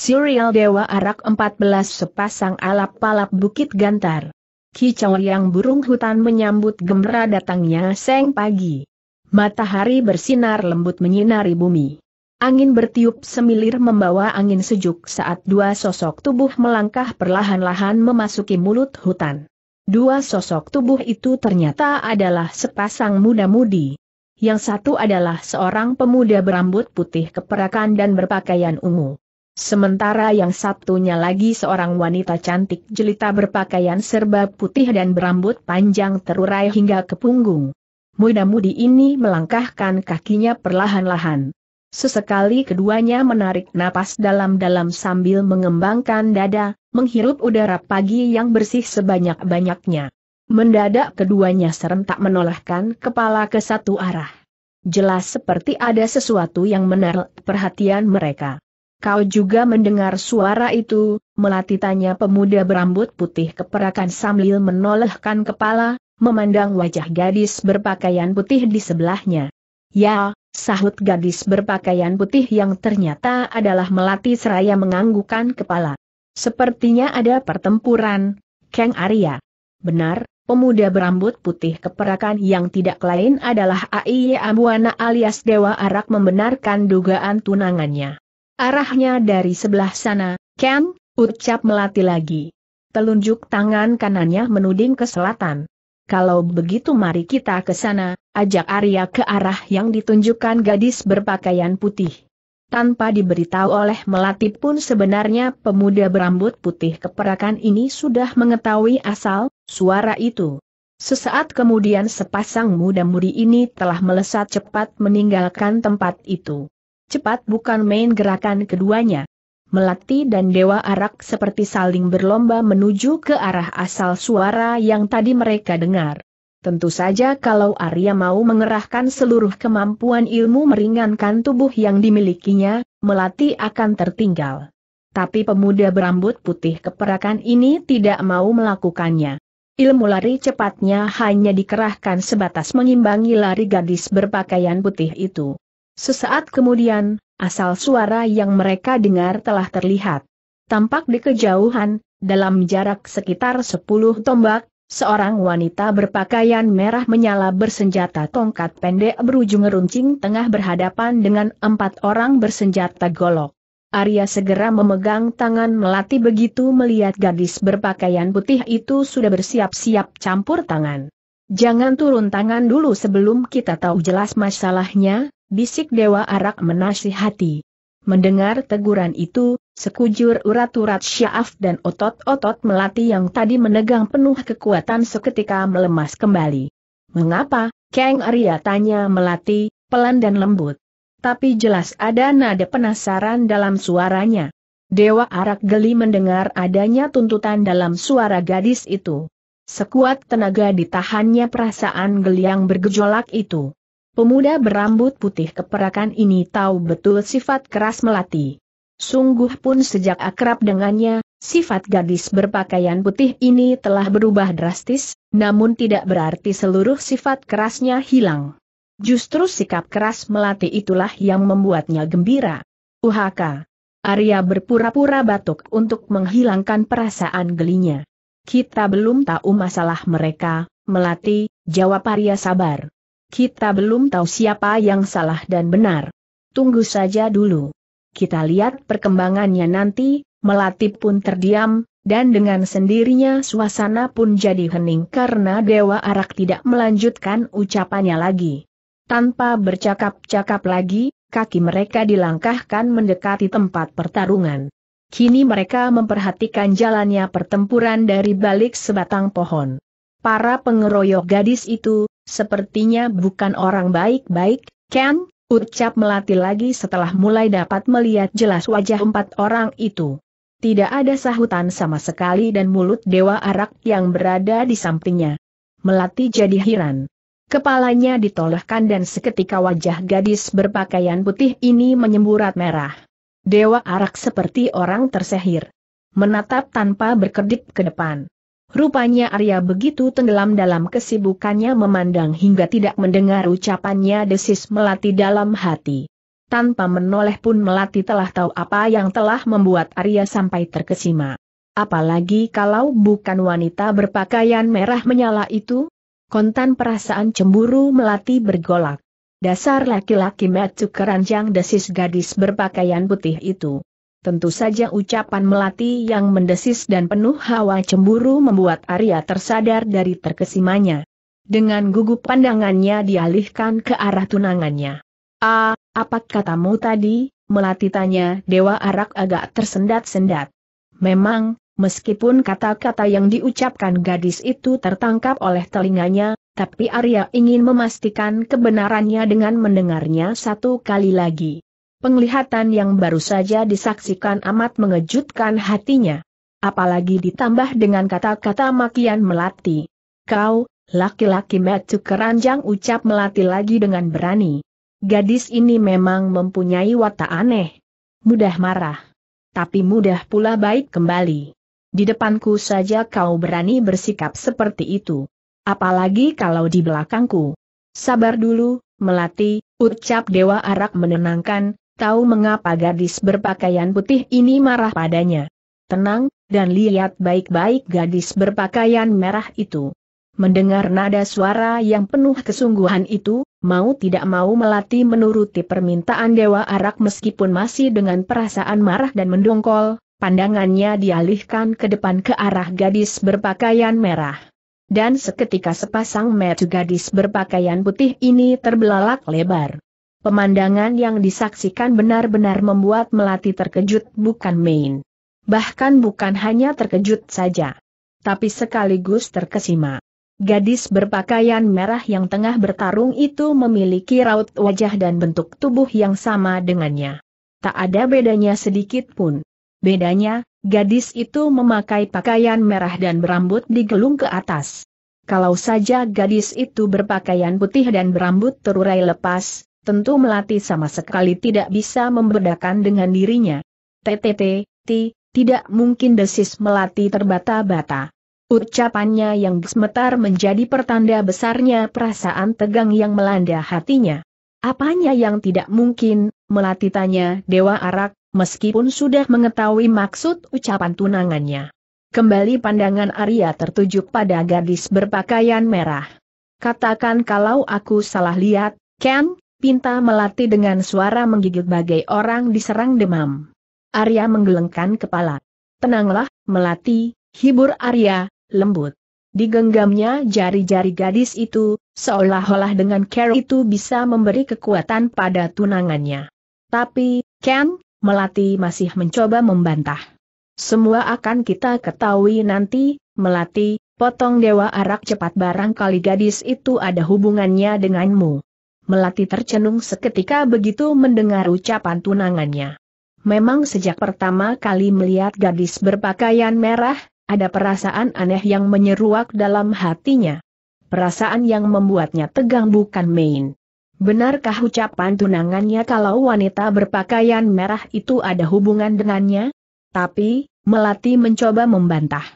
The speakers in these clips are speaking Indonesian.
Serial Dewa Arak 14 sepasang alap-alap Bukit Gantar. Kicau yang burung hutan menyambut gembira datangnya seng pagi. Matahari bersinar lembut menyinari bumi. Angin bertiup semilir membawa angin sejuk saat dua sosok tubuh melangkah perlahan-lahan memasuki mulut hutan. Dua sosok tubuh itu ternyata adalah sepasang muda-mudi. Yang satu adalah seorang pemuda berambut putih keperakan dan berpakaian ungu. Sementara yang satunya lagi seorang wanita cantik jelita berpakaian serba putih dan berambut panjang terurai hingga ke punggung. Muda-mudi ini melangkahkan kakinya perlahan-lahan. Sesekali keduanya menarik napas dalam-dalam sambil mengembangkan dada, menghirup udara pagi yang bersih sebanyak-banyaknya. Mendadak keduanya serentak menolehkan kepala ke satu arah. Jelas seperti ada sesuatu yang menarik perhatian mereka. Kau juga mendengar suara itu, melati tanya pemuda berambut putih keperakan sambil menolehkan kepala, memandang wajah gadis berpakaian putih di sebelahnya. Ya, sahut gadis berpakaian putih yang ternyata adalah melati seraya menganggukan kepala. Sepertinya ada pertempuran, Kang Arya. Benar, pemuda berambut putih keperakan yang tidak lain adalah Aiye Abuana alias Dewa Arak membenarkan dugaan tunangannya. Arahnya dari sebelah sana, Ken, ucap melati lagi. Telunjuk tangan kanannya menuding ke selatan. Kalau begitu mari kita ke sana, ajak Arya ke arah yang ditunjukkan gadis berpakaian putih. Tanpa diberitahu oleh Melati pun sebenarnya pemuda berambut putih keperakan ini sudah mengetahui asal, suara itu. Sesaat kemudian sepasang muda-mudi ini telah melesat cepat meninggalkan tempat itu cepat bukan main gerakan keduanya. Melati dan Dewa Arak seperti saling berlomba menuju ke arah asal suara yang tadi mereka dengar. Tentu saja kalau Arya mau mengerahkan seluruh kemampuan ilmu meringankan tubuh yang dimilikinya, Melati akan tertinggal. Tapi pemuda berambut putih keperakan ini tidak mau melakukannya. Ilmu lari cepatnya hanya dikerahkan sebatas mengimbangi lari gadis berpakaian putih itu. Sesaat kemudian, asal suara yang mereka dengar telah terlihat. Tampak di kejauhan, dalam jarak sekitar 10 tombak, seorang wanita berpakaian merah menyala bersenjata tongkat pendek berujung runcing tengah berhadapan dengan empat orang bersenjata golok. Arya segera memegang tangan Melati begitu melihat gadis berpakaian putih itu sudah bersiap-siap campur tangan. Jangan turun tangan dulu sebelum kita tahu jelas masalahnya, bisik Dewa Arak menasihati. Mendengar teguran itu, sekujur urat-urat syaaf dan otot-otot melati yang tadi menegang penuh kekuatan seketika melemas kembali. Mengapa? Kang Arya tanya melati, pelan dan lembut. Tapi jelas ada nada penasaran dalam suaranya. Dewa Arak geli mendengar adanya tuntutan dalam suara gadis itu. Sekuat tenaga ditahannya perasaan geli yang bergejolak itu. Pemuda berambut putih keperakan ini tahu betul sifat keras melati. Sungguh pun sejak akrab dengannya, sifat gadis berpakaian putih ini telah berubah drastis, namun tidak berarti seluruh sifat kerasnya hilang. Justru sikap keras melati itulah yang membuatnya gembira. UHK. Arya berpura-pura batuk untuk menghilangkan perasaan gelinya. Kita belum tahu masalah mereka, Melati, jawab Arya sabar. Kita belum tahu siapa yang salah dan benar. Tunggu saja dulu. Kita lihat perkembangannya nanti, Melati pun terdiam, dan dengan sendirinya suasana pun jadi hening karena Dewa Arak tidak melanjutkan ucapannya lagi. Tanpa bercakap-cakap lagi, kaki mereka dilangkahkan mendekati tempat pertarungan. Kini mereka memperhatikan jalannya pertempuran dari balik sebatang pohon. Para pengeroyok gadis itu, sepertinya bukan orang baik-baik, Ken, ucap Melati lagi setelah mulai dapat melihat jelas wajah empat orang itu. Tidak ada sahutan sama sekali dan mulut Dewa Arak yang berada di sampingnya. Melati jadi heran. Kepalanya ditolehkan dan seketika wajah gadis berpakaian putih ini menyemburat merah. Dewa Arak seperti orang tersehir. Menatap tanpa berkedip ke depan. Rupanya Arya begitu tenggelam dalam kesibukannya memandang hingga tidak mendengar ucapannya desis melati dalam hati. Tanpa menoleh pun melati telah tahu apa yang telah membuat Arya sampai terkesima. Apalagi kalau bukan wanita berpakaian merah menyala itu? Kontan perasaan cemburu melati bergolak. Dasar laki-laki metu keranjang desis gadis berpakaian putih itu. Tentu saja ucapan Melati yang mendesis dan penuh hawa cemburu membuat Arya tersadar dari terkesimanya. Dengan gugup pandangannya dialihkan ke arah tunangannya. Ah, apa katamu tadi? Melati tanya Dewa Arak agak tersendat-sendat. Memang, meskipun kata-kata yang diucapkan gadis itu tertangkap oleh telinganya, tapi Arya ingin memastikan kebenarannya dengan mendengarnya satu kali lagi. Penglihatan yang baru saja disaksikan amat mengejutkan hatinya. Apalagi ditambah dengan kata-kata makian melati. Kau, laki-laki metu keranjang ucap melati lagi dengan berani. Gadis ini memang mempunyai watak aneh. Mudah marah. Tapi mudah pula baik kembali. Di depanku saja kau berani bersikap seperti itu. Apalagi kalau di belakangku. Sabar dulu, Melati, ucap Dewa Arak menenangkan, tahu mengapa gadis berpakaian putih ini marah padanya. Tenang, dan lihat baik-baik gadis berpakaian merah itu. Mendengar nada suara yang penuh kesungguhan itu, mau tidak mau melati menuruti permintaan Dewa Arak meskipun masih dengan perasaan marah dan mendongkol, pandangannya dialihkan ke depan ke arah gadis berpakaian merah. Dan seketika sepasang mata gadis berpakaian putih ini terbelalak lebar. Pemandangan yang disaksikan benar-benar membuat Melati terkejut bukan main. Bahkan bukan hanya terkejut saja. Tapi sekaligus terkesima. Gadis berpakaian merah yang tengah bertarung itu memiliki raut wajah dan bentuk tubuh yang sama dengannya. Tak ada bedanya sedikit pun. Bedanya, gadis itu memakai pakaian merah dan berambut digelung ke atas. Kalau saja gadis itu berpakaian putih dan berambut terurai lepas, tentu Melati sama sekali tidak bisa membedakan dengan dirinya. TTT, ti, tidak mungkin desis Melati terbata-bata. Ucapannya yang gemetar menjadi pertanda besarnya perasaan tegang yang melanda hatinya. Apanya yang tidak mungkin, Melati tanya Dewa Arak, meskipun sudah mengetahui maksud ucapan tunangannya. Kembali pandangan Arya tertuju pada gadis berpakaian merah. Katakan kalau aku salah lihat, Ken, Pinta melati dengan suara menggigit bagai orang diserang demam. Arya menggelengkan kepala. Tenanglah, melati, hibur Arya, lembut. Digenggamnya jari-jari gadis itu, seolah-olah dengan care itu bisa memberi kekuatan pada tunangannya. Tapi, Ken, Melati masih mencoba membantah. Semua akan kita ketahui nanti, Melati, potong Dewa Arak cepat barangkali gadis itu ada hubungannya denganmu. Melati tercenung seketika begitu mendengar ucapan tunangannya. Memang sejak pertama kali melihat gadis berpakaian merah, ada perasaan aneh yang menyeruak dalam hatinya. Perasaan yang membuatnya tegang bukan main. Benarkah ucapan tunangannya kalau wanita berpakaian merah itu ada hubungan dengannya? Tapi, Melati mencoba membantah.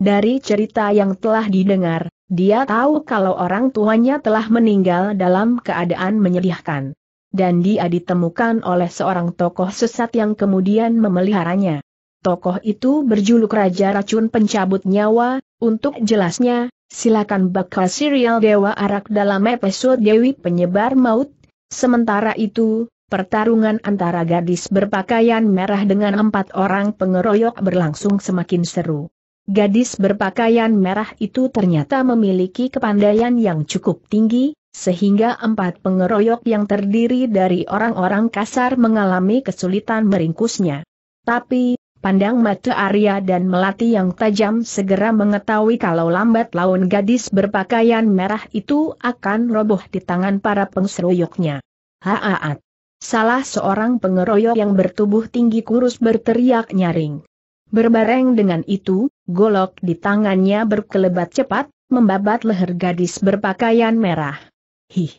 Dari cerita yang telah didengar, dia tahu kalau orang tuanya telah meninggal dalam keadaan menyedihkan. Dan dia ditemukan oleh seorang tokoh sesat yang kemudian memeliharanya. Tokoh itu berjuluk Raja Racun Pencabut Nyawa, untuk jelasnya, silakan bakal serial Dewa Arak dalam episode Dewi Penyebar Maut. Sementara itu, Pertarungan antara gadis berpakaian merah dengan empat orang pengeroyok berlangsung semakin seru. Gadis berpakaian merah itu ternyata memiliki kepandaian yang cukup tinggi, sehingga empat pengeroyok yang terdiri dari orang-orang kasar mengalami kesulitan meringkusnya. Tapi, pandang mata Arya dan Melati yang tajam segera mengetahui kalau lambat laun gadis berpakaian merah itu akan roboh di tangan para pengeroyoknya. Haaat! Salah seorang pengeroyok yang bertubuh tinggi kurus berteriak nyaring. Berbareng dengan itu, golok di tangannya berkelebat cepat, membabat leher gadis berpakaian merah. Hih!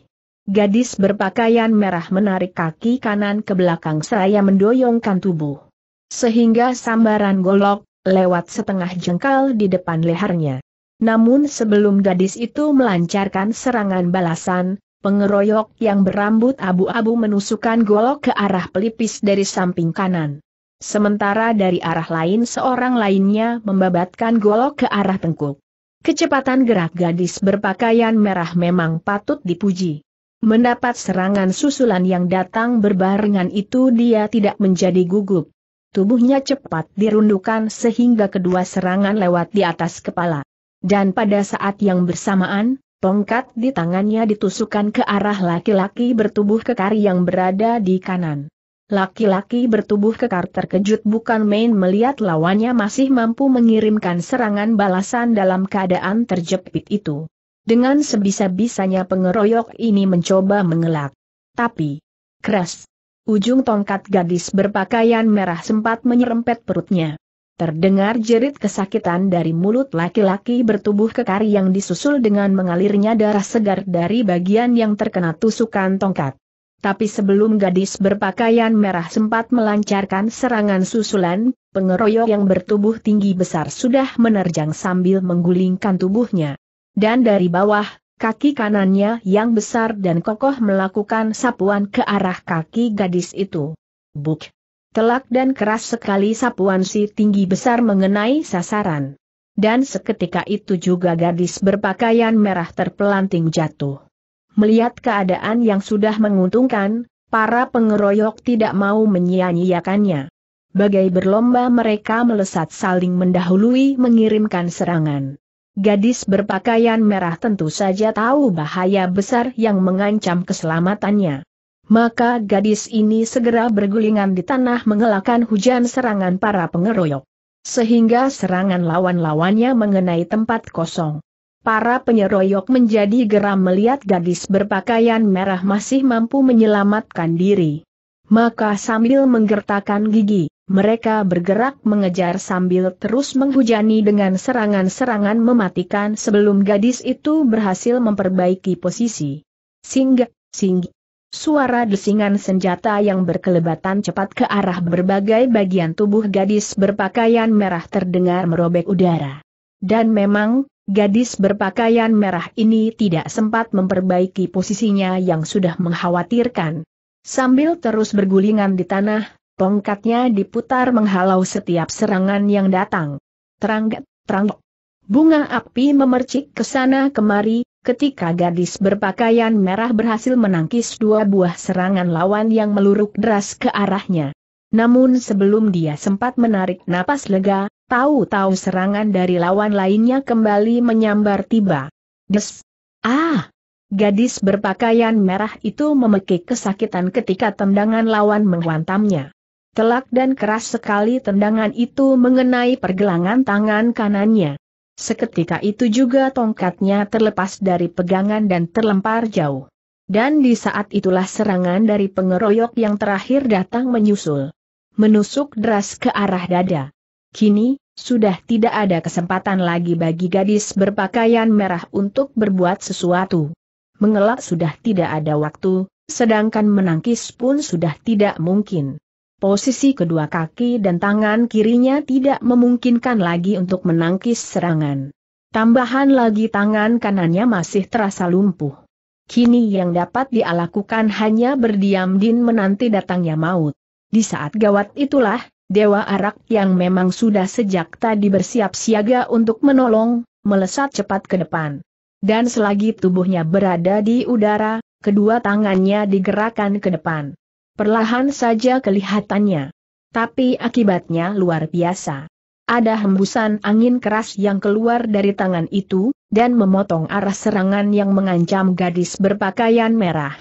Gadis berpakaian merah menarik kaki kanan ke belakang seraya mendoyongkan tubuh. Sehingga sambaran golok, lewat setengah jengkal di depan lehernya. Namun sebelum gadis itu melancarkan serangan balasan, pengeroyok yang berambut abu-abu menusukkan golok ke arah pelipis dari samping kanan. Sementara dari arah lain seorang lainnya membabatkan golok ke arah tengkuk. Kecepatan gerak gadis berpakaian merah memang patut dipuji. Mendapat serangan susulan yang datang berbarengan itu dia tidak menjadi gugup. Tubuhnya cepat dirundukan sehingga kedua serangan lewat di atas kepala. Dan pada saat yang bersamaan, tongkat di tangannya ditusukkan ke arah laki-laki bertubuh kekar yang berada di kanan. Laki-laki bertubuh kekar terkejut bukan main melihat lawannya masih mampu mengirimkan serangan balasan dalam keadaan terjepit itu. Dengan sebisa-bisanya pengeroyok ini mencoba mengelak. Tapi, keras. Ujung tongkat gadis berpakaian merah sempat menyerempet perutnya. Terdengar jerit kesakitan dari mulut laki-laki bertubuh kekar yang disusul dengan mengalirnya darah segar dari bagian yang terkena tusukan tongkat. Tapi sebelum gadis berpakaian merah sempat melancarkan serangan susulan, pengeroyok yang bertubuh tinggi besar sudah menerjang sambil menggulingkan tubuhnya. Dan dari bawah, kaki kanannya yang besar dan kokoh melakukan sapuan ke arah kaki gadis itu. Buk! Telak dan keras sekali sapuan si tinggi besar mengenai sasaran. Dan seketika itu juga gadis berpakaian merah terpelanting jatuh. Melihat keadaan yang sudah menguntungkan, para pengeroyok tidak mau menyia-nyiakannya. Bagai berlomba mereka melesat saling mendahului mengirimkan serangan. Gadis berpakaian merah tentu saja tahu bahaya besar yang mengancam keselamatannya. Maka gadis ini segera bergulingan di tanah mengelakkan hujan serangan para pengeroyok. Sehingga serangan lawan-lawannya mengenai tempat kosong. Para penyeroyok menjadi geram melihat gadis berpakaian merah masih mampu menyelamatkan diri. Maka sambil menggertakkan gigi, mereka bergerak mengejar sambil terus menghujani dengan serangan-serangan mematikan sebelum gadis itu berhasil memperbaiki posisi. Singgah, singgi. Suara desingan senjata yang berkelebatan cepat ke arah berbagai bagian tubuh gadis berpakaian merah terdengar merobek udara. Dan memang, Gadis berpakaian merah ini tidak sempat memperbaiki posisinya yang sudah mengkhawatirkan. Sambil terus bergulingan di tanah, tongkatnya diputar menghalau setiap serangan yang datang. Terangget, terangget. Bunga api memercik ke sana kemari, ketika gadis berpakaian merah berhasil menangkis dua buah serangan lawan yang meluruk deras ke arahnya. Namun sebelum dia sempat menarik napas lega, Tahu-tahu serangan dari lawan lainnya kembali menyambar tiba. Des! Ah! Gadis berpakaian merah itu memekik kesakitan ketika tendangan lawan menghantamnya. Telak dan keras sekali tendangan itu mengenai pergelangan tangan kanannya. Seketika itu juga tongkatnya terlepas dari pegangan dan terlempar jauh. Dan di saat itulah serangan dari pengeroyok yang terakhir datang menyusul. Menusuk deras ke arah dada. Kini, sudah tidak ada kesempatan lagi bagi gadis berpakaian merah untuk berbuat sesuatu. Mengelak sudah tidak ada waktu, sedangkan menangkis pun sudah tidak mungkin. Posisi kedua kaki dan tangan kirinya tidak memungkinkan lagi untuk menangkis serangan. Tambahan lagi tangan kanannya masih terasa lumpuh. Kini yang dapat dialakukan hanya berdiam din menanti datangnya maut. Di saat gawat itulah, Dewa Arak yang memang sudah sejak tadi bersiap siaga untuk menolong, melesat cepat ke depan. Dan selagi tubuhnya berada di udara, kedua tangannya digerakkan ke depan. Perlahan saja kelihatannya. Tapi akibatnya luar biasa. Ada hembusan angin keras yang keluar dari tangan itu, dan memotong arah serangan yang mengancam gadis berpakaian merah.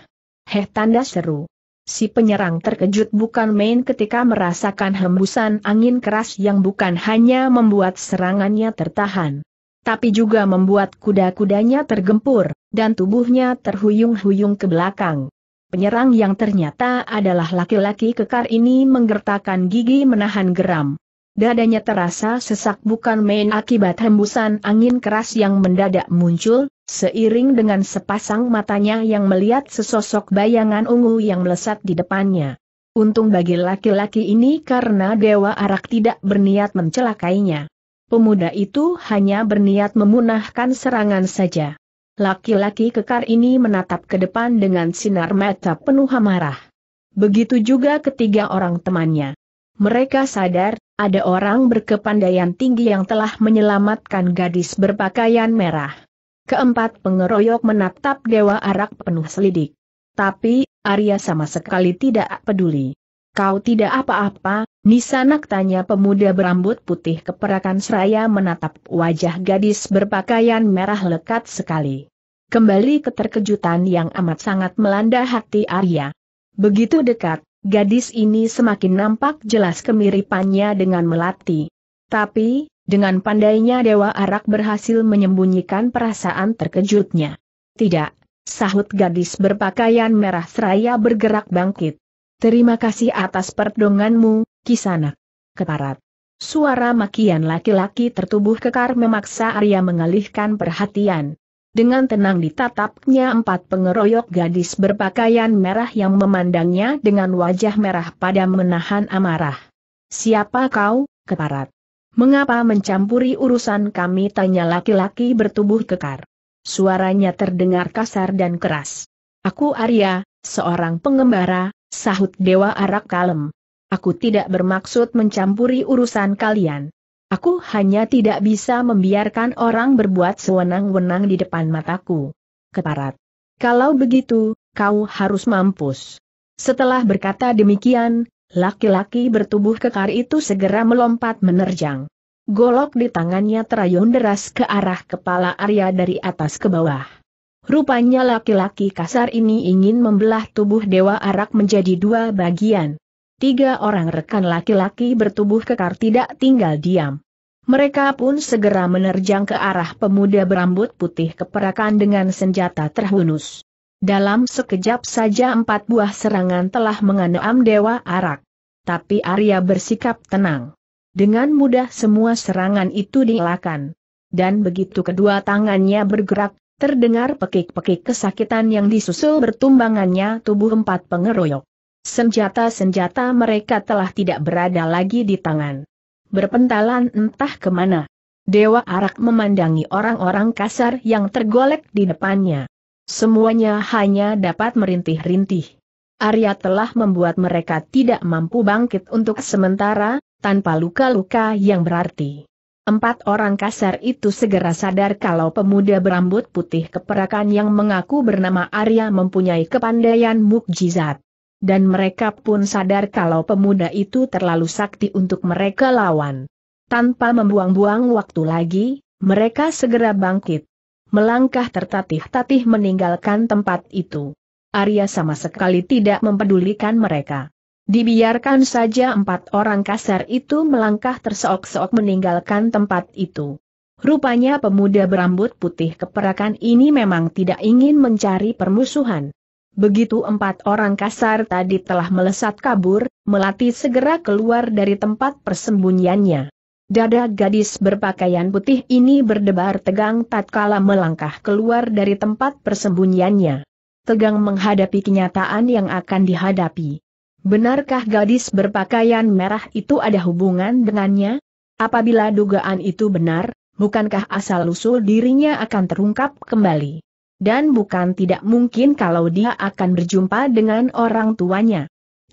Heh tanda seru. Si penyerang terkejut bukan main ketika merasakan hembusan angin keras yang bukan hanya membuat serangannya tertahan tapi juga membuat kuda-kudanya tergempur, dan tubuhnya terhuyung-huyung ke belakang. Penyerang yang ternyata adalah laki-laki kekar ini menggertakkan gigi menahan geram. Dadanya terasa sesak bukan main akibat hembusan angin keras yang mendadak muncul, Seiring dengan sepasang matanya yang melihat sesosok bayangan ungu yang melesat di depannya. Untung bagi laki-laki ini karena Dewa Arak tidak berniat mencelakainya. Pemuda itu hanya berniat memunahkan serangan saja. Laki-laki kekar ini menatap ke depan dengan sinar mata penuh amarah. Begitu juga ketiga orang temannya. Mereka sadar, ada orang berkepandaian tinggi yang telah menyelamatkan gadis berpakaian merah. Keempat pengeroyok menatap Dewa Arak penuh selidik. Tapi, Arya sama sekali tidak peduli. Kau tidak apa-apa, Nisanak tanya pemuda berambut putih keperakan seraya menatap wajah gadis berpakaian merah lekat sekali. Kembali keterkejutan yang amat sangat melanda hati Arya. Begitu dekat, gadis ini semakin nampak jelas kemiripannya dengan Melati. Tapi, dengan pandainya Dewa Arak berhasil menyembunyikan perasaan terkejutnya. Tidak, sahut gadis berpakaian merah seraya bergerak bangkit. Terima kasih atas perdonganmu, Kisana. Keparat. Suara makian laki-laki tertubuh kekar memaksa Arya mengalihkan perhatian. Dengan tenang ditatapnya empat pengeroyok gadis berpakaian merah yang memandangnya dengan wajah merah pada menahan amarah. Siapa kau, keparat? Mengapa mencampuri urusan kami tanya laki-laki bertubuh kekar. Suaranya terdengar kasar dan keras. Aku Arya, seorang pengembara, sahut Dewa Arak Kalem. Aku tidak bermaksud mencampuri urusan kalian. Aku hanya tidak bisa membiarkan orang berbuat sewenang-wenang di depan mataku. Keparat. Kalau begitu, kau harus mampus. Setelah berkata demikian, Laki-laki bertubuh kekar itu segera melompat menerjang. Golok di tangannya terayun deras ke arah kepala Arya dari atas ke bawah. Rupanya laki-laki kasar ini ingin membelah tubuh Dewa Arak menjadi dua bagian. Tiga orang rekan laki-laki bertubuh kekar tidak tinggal diam. Mereka pun segera menerjang ke arah pemuda berambut putih keperakan dengan senjata terhunus. Dalam sekejap saja empat buah serangan telah menganeam Dewa Arak. Tapi Arya bersikap tenang. Dengan mudah semua serangan itu dielakkan. Dan begitu kedua tangannya bergerak, terdengar pekik-pekik kesakitan yang disusul bertumbangannya tubuh empat pengeroyok. Senjata-senjata mereka telah tidak berada lagi di tangan. Berpentalan entah kemana. Dewa Arak memandangi orang-orang kasar yang tergolek di depannya. Semuanya hanya dapat merintih-rintih. Arya telah membuat mereka tidak mampu bangkit untuk sementara, tanpa luka-luka yang berarti. Empat orang kasar itu segera sadar kalau pemuda berambut putih keperakan yang mengaku bernama Arya mempunyai kepandaian mukjizat. Dan mereka pun sadar kalau pemuda itu terlalu sakti untuk mereka lawan. Tanpa membuang-buang waktu lagi, mereka segera bangkit melangkah tertatih-tatih meninggalkan tempat itu. Arya sama sekali tidak mempedulikan mereka. Dibiarkan saja empat orang kasar itu melangkah terseok-seok meninggalkan tempat itu. Rupanya pemuda berambut putih keperakan ini memang tidak ingin mencari permusuhan. Begitu empat orang kasar tadi telah melesat kabur, Melati segera keluar dari tempat persembunyiannya. Dada gadis berpakaian putih ini berdebar tegang tatkala melangkah keluar dari tempat persembunyiannya. Tegang menghadapi kenyataan yang akan dihadapi. Benarkah gadis berpakaian merah itu ada hubungan dengannya? Apabila dugaan itu benar, bukankah asal-usul dirinya akan terungkap kembali? Dan bukan tidak mungkin kalau dia akan berjumpa dengan orang tuanya.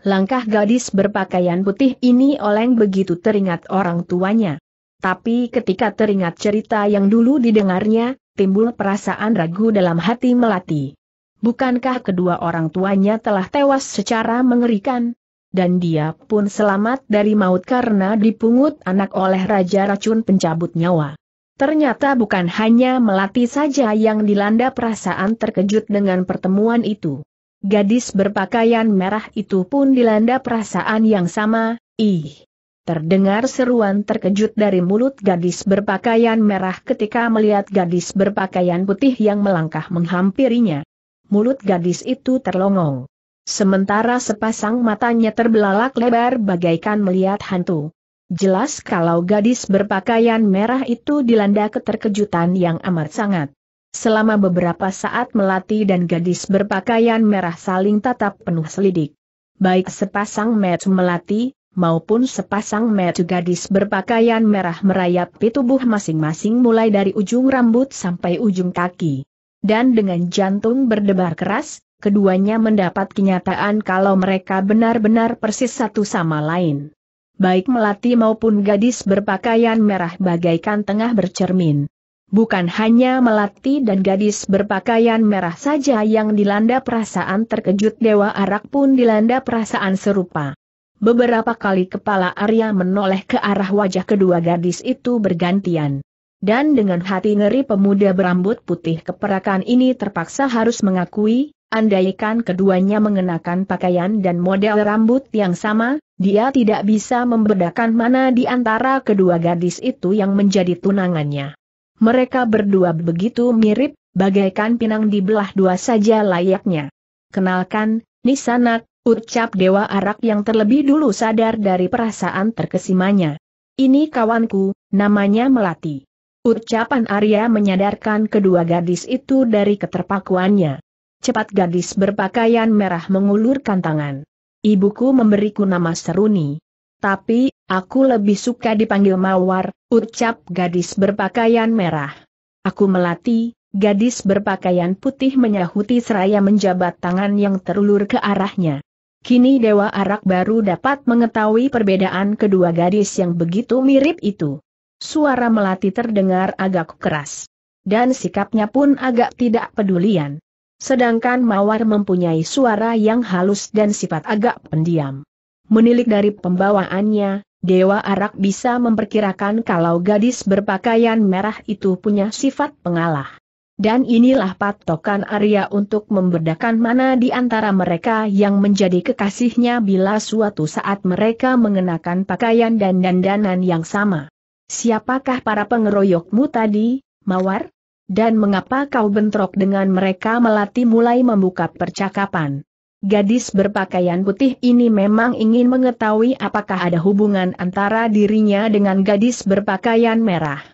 Langkah gadis berpakaian putih ini oleng begitu teringat orang tuanya. Tapi ketika teringat cerita yang dulu didengarnya, timbul perasaan ragu dalam hati Melati. Bukankah kedua orang tuanya telah tewas secara mengerikan? Dan dia pun selamat dari maut karena dipungut anak oleh Raja Racun Pencabut Nyawa. Ternyata bukan hanya Melati saja yang dilanda perasaan terkejut dengan pertemuan itu. Gadis berpakaian merah itu pun dilanda perasaan yang sama, ih. Terdengar seruan terkejut dari mulut gadis berpakaian merah ketika melihat gadis berpakaian putih yang melangkah menghampirinya. Mulut gadis itu terlongong. Sementara sepasang matanya terbelalak lebar bagaikan melihat hantu. Jelas kalau gadis berpakaian merah itu dilanda keterkejutan yang amat sangat. Selama beberapa saat melati dan gadis berpakaian merah saling tatap penuh selidik. Baik sepasang metu melati, maupun sepasang metu gadis berpakaian merah merayapi tubuh masing-masing mulai dari ujung rambut sampai ujung kaki. Dan dengan jantung berdebar keras, keduanya mendapat kenyataan kalau mereka benar-benar persis satu sama lain. Baik melati maupun gadis berpakaian merah bagaikan tengah bercermin. Bukan hanya melati dan gadis berpakaian merah saja yang dilanda perasaan terkejut Dewa Arak pun dilanda perasaan serupa. Beberapa kali kepala Arya menoleh ke arah wajah kedua gadis itu bergantian. Dan dengan hati ngeri pemuda berambut putih keperakan ini terpaksa harus mengakui, andaikan keduanya mengenakan pakaian dan model rambut yang sama, dia tidak bisa membedakan mana di antara kedua gadis itu yang menjadi tunangannya. Mereka berdua begitu mirip, bagaikan pinang di belah dua saja layaknya. Kenalkan, Nisanak, ucap Dewa Arak yang terlebih dulu sadar dari perasaan terkesimanya. Ini kawanku, namanya Melati. Ucapan Arya menyadarkan kedua gadis itu dari keterpakuannya. Cepat gadis berpakaian merah mengulurkan tangan. Ibuku memberiku nama Seruni. Tapi, Aku lebih suka dipanggil Mawar, ucap gadis berpakaian merah. Aku melati, gadis berpakaian putih menyahuti seraya menjabat tangan yang terulur ke arahnya. Kini Dewa Arak baru dapat mengetahui perbedaan kedua gadis yang begitu mirip itu. Suara melati terdengar agak keras. Dan sikapnya pun agak tidak pedulian. Sedangkan Mawar mempunyai suara yang halus dan sifat agak pendiam. Menilik dari pembawaannya, Dewa Arak bisa memperkirakan kalau gadis berpakaian merah itu punya sifat pengalah. Dan inilah patokan Arya untuk membedakan mana di antara mereka yang menjadi kekasihnya bila suatu saat mereka mengenakan pakaian dan dandanan yang sama. Siapakah para pengeroyokmu tadi, Mawar? Dan mengapa kau bentrok dengan mereka melati mulai membuka percakapan? Gadis berpakaian putih ini memang ingin mengetahui apakah ada hubungan antara dirinya dengan gadis berpakaian merah.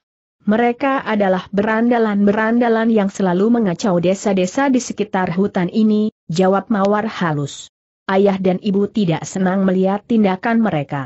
Mereka adalah berandalan-berandalan yang selalu mengacau desa-desa di sekitar hutan ini, jawab Mawar halus. Ayah dan ibu tidak senang melihat tindakan mereka.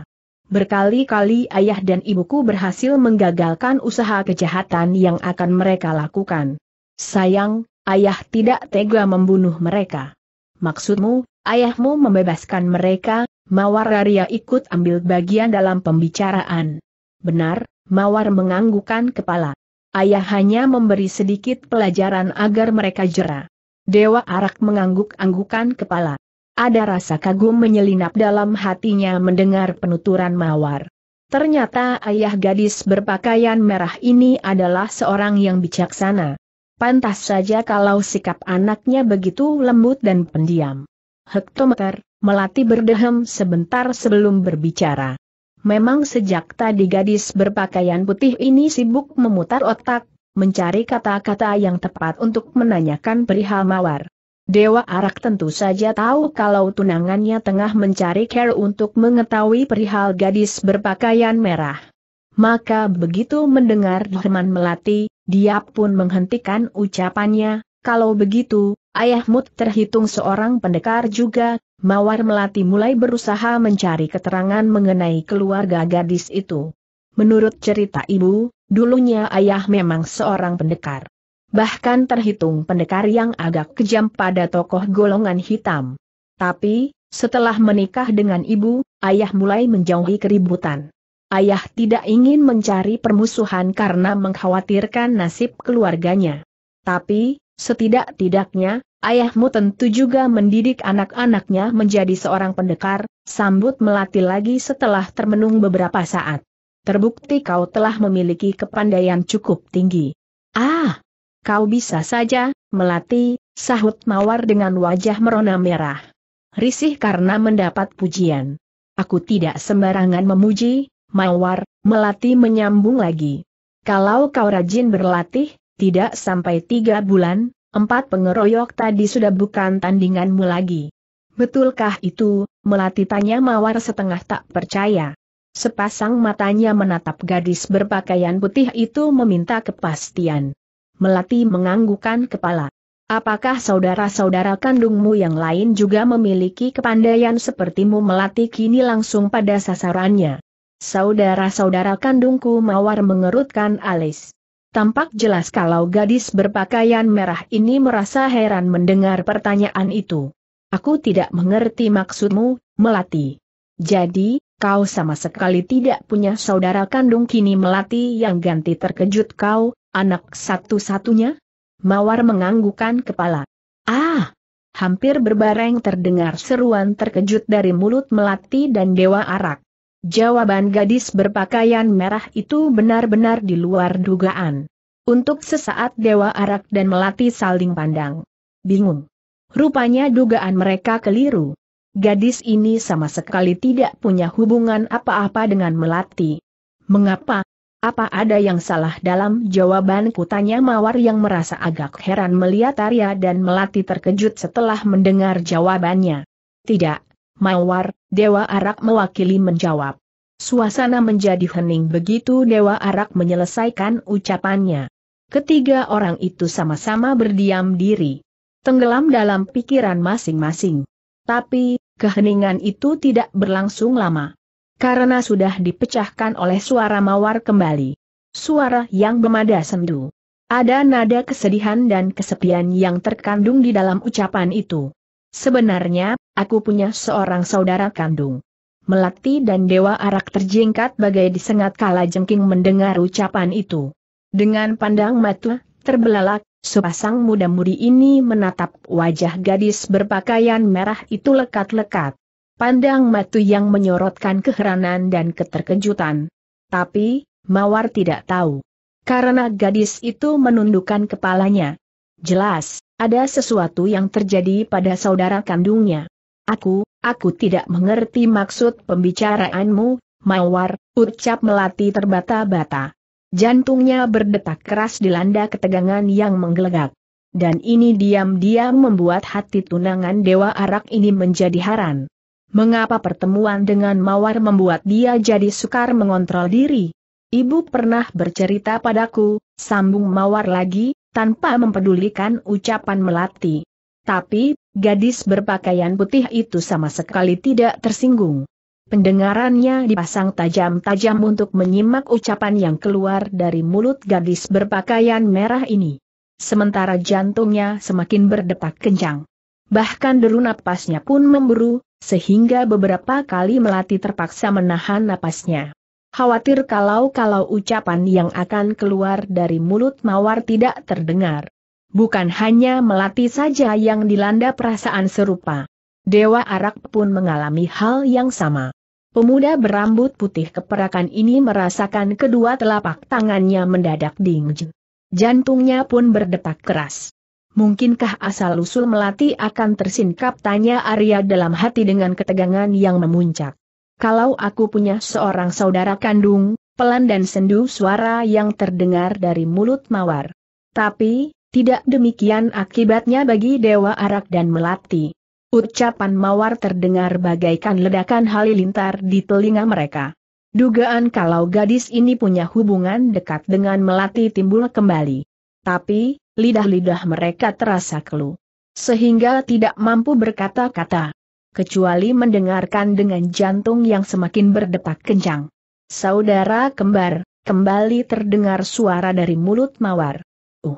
Berkali-kali ayah dan ibuku berhasil menggagalkan usaha kejahatan yang akan mereka lakukan. Sayang, ayah tidak tega membunuh mereka. Maksudmu, ayahmu membebaskan mereka, Mawar Raria ikut ambil bagian dalam pembicaraan. Benar, Mawar menganggukan kepala. Ayah hanya memberi sedikit pelajaran agar mereka jera. Dewa Arak mengangguk-anggukan kepala. Ada rasa kagum menyelinap dalam hatinya mendengar penuturan Mawar. Ternyata ayah gadis berpakaian merah ini adalah seorang yang bijaksana. Pantas saja kalau sikap anaknya begitu lembut dan pendiam. Hektometer, Melati berdehem sebentar sebelum berbicara. Memang sejak tadi gadis berpakaian putih ini sibuk memutar otak, mencari kata-kata yang tepat untuk menanyakan perihal mawar. Dewa Arak tentu saja tahu kalau tunangannya tengah mencari care untuk mengetahui perihal gadis berpakaian merah. Maka begitu mendengar Herman Melati, dia pun menghentikan ucapannya, kalau begitu, ayahmu terhitung seorang pendekar juga, Mawar Melati mulai berusaha mencari keterangan mengenai keluarga gadis itu. Menurut cerita ibu, dulunya ayah memang seorang pendekar. Bahkan terhitung pendekar yang agak kejam pada tokoh golongan hitam. Tapi, setelah menikah dengan ibu, ayah mulai menjauhi keributan. Ayah tidak ingin mencari permusuhan karena mengkhawatirkan nasib keluarganya. Tapi, setidak-tidaknya, ayahmu tentu juga mendidik anak-anaknya menjadi seorang pendekar, sambut melati lagi setelah termenung beberapa saat. Terbukti kau telah memiliki kepandaian cukup tinggi. Ah, kau bisa saja, melati, sahut mawar dengan wajah merona merah risih karena mendapat pujian. Aku tidak sembarangan memuji, Mawar, Melati menyambung lagi. Kalau kau rajin berlatih, tidak sampai tiga bulan, empat pengeroyok tadi sudah bukan tandinganmu lagi. Betulkah itu, Melati tanya Mawar setengah tak percaya. Sepasang matanya menatap gadis berpakaian putih itu meminta kepastian. Melati menganggukan kepala. Apakah saudara-saudara kandungmu yang lain juga memiliki kepandaian sepertimu melati kini langsung pada sasarannya? Saudara-saudara kandungku mawar mengerutkan alis. Tampak jelas kalau gadis berpakaian merah ini merasa heran mendengar pertanyaan itu. Aku tidak mengerti maksudmu, Melati. Jadi, kau sama sekali tidak punya saudara kandung kini Melati yang ganti terkejut kau, anak satu-satunya? Mawar menganggukan kepala. Ah! Hampir berbareng terdengar seruan terkejut dari mulut Melati dan Dewa Arak. Jawaban gadis berpakaian merah itu benar-benar di luar dugaan. Untuk sesaat Dewa Arak dan Melati saling pandang. Bingung. Rupanya dugaan mereka keliru. Gadis ini sama sekali tidak punya hubungan apa-apa dengan Melati. Mengapa? Apa ada yang salah dalam Jawaban kutanya Mawar yang merasa agak heran melihat Arya dan Melati terkejut setelah mendengar jawabannya. Tidak, Mawar, Dewa Arak mewakili menjawab. Suasana menjadi hening begitu Dewa Arak menyelesaikan ucapannya. Ketiga orang itu sama-sama berdiam diri. Tenggelam dalam pikiran masing-masing. Tapi, keheningan itu tidak berlangsung lama. Karena sudah dipecahkan oleh suara mawar kembali. Suara yang bermada sendu. Ada nada kesedihan dan kesepian yang terkandung di dalam ucapan itu. Sebenarnya, aku punya seorang saudara kandung. Melati dan Dewa Arak terjingkat bagai disengat kala jengking mendengar ucapan itu. Dengan pandang mata, terbelalak, sepasang muda-mudi ini menatap wajah gadis berpakaian merah itu lekat-lekat. Pandang matu yang menyorotkan keheranan dan keterkejutan. Tapi, Mawar tidak tahu. Karena gadis itu menundukkan kepalanya. Jelas, ada sesuatu yang terjadi pada saudara kandungnya. Aku, aku tidak mengerti maksud pembicaraanmu, Mawar, ucap Melati terbata-bata. Jantungnya berdetak keras dilanda ketegangan yang menggelegak. Dan ini diam-diam membuat hati tunangan Dewa Arak ini menjadi haran. Mengapa pertemuan dengan Mawar membuat dia jadi sukar mengontrol diri? Ibu pernah bercerita padaku, sambung Mawar lagi, tanpa mempedulikan ucapan Melati. Tapi, gadis berpakaian putih itu sama sekali tidak tersinggung. Pendengarannya dipasang tajam-tajam untuk menyimak ucapan yang keluar dari mulut gadis berpakaian merah ini. Sementara jantungnya semakin berdetak kencang. Bahkan deru napasnya pun memburu, sehingga beberapa kali Melati terpaksa menahan napasnya khawatir kalau-kalau ucapan yang akan keluar dari mulut Mawar tidak terdengar. Bukan hanya Melati saja yang dilanda perasaan serupa. Dewa Arak pun mengalami hal yang sama. Pemuda berambut putih keperakan ini merasakan kedua telapak tangannya mendadak dingin. Jantungnya pun berdetak keras. Mungkinkah asal-usul Melati akan tersingkap tanya Arya dalam hati dengan ketegangan yang memuncak. Kalau aku punya seorang saudara kandung, pelan dan sendu suara yang terdengar dari mulut mawar. Tapi, tidak demikian akibatnya bagi Dewa Arak dan Melati. Ucapan mawar terdengar bagaikan ledakan halilintar di telinga mereka. Dugaan kalau gadis ini punya hubungan dekat dengan Melati timbul kembali. Tapi, lidah-lidah mereka terasa keluh. Sehingga tidak mampu berkata-kata kecuali mendengarkan dengan jantung yang semakin berdetak kencang. Saudara kembar, kembali terdengar suara dari mulut mawar. Uh,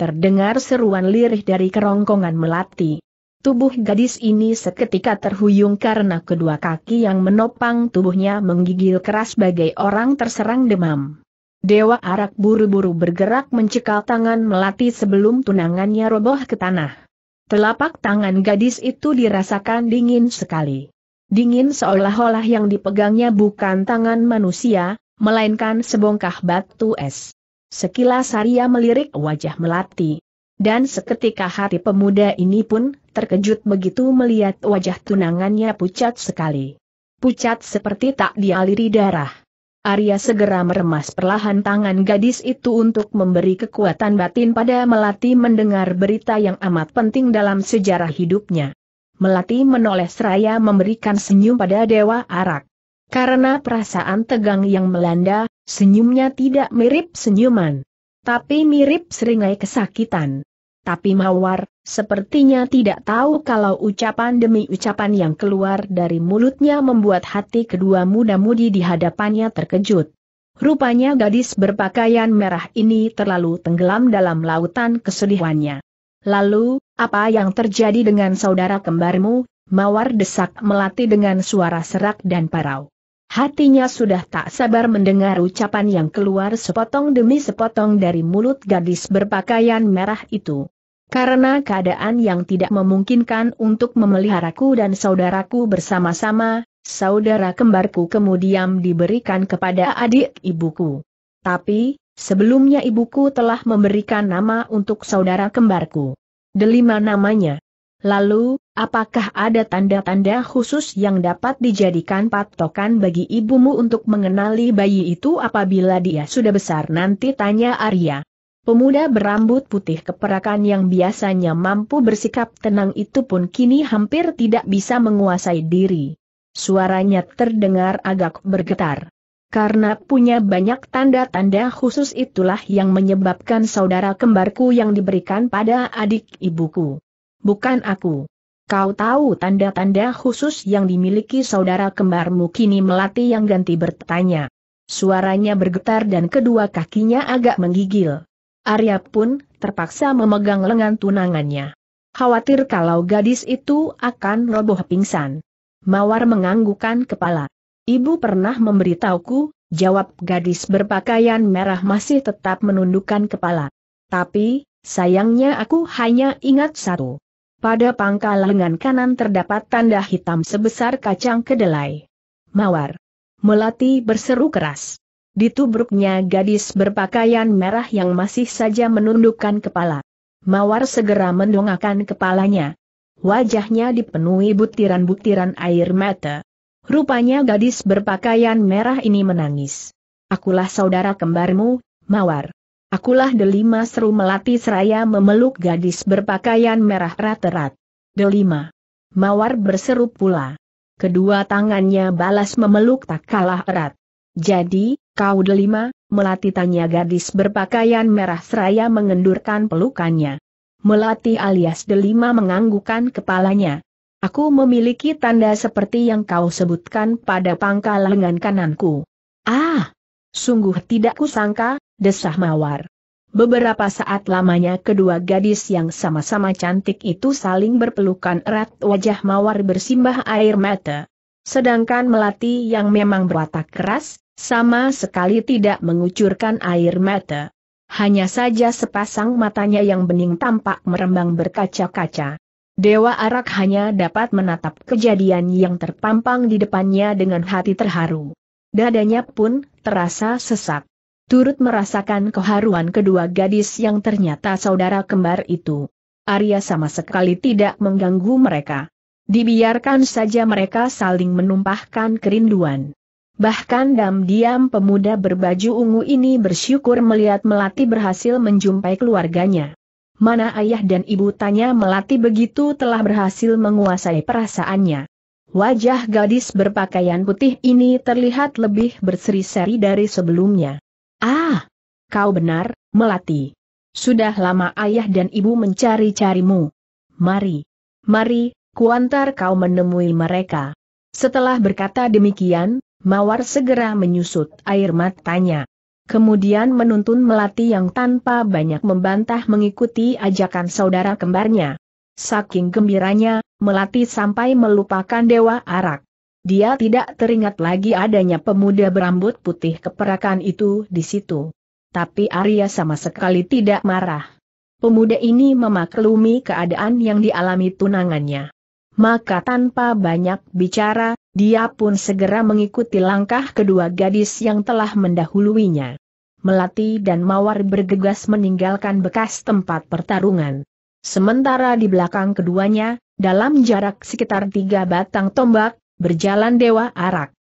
terdengar seruan lirih dari kerongkongan melati. Tubuh gadis ini seketika terhuyung karena kedua kaki yang menopang tubuhnya menggigil keras bagai orang terserang demam. Dewa Arak buru-buru bergerak mencekal tangan Melati sebelum tunangannya roboh ke tanah. Telapak tangan gadis itu dirasakan dingin sekali. Dingin seolah-olah yang dipegangnya bukan tangan manusia, melainkan sebongkah batu es. Sekilas Arya melirik wajah Melati. Dan seketika hati pemuda ini pun terkejut begitu melihat wajah tunangannya pucat sekali. Pucat seperti tak dialiri darah. Arya segera meremas perlahan tangan gadis itu untuk memberi kekuatan batin pada Melati mendengar berita yang amat penting dalam sejarah hidupnya. Melati menoleh seraya memberikan senyum pada Dewa Arak. Karena perasaan tegang yang melanda, senyumnya tidak mirip senyuman. Tapi mirip seringai kesakitan tapi Mawar, sepertinya tidak tahu kalau ucapan demi ucapan yang keluar dari mulutnya membuat hati kedua muda-mudi di hadapannya terkejut. Rupanya gadis berpakaian merah ini terlalu tenggelam dalam lautan kesedihannya. Lalu, apa yang terjadi dengan saudara kembarmu? Mawar desak melati dengan suara serak dan parau. Hatinya sudah tak sabar mendengar ucapan yang keluar sepotong demi sepotong dari mulut gadis berpakaian merah itu. Karena keadaan yang tidak memungkinkan untuk memeliharaku dan saudaraku bersama-sama, saudara kembarku kemudian diberikan kepada adik ibuku. Tapi, sebelumnya ibuku telah memberikan nama untuk saudara kembarku. Delima namanya. Lalu, apakah ada tanda-tanda khusus yang dapat dijadikan patokan bagi ibumu untuk mengenali bayi itu apabila dia sudah besar nanti tanya Arya. Pemuda berambut putih keperakan yang biasanya mampu bersikap tenang itu pun kini hampir tidak bisa menguasai diri. Suaranya terdengar agak bergetar. Karena punya banyak tanda-tanda khusus itulah yang menyebabkan saudara kembarku yang diberikan pada adik ibuku. Bukan aku. Kau tahu tanda-tanda khusus yang dimiliki saudara kembarmu kini melati yang ganti bertanya. Suaranya bergetar dan kedua kakinya agak menggigil. Arya pun terpaksa memegang lengan tunangannya. Khawatir kalau gadis itu akan roboh pingsan. Mawar menganggukkan kepala. Ibu pernah memberitahuku, jawab gadis berpakaian merah masih tetap menundukkan kepala. Tapi, sayangnya aku hanya ingat satu. Pada pangkal lengan kanan terdapat tanda hitam sebesar kacang kedelai. Mawar. Melati berseru keras. Ditubruknya gadis berpakaian merah yang masih saja menundukkan kepala. Mawar segera mendongakkan kepalanya. Wajahnya dipenuhi butiran-butiran air mata. Rupanya gadis berpakaian merah ini menangis. Akulah saudara kembarmu, Mawar. Akulah Delima seru melati seraya memeluk gadis berpakaian merah rat-rat. Delima. Mawar berseru pula. Kedua tangannya balas memeluk tak kalah erat. Jadi, Kau delima, Melati tanya gadis berpakaian merah seraya mengendurkan pelukannya. Melati alias delima menganggukan kepalanya. Aku memiliki tanda seperti yang kau sebutkan pada pangkal lengan kananku. Ah! Sungguh tidak kusangka, desah mawar. Beberapa saat lamanya kedua gadis yang sama-sama cantik itu saling berpelukan erat wajah mawar bersimbah air mata. Sedangkan Melati yang memang berwatak keras, sama sekali tidak mengucurkan air mata. Hanya saja sepasang matanya yang bening tampak merembang berkaca-kaca. Dewa Arak hanya dapat menatap kejadian yang terpampang di depannya dengan hati terharu. Dadanya pun terasa sesak. Turut merasakan keharuan kedua gadis yang ternyata saudara kembar itu. Arya sama sekali tidak mengganggu mereka. Dibiarkan saja mereka saling menumpahkan kerinduan. Bahkan diam-diam pemuda berbaju ungu ini bersyukur melihat Melati berhasil menjumpai keluarganya. Mana ayah dan ibu tanya Melati begitu telah berhasil menguasai perasaannya. Wajah gadis berpakaian putih ini terlihat lebih berseri-seri dari sebelumnya. Ah! Kau benar, Melati. Sudah lama ayah dan ibu mencari-carimu. Mari. Mari, kuantar kau menemui mereka. Setelah berkata demikian, Mawar segera menyusut air matanya. Kemudian menuntun Melati yang tanpa banyak membantah mengikuti ajakan saudara kembarnya. Saking gembiranya, Melati sampai melupakan Dewa Arak. Dia tidak teringat lagi adanya pemuda berambut putih keperakan itu di situ. Tapi Arya sama sekali tidak marah. Pemuda ini memaklumi keadaan yang dialami tunangannya maka tanpa banyak bicara, dia pun segera mengikuti langkah kedua gadis yang telah mendahuluinya. Melati dan Mawar bergegas meninggalkan bekas tempat pertarungan. Sementara di belakang keduanya, dalam jarak sekitar tiga batang tombak, berjalan Dewa Arak.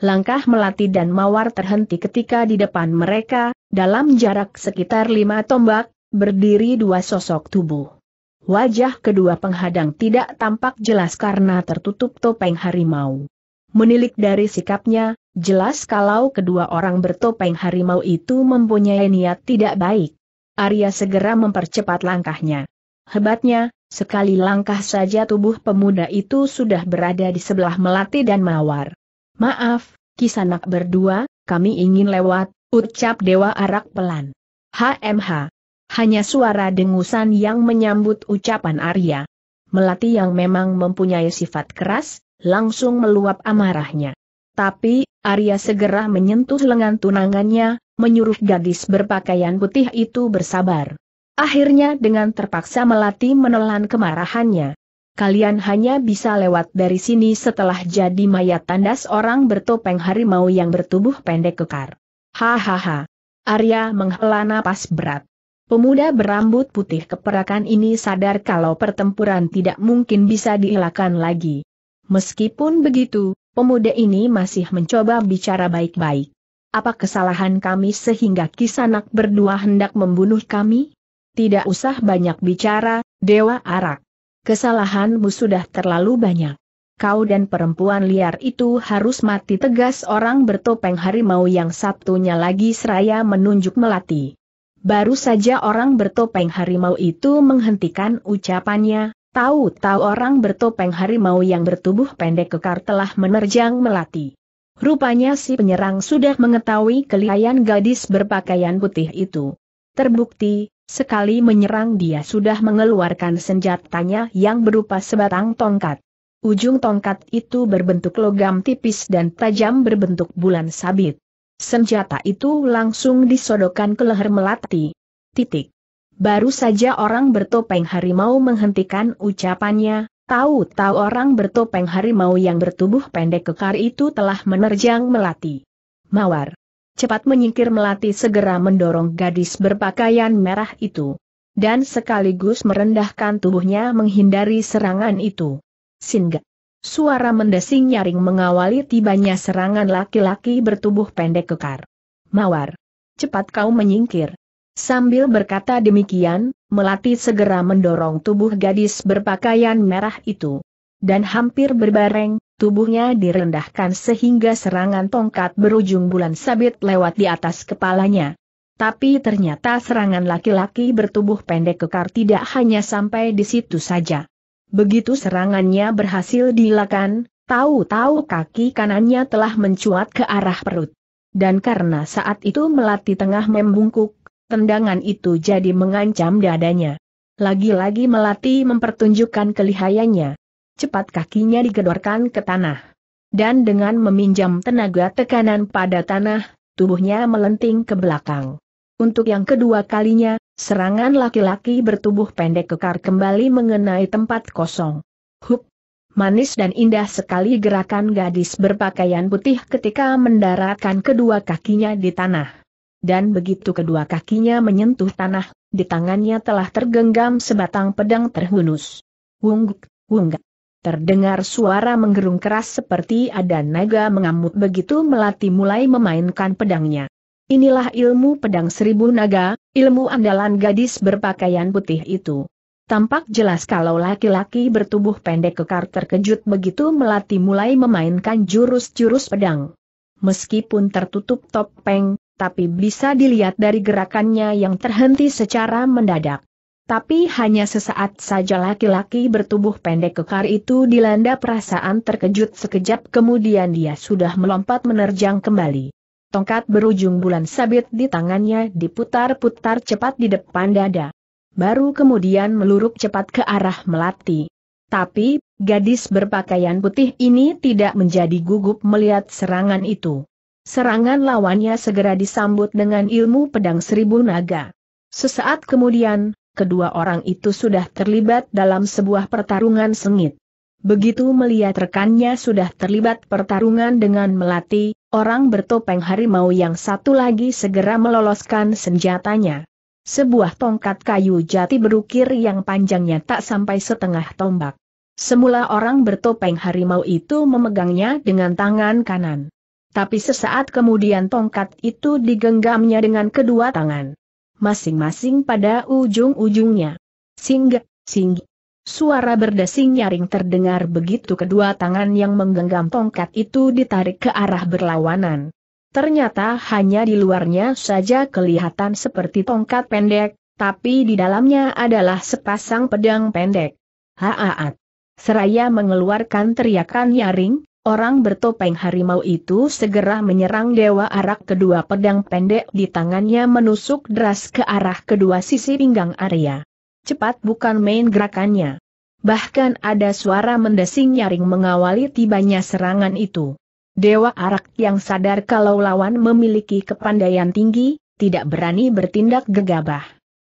Langkah Melati dan Mawar terhenti ketika di depan mereka, dalam jarak sekitar lima tombak, berdiri dua sosok tubuh. Wajah kedua penghadang tidak tampak jelas karena tertutup topeng harimau. Menilik dari sikapnya, jelas kalau kedua orang bertopeng harimau itu mempunyai niat tidak baik. Arya segera mempercepat langkahnya. Hebatnya, sekali langkah saja tubuh pemuda itu sudah berada di sebelah Melati dan Mawar. Maaf, kisanak berdua, kami ingin lewat, ucap Dewa Arak pelan. HMH hanya suara dengusan yang menyambut ucapan Arya. Melati yang memang mempunyai sifat keras, langsung meluap amarahnya. Tapi, Arya segera menyentuh lengan tunangannya, menyuruh gadis berpakaian putih itu bersabar. Akhirnya dengan terpaksa Melati menelan kemarahannya. Kalian hanya bisa lewat dari sini setelah jadi mayat tandas orang bertopeng harimau yang bertubuh pendek kekar. Hahaha. Arya menghela napas berat. Pemuda berambut putih keperakan ini sadar kalau pertempuran tidak mungkin bisa dielakkan lagi. Meskipun begitu, pemuda ini masih mencoba bicara baik-baik. Apa kesalahan kami sehingga kisanak berdua hendak membunuh kami? Tidak usah banyak bicara, Dewa Arak. Kesalahanmu sudah terlalu banyak. Kau dan perempuan liar itu harus mati tegas orang bertopeng harimau yang Sabtunya lagi seraya menunjuk melati. Baru saja orang bertopeng harimau itu menghentikan ucapannya, tahu-tahu orang bertopeng harimau yang bertubuh pendek kekar telah menerjang melati. Rupanya si penyerang sudah mengetahui kelihayan gadis berpakaian putih itu. Terbukti, sekali menyerang dia sudah mengeluarkan senjatanya yang berupa sebatang tongkat. Ujung tongkat itu berbentuk logam tipis dan tajam berbentuk bulan sabit. Senjata itu langsung disodokan ke leher Melati. Titik. Baru saja orang bertopeng harimau menghentikan ucapannya, tahu-tahu orang bertopeng harimau yang bertubuh pendek kekar itu telah menerjang Melati. Mawar. Cepat menyingkir Melati segera mendorong gadis berpakaian merah itu. Dan sekaligus merendahkan tubuhnya menghindari serangan itu. Singa. Suara mendesing nyaring mengawali tibanya serangan laki-laki bertubuh pendek kekar. Mawar. Cepat kau menyingkir. Sambil berkata demikian, Melati segera mendorong tubuh gadis berpakaian merah itu. Dan hampir berbareng, tubuhnya direndahkan sehingga serangan tongkat berujung bulan sabit lewat di atas kepalanya. Tapi ternyata serangan laki-laki bertubuh pendek kekar tidak hanya sampai di situ saja. Begitu serangannya berhasil dilakukan, tahu-tahu kaki kanannya telah mencuat ke arah perut. Dan karena saat itu melati tengah membungkuk, tendangan itu jadi mengancam dadanya. Lagi-lagi melati mempertunjukkan kelihayannya. Cepat kakinya digedorkan ke tanah. Dan dengan meminjam tenaga tekanan pada tanah, tubuhnya melenting ke belakang. Untuk yang kedua kalinya, Serangan laki-laki bertubuh pendek kekar kembali mengenai tempat kosong. Hup! Manis dan indah sekali gerakan gadis berpakaian putih ketika mendaratkan kedua kakinya di tanah. Dan begitu kedua kakinya menyentuh tanah, di tangannya telah tergenggam sebatang pedang terhunus. Wungguk, wunggak. Terdengar suara menggerung keras seperti ada naga mengamuk begitu Melati mulai memainkan pedangnya. Inilah ilmu pedang seribu naga, ilmu andalan gadis berpakaian putih itu. Tampak jelas kalau laki-laki bertubuh pendek kekar terkejut begitu melati mulai memainkan jurus-jurus pedang. Meskipun tertutup topeng, tapi bisa dilihat dari gerakannya yang terhenti secara mendadak. Tapi hanya sesaat saja laki-laki bertubuh pendek kekar itu dilanda perasaan terkejut sekejap kemudian dia sudah melompat menerjang kembali. Tongkat berujung bulan sabit di tangannya diputar-putar cepat di depan dada. Baru kemudian meluruk cepat ke arah Melati. Tapi, gadis berpakaian putih ini tidak menjadi gugup melihat serangan itu. Serangan lawannya segera disambut dengan ilmu pedang seribu naga. Sesaat kemudian, kedua orang itu sudah terlibat dalam sebuah pertarungan sengit. Begitu melihat rekannya sudah terlibat pertarungan dengan Melati, Orang bertopeng harimau yang satu lagi segera meloloskan senjatanya. Sebuah tongkat kayu jati berukir yang panjangnya tak sampai setengah tombak. Semula orang bertopeng harimau itu memegangnya dengan tangan kanan. Tapi sesaat kemudian tongkat itu digenggamnya dengan kedua tangan. Masing-masing pada ujung-ujungnya. singgah, singgah. Suara berdesing nyaring terdengar begitu kedua tangan yang menggenggam tongkat itu ditarik ke arah berlawanan. Ternyata hanya di luarnya saja kelihatan seperti tongkat pendek, tapi di dalamnya adalah sepasang pedang pendek. Haaat. Seraya mengeluarkan teriakan nyaring, orang bertopeng harimau itu segera menyerang dewa arak kedua pedang pendek di tangannya menusuk deras ke arah kedua sisi pinggang Arya cepat bukan main gerakannya. Bahkan ada suara mendesing nyaring mengawali tibanya serangan itu. Dewa Arak yang sadar kalau lawan memiliki kepandaian tinggi, tidak berani bertindak gegabah.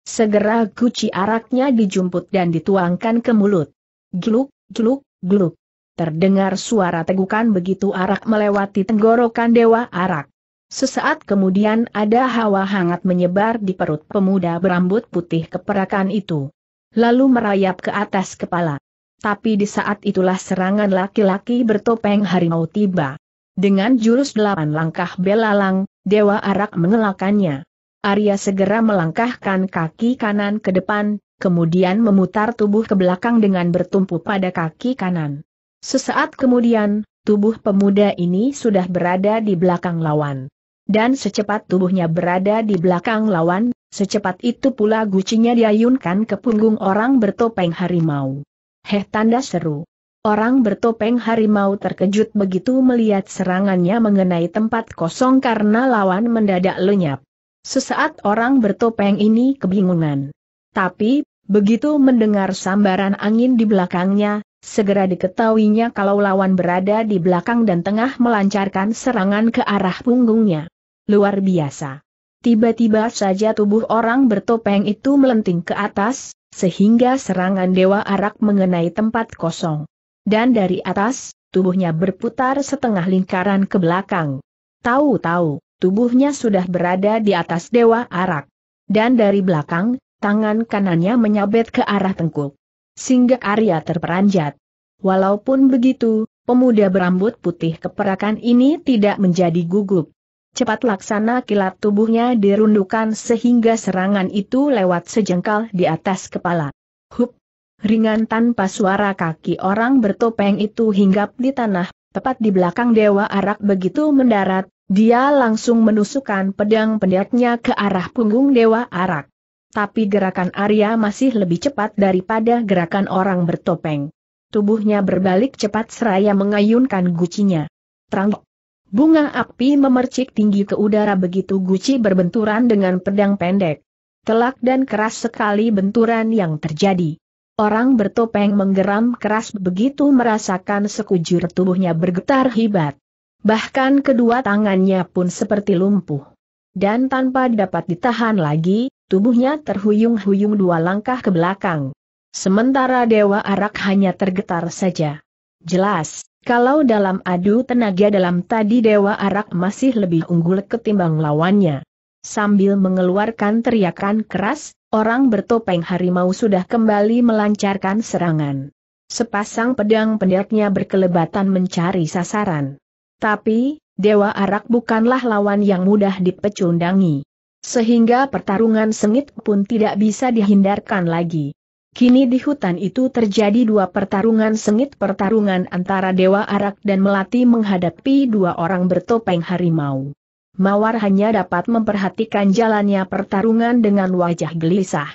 Segera guci araknya dijumput dan dituangkan ke mulut. Gluk, gluk, gluk. Terdengar suara tegukan begitu arak melewati tenggorokan Dewa Arak. Sesaat kemudian ada hawa hangat menyebar di perut pemuda berambut putih keperakan itu. Lalu merayap ke atas kepala. Tapi di saat itulah serangan laki-laki bertopeng harimau tiba. Dengan jurus delapan langkah belalang, Dewa Arak mengelakannya. Arya segera melangkahkan kaki kanan ke depan, kemudian memutar tubuh ke belakang dengan bertumpu pada kaki kanan. Sesaat kemudian, tubuh pemuda ini sudah berada di belakang lawan dan secepat tubuhnya berada di belakang lawan, secepat itu pula gucinya diayunkan ke punggung orang bertopeng harimau. Heh tanda seru. Orang bertopeng harimau terkejut begitu melihat serangannya mengenai tempat kosong karena lawan mendadak lenyap. Sesaat orang bertopeng ini kebingungan. Tapi, begitu mendengar sambaran angin di belakangnya, segera diketahuinya kalau lawan berada di belakang dan tengah melancarkan serangan ke arah punggungnya luar biasa. Tiba-tiba saja tubuh orang bertopeng itu melenting ke atas, sehingga serangan Dewa Arak mengenai tempat kosong. Dan dari atas, tubuhnya berputar setengah lingkaran ke belakang. Tahu-tahu, tubuhnya sudah berada di atas Dewa Arak. Dan dari belakang, tangan kanannya menyabet ke arah tengkuk. Sehingga Arya terperanjat. Walaupun begitu, pemuda berambut putih keperakan ini tidak menjadi gugup. Cepat laksana kilat tubuhnya dirundukan sehingga serangan itu lewat sejengkal di atas kepala. Hup! Ringan tanpa suara kaki orang bertopeng itu hinggap di tanah, tepat di belakang Dewa Arak begitu mendarat, dia langsung menusukkan pedang pendeknya ke arah punggung Dewa Arak. Tapi gerakan Arya masih lebih cepat daripada gerakan orang bertopeng. Tubuhnya berbalik cepat seraya mengayunkan gucinya. Trang. Bunga api memercik tinggi ke udara begitu Guci berbenturan dengan pedang pendek. Telak dan keras sekali benturan yang terjadi. Orang bertopeng menggeram keras begitu merasakan sekujur tubuhnya bergetar hebat. Bahkan kedua tangannya pun seperti lumpuh. Dan tanpa dapat ditahan lagi, tubuhnya terhuyung-huyung dua langkah ke belakang. Sementara Dewa Arak hanya tergetar saja. Jelas, kalau dalam adu tenaga dalam tadi Dewa Arak masih lebih unggul ketimbang lawannya. Sambil mengeluarkan teriakan keras, orang bertopeng harimau sudah kembali melancarkan serangan. Sepasang pedang pendeknya berkelebatan mencari sasaran. Tapi, Dewa Arak bukanlah lawan yang mudah dipecundangi. Sehingga pertarungan sengit pun tidak bisa dihindarkan lagi. Kini di hutan itu terjadi dua pertarungan sengit pertarungan antara Dewa Arak dan Melati menghadapi dua orang bertopeng harimau. Mawar hanya dapat memperhatikan jalannya pertarungan dengan wajah gelisah.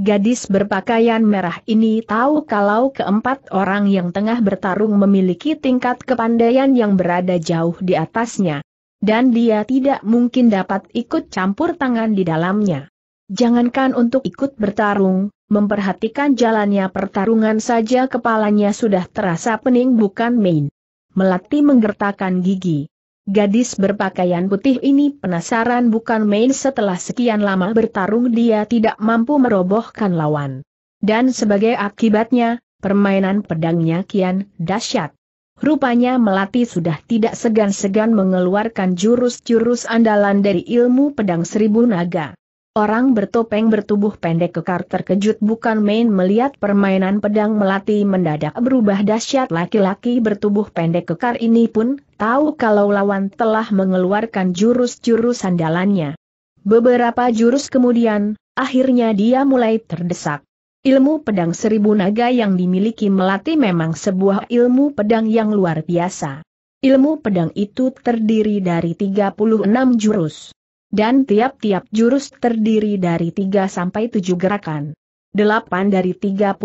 Gadis berpakaian merah ini tahu kalau keempat orang yang tengah bertarung memiliki tingkat kepandaian yang berada jauh di atasnya. Dan dia tidak mungkin dapat ikut campur tangan di dalamnya. Jangankan untuk ikut bertarung, memperhatikan jalannya pertarungan saja kepalanya sudah terasa pening bukan main. Melati menggertakkan gigi. Gadis berpakaian putih ini penasaran bukan main setelah sekian lama bertarung dia tidak mampu merobohkan lawan. Dan sebagai akibatnya, permainan pedangnya kian dahsyat. Rupanya Melati sudah tidak segan-segan mengeluarkan jurus-jurus andalan dari ilmu pedang seribu naga. Orang bertopeng bertubuh pendek kekar terkejut bukan main melihat permainan pedang melati mendadak berubah dahsyat laki-laki bertubuh pendek kekar ini pun tahu kalau lawan telah mengeluarkan jurus-jurus sandalannya. Beberapa jurus kemudian, akhirnya dia mulai terdesak. Ilmu pedang seribu naga yang dimiliki melati memang sebuah ilmu pedang yang luar biasa. Ilmu pedang itu terdiri dari 36 jurus dan tiap-tiap jurus terdiri dari 3 sampai 7 gerakan. Delapan dari 36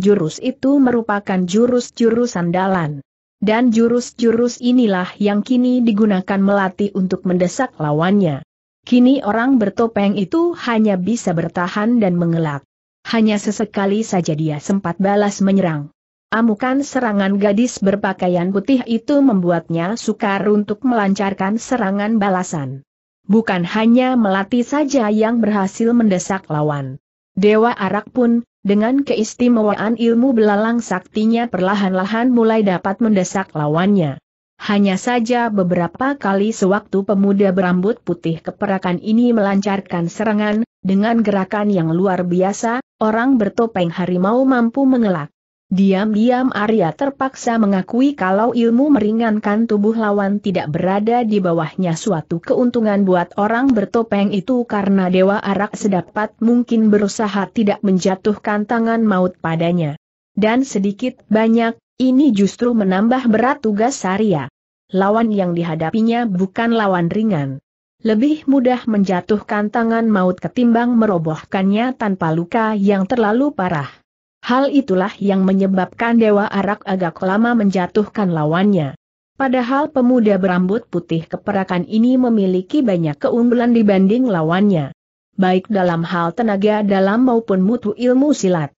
jurus itu merupakan jurus-jurus andalan. Dan jurus-jurus inilah yang kini digunakan melatih untuk mendesak lawannya. Kini orang bertopeng itu hanya bisa bertahan dan mengelak. Hanya sesekali saja dia sempat balas menyerang. Amukan serangan gadis berpakaian putih itu membuatnya sukar untuk melancarkan serangan balasan. Bukan hanya melati saja yang berhasil mendesak lawan. Dewa Arak pun, dengan keistimewaan ilmu belalang saktinya perlahan-lahan mulai dapat mendesak lawannya. Hanya saja beberapa kali sewaktu pemuda berambut putih keperakan ini melancarkan serangan, dengan gerakan yang luar biasa, orang bertopeng harimau mampu mengelak. Diam-diam Arya terpaksa mengakui kalau ilmu meringankan tubuh lawan tidak berada di bawahnya suatu keuntungan buat orang bertopeng itu karena Dewa Arak sedapat mungkin berusaha tidak menjatuhkan tangan maut padanya. Dan sedikit banyak, ini justru menambah berat tugas Arya. Lawan yang dihadapinya bukan lawan ringan. Lebih mudah menjatuhkan tangan maut ketimbang merobohkannya tanpa luka yang terlalu parah. Hal itulah yang menyebabkan Dewa Arak agak lama menjatuhkan lawannya. Padahal pemuda berambut putih keperakan ini memiliki banyak keunggulan dibanding lawannya. Baik dalam hal tenaga dalam maupun mutu ilmu silat.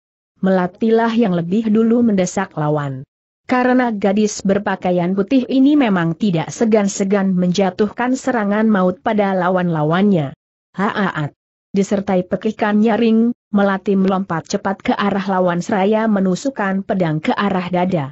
Melatilah yang lebih dulu mendesak lawan. Karena gadis berpakaian putih ini memang tidak segan-segan menjatuhkan serangan maut pada lawan-lawannya. Haaat disertai pekikan nyaring, melatih melompat cepat ke arah lawan seraya menusukkan pedang ke arah dada.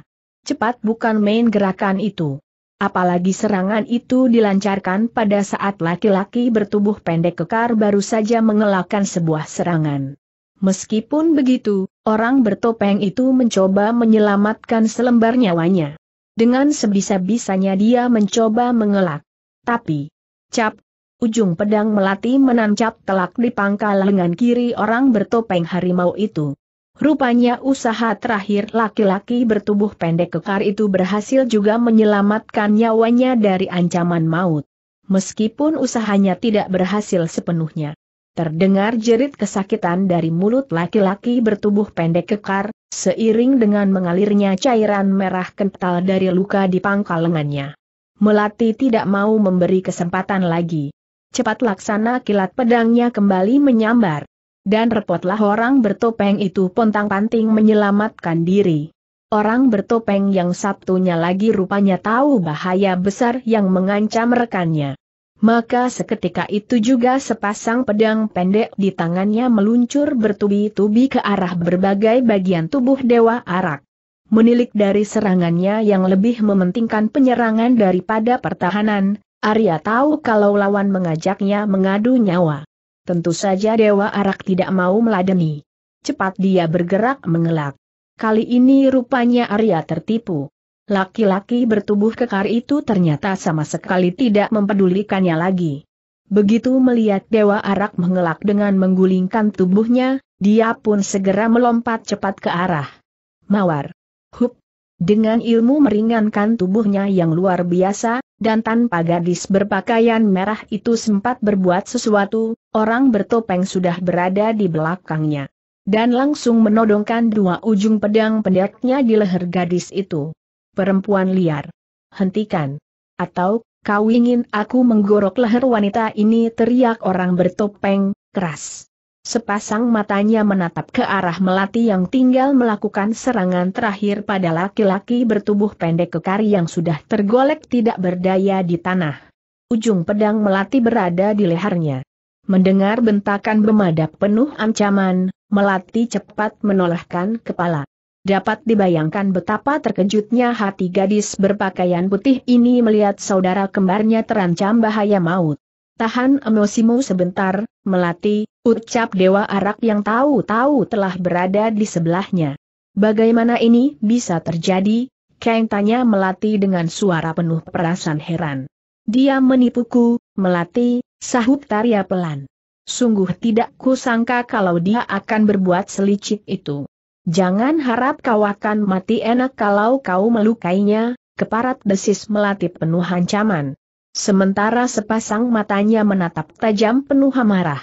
Cepat bukan main gerakan itu. Apalagi serangan itu dilancarkan pada saat laki-laki bertubuh pendek kekar baru saja mengelakkan sebuah serangan. Meskipun begitu, orang bertopeng itu mencoba menyelamatkan selembar nyawanya. Dengan sebisa-bisanya dia mencoba mengelak. Tapi, cap, Ujung pedang melati menancap telak di pangkal lengan kiri orang bertopeng harimau itu. Rupanya usaha terakhir laki-laki bertubuh pendek kekar itu berhasil juga menyelamatkan nyawanya dari ancaman maut. Meskipun usahanya tidak berhasil sepenuhnya. Terdengar jerit kesakitan dari mulut laki-laki bertubuh pendek kekar, seiring dengan mengalirnya cairan merah kental dari luka di pangkal lengannya. Melati tidak mau memberi kesempatan lagi cepat laksana kilat pedangnya kembali menyambar. Dan repotlah orang bertopeng itu pontang-panting menyelamatkan diri. Orang bertopeng yang Sabtunya lagi rupanya tahu bahaya besar yang mengancam rekannya. Maka seketika itu juga sepasang pedang pendek di tangannya meluncur bertubi-tubi ke arah berbagai bagian tubuh Dewa Arak. Menilik dari serangannya yang lebih mementingkan penyerangan daripada pertahanan, Arya tahu kalau lawan mengajaknya mengadu nyawa. Tentu saja Dewa Arak tidak mau meladeni. Cepat dia bergerak mengelak. Kali ini rupanya Arya tertipu. Laki-laki bertubuh kekar itu ternyata sama sekali tidak mempedulikannya lagi. Begitu melihat Dewa Arak mengelak dengan menggulingkan tubuhnya, dia pun segera melompat cepat ke arah Mawar. Hup! Dengan ilmu meringankan tubuhnya yang luar biasa, dan tanpa gadis berpakaian merah itu sempat berbuat sesuatu, orang bertopeng sudah berada di belakangnya. Dan langsung menodongkan dua ujung pedang pendeknya di leher gadis itu. Perempuan liar. Hentikan. Atau, kau ingin aku menggorok leher wanita ini teriak orang bertopeng, keras sepasang matanya menatap ke arah Melati yang tinggal melakukan serangan terakhir pada laki-laki bertubuh pendek kekar yang sudah tergolek tidak berdaya di tanah. Ujung pedang Melati berada di lehernya. Mendengar bentakan bermadap penuh ancaman, Melati cepat menolehkan kepala. Dapat dibayangkan betapa terkejutnya hati gadis berpakaian putih ini melihat saudara kembarnya terancam bahaya maut. Tahan emosimu sebentar, Melati, ucap Dewa Arak yang tahu-tahu telah berada di sebelahnya. Bagaimana ini bisa terjadi? Kang tanya Melati dengan suara penuh perasaan heran. Dia menipuku, Melati, sahut Tarya pelan. Sungguh tidak kusangka kalau dia akan berbuat selicik itu. Jangan harap kau akan mati enak kalau kau melukainya, keparat desis Melati penuh ancaman. Sementara sepasang matanya menatap tajam penuh amarah.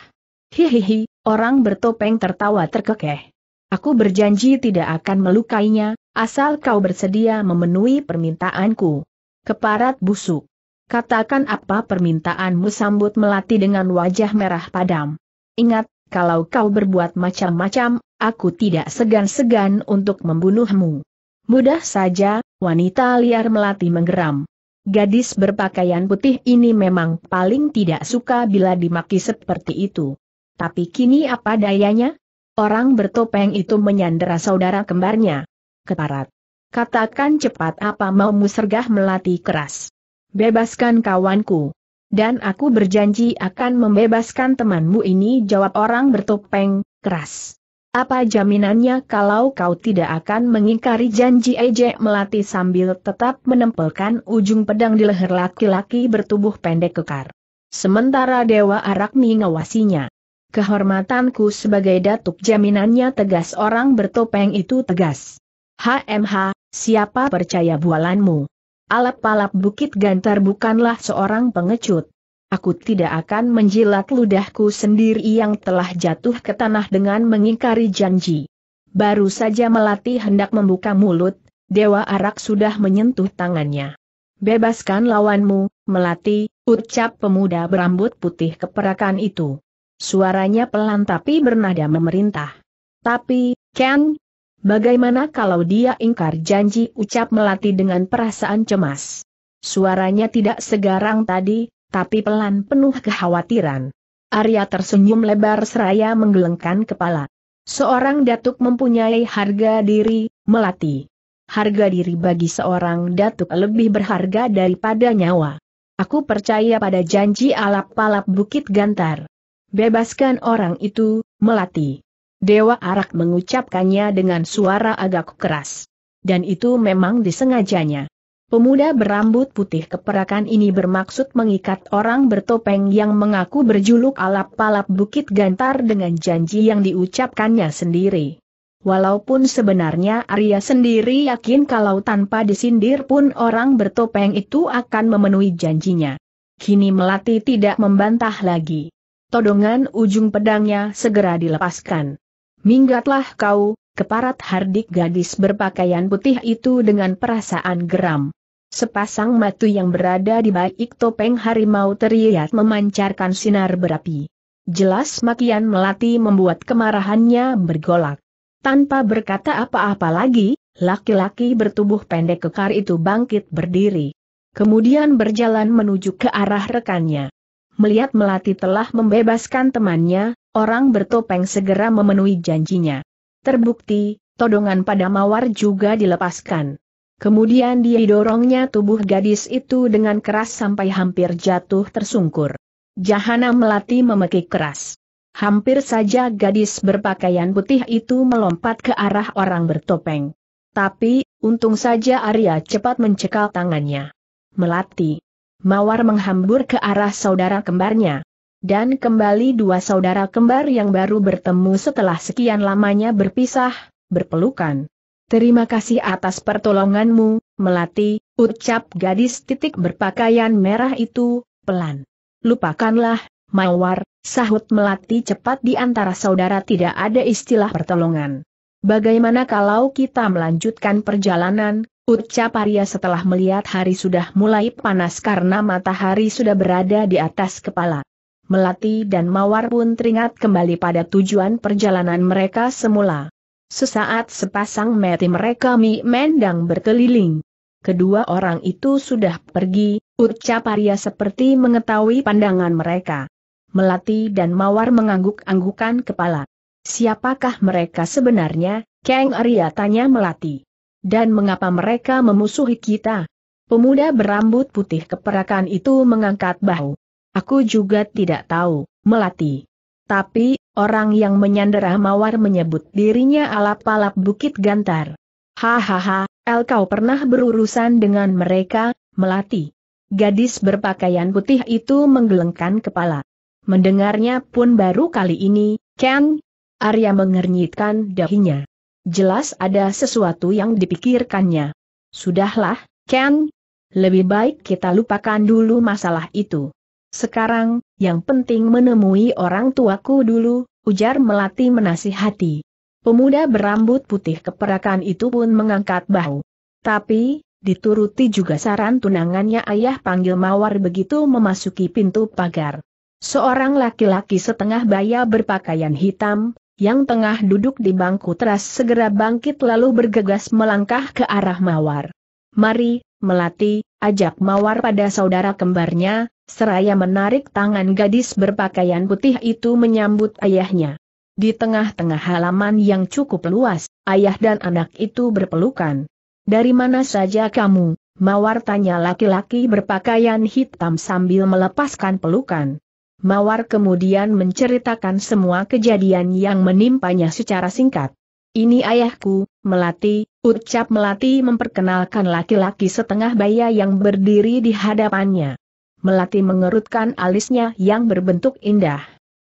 Hihihi, orang bertopeng tertawa terkekeh. Aku berjanji tidak akan melukainya, asal kau bersedia memenuhi permintaanku. Keparat busuk. Katakan apa permintaanmu sambut melati dengan wajah merah padam. Ingat, kalau kau berbuat macam-macam, aku tidak segan-segan untuk membunuhmu. Mudah saja, wanita liar melati menggeram. Gadis berpakaian putih ini memang paling tidak suka bila dimaki seperti itu. Tapi kini apa dayanya? Orang bertopeng itu menyandera saudara kembarnya. Keparat. Katakan cepat apa maumu sergah melati keras. Bebaskan kawanku. Dan aku berjanji akan membebaskan temanmu ini jawab orang bertopeng, keras. Apa jaminannya kalau kau tidak akan mengingkari janji Ejek Melati sambil tetap menempelkan ujung pedang di leher laki-laki bertubuh pendek kekar. Sementara Dewa Arakni ngawasinya. Kehormatanku sebagai datuk jaminannya tegas orang bertopeng itu tegas. HMH, siapa percaya bualanmu? Alap-alap Bukit Gantar bukanlah seorang pengecut. Aku tidak akan menjilat ludahku sendiri yang telah jatuh ke tanah dengan mengingkari janji. Baru saja melati hendak membuka mulut, Dewa Arak sudah menyentuh tangannya. Bebaskan lawanmu, melati, ucap pemuda berambut putih keperakan itu. Suaranya pelan tapi bernada memerintah. Tapi, Ken, bagaimana kalau dia ingkar janji ucap melati dengan perasaan cemas? Suaranya tidak segarang tadi, tapi pelan penuh kekhawatiran. Arya tersenyum lebar seraya menggelengkan kepala. Seorang datuk mempunyai harga diri, melati. Harga diri bagi seorang datuk lebih berharga daripada nyawa. Aku percaya pada janji alap palap Bukit Gantar. Bebaskan orang itu, melati. Dewa Arak mengucapkannya dengan suara agak keras. Dan itu memang disengajanya. Pemuda berambut putih keperakan ini bermaksud mengikat orang bertopeng yang mengaku berjuluk alap Palap Bukit Gantar dengan janji yang diucapkannya sendiri. Walaupun sebenarnya Arya sendiri yakin kalau tanpa disindir pun orang bertopeng itu akan memenuhi janjinya. Kini Melati tidak membantah lagi. Todongan ujung pedangnya segera dilepaskan. Minggatlah kau, keparat hardik gadis berpakaian putih itu dengan perasaan geram. Sepasang matu yang berada di baik topeng harimau teriak memancarkan sinar berapi. Jelas makian melati membuat kemarahannya bergolak. Tanpa berkata apa-apa lagi, laki-laki bertubuh pendek kekar itu bangkit berdiri. Kemudian berjalan menuju ke arah rekannya. Melihat Melati telah membebaskan temannya, orang bertopeng segera memenuhi janjinya. Terbukti, todongan pada mawar juga dilepaskan. Kemudian dia didorongnya tubuh gadis itu dengan keras sampai hampir jatuh tersungkur. Jahana Melati memekik keras. Hampir saja gadis berpakaian putih itu melompat ke arah orang bertopeng. Tapi, untung saja Arya cepat mencekal tangannya. Melati. Mawar menghambur ke arah saudara kembarnya. Dan kembali dua saudara kembar yang baru bertemu setelah sekian lamanya berpisah, berpelukan. Terima kasih atas pertolonganmu, Melati, ucap gadis titik berpakaian merah itu, pelan. Lupakanlah, Mawar, sahut Melati cepat di antara saudara tidak ada istilah pertolongan. Bagaimana kalau kita melanjutkan perjalanan, ucap Arya setelah melihat hari sudah mulai panas karena matahari sudah berada di atas kepala. Melati dan Mawar pun teringat kembali pada tujuan perjalanan mereka semula. Sesaat sepasang mati mereka mendang berkeliling. Kedua orang itu sudah pergi, ucap Arya seperti mengetahui pandangan mereka. Melati dan Mawar mengangguk-anggukan kepala. Siapakah mereka sebenarnya? Kang Arya tanya Melati. Dan mengapa mereka memusuhi kita? Pemuda berambut putih keperakan itu mengangkat bahu. Aku juga tidak tahu, Melati. Tapi, Orang yang menyandera mawar menyebut dirinya alap-alap Bukit Gantar. Hahaha, El kau pernah berurusan dengan mereka, Melati. Gadis berpakaian putih itu menggelengkan kepala. Mendengarnya pun baru kali ini, Ken. Arya mengernyitkan dahinya. Jelas ada sesuatu yang dipikirkannya. Sudahlah, Ken. Lebih baik kita lupakan dulu masalah itu. Sekarang, yang penting menemui orang tuaku dulu, ujar Melati menasihati. Pemuda berambut putih keperakan itu pun mengangkat bahu. Tapi, dituruti juga saran tunangannya ayah panggil mawar begitu memasuki pintu pagar. Seorang laki-laki setengah baya berpakaian hitam, yang tengah duduk di bangku teras segera bangkit lalu bergegas melangkah ke arah mawar. Mari, Melati, ajak mawar pada saudara kembarnya, Seraya menarik tangan gadis berpakaian putih itu menyambut ayahnya. Di tengah-tengah halaman yang cukup luas, ayah dan anak itu berpelukan. Dari mana saja kamu? Mawar tanya laki-laki berpakaian hitam sambil melepaskan pelukan. Mawar kemudian menceritakan semua kejadian yang menimpanya secara singkat. Ini ayahku, Melati, ucap Melati memperkenalkan laki-laki setengah baya yang berdiri di hadapannya. Melati mengerutkan alisnya yang berbentuk indah.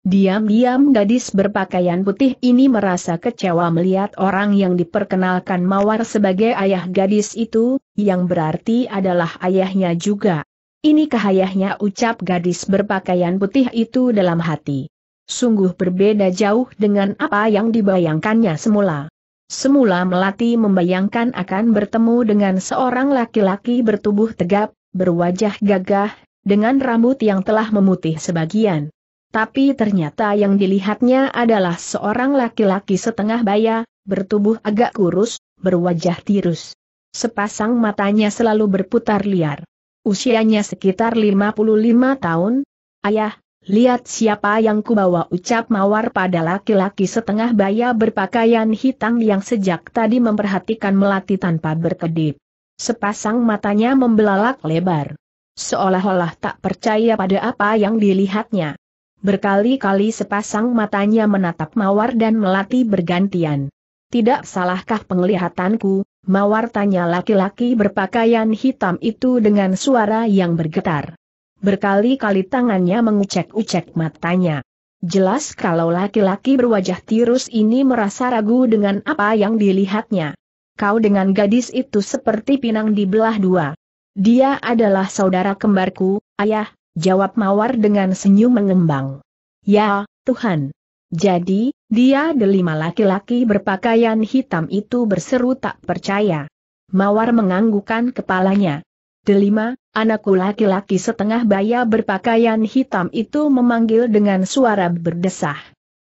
Diam-diam gadis berpakaian putih ini merasa kecewa melihat orang yang diperkenalkan Mawar sebagai ayah gadis itu, yang berarti adalah ayahnya juga. Ini ayahnya? ucap gadis berpakaian putih itu dalam hati. Sungguh berbeda jauh dengan apa yang dibayangkannya semula. Semula Melati membayangkan akan bertemu dengan seorang laki-laki bertubuh tegap, berwajah gagah, dengan rambut yang telah memutih sebagian. Tapi ternyata yang dilihatnya adalah seorang laki-laki setengah baya, bertubuh agak kurus, berwajah tirus. Sepasang matanya selalu berputar liar. Usianya sekitar 55 tahun. Ayah, lihat siapa yang kubawa ucap mawar pada laki-laki setengah baya berpakaian hitam yang sejak tadi memperhatikan melati tanpa berkedip. Sepasang matanya membelalak lebar seolah-olah tak percaya pada apa yang dilihatnya. Berkali-kali sepasang matanya menatap Mawar dan Melati bergantian. Tidak salahkah penglihatanku, Mawar tanya laki-laki berpakaian hitam itu dengan suara yang bergetar. Berkali-kali tangannya mengucek-ucek matanya. Jelas kalau laki-laki berwajah tirus ini merasa ragu dengan apa yang dilihatnya. Kau dengan gadis itu seperti pinang di belah dua. Dia adalah saudara kembarku, ayah, jawab Mawar dengan senyum mengembang. Ya, Tuhan. Jadi, dia delima laki-laki berpakaian hitam itu berseru tak percaya. Mawar menganggukkan kepalanya. Delima, anakku laki-laki setengah baya berpakaian hitam itu memanggil dengan suara berdesah.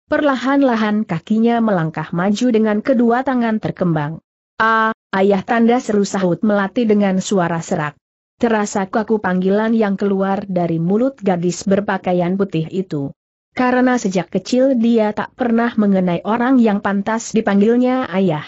Perlahan-lahan kakinya melangkah maju dengan kedua tangan terkembang. Ah, Ayah tanda seru sahut melati dengan suara serak. Terasa kaku panggilan yang keluar dari mulut gadis berpakaian putih itu. Karena sejak kecil dia tak pernah mengenai orang yang pantas dipanggilnya ayah.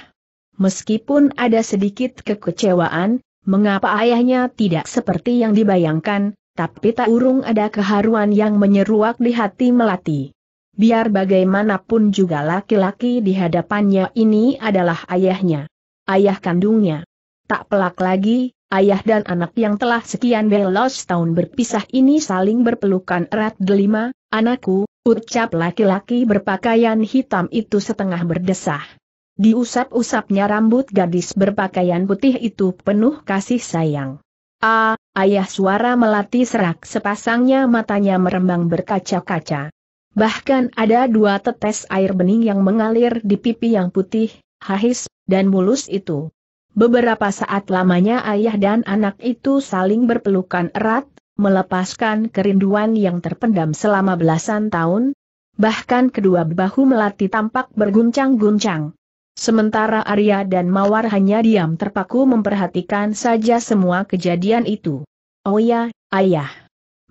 Meskipun ada sedikit kekecewaan, mengapa ayahnya tidak seperti yang dibayangkan, tapi tak urung ada keharuan yang menyeruak di hati Melati. Biar bagaimanapun juga laki-laki di hadapannya ini adalah ayahnya ayah kandungnya. Tak pelak lagi, ayah dan anak yang telah sekian belas tahun berpisah ini saling berpelukan erat delima, anakku, ucap laki-laki berpakaian hitam itu setengah berdesah. Diusap-usapnya rambut gadis berpakaian putih itu penuh kasih sayang. Ah, ayah suara melati serak sepasangnya matanya merembang berkaca-kaca. Bahkan ada dua tetes air bening yang mengalir di pipi yang putih, hahis, dan mulus itu. Beberapa saat lamanya ayah dan anak itu saling berpelukan erat, melepaskan kerinduan yang terpendam selama belasan tahun, bahkan kedua bahu melati tampak berguncang-guncang. Sementara Arya dan Mawar hanya diam terpaku memperhatikan saja semua kejadian itu. Oh ya, ayah.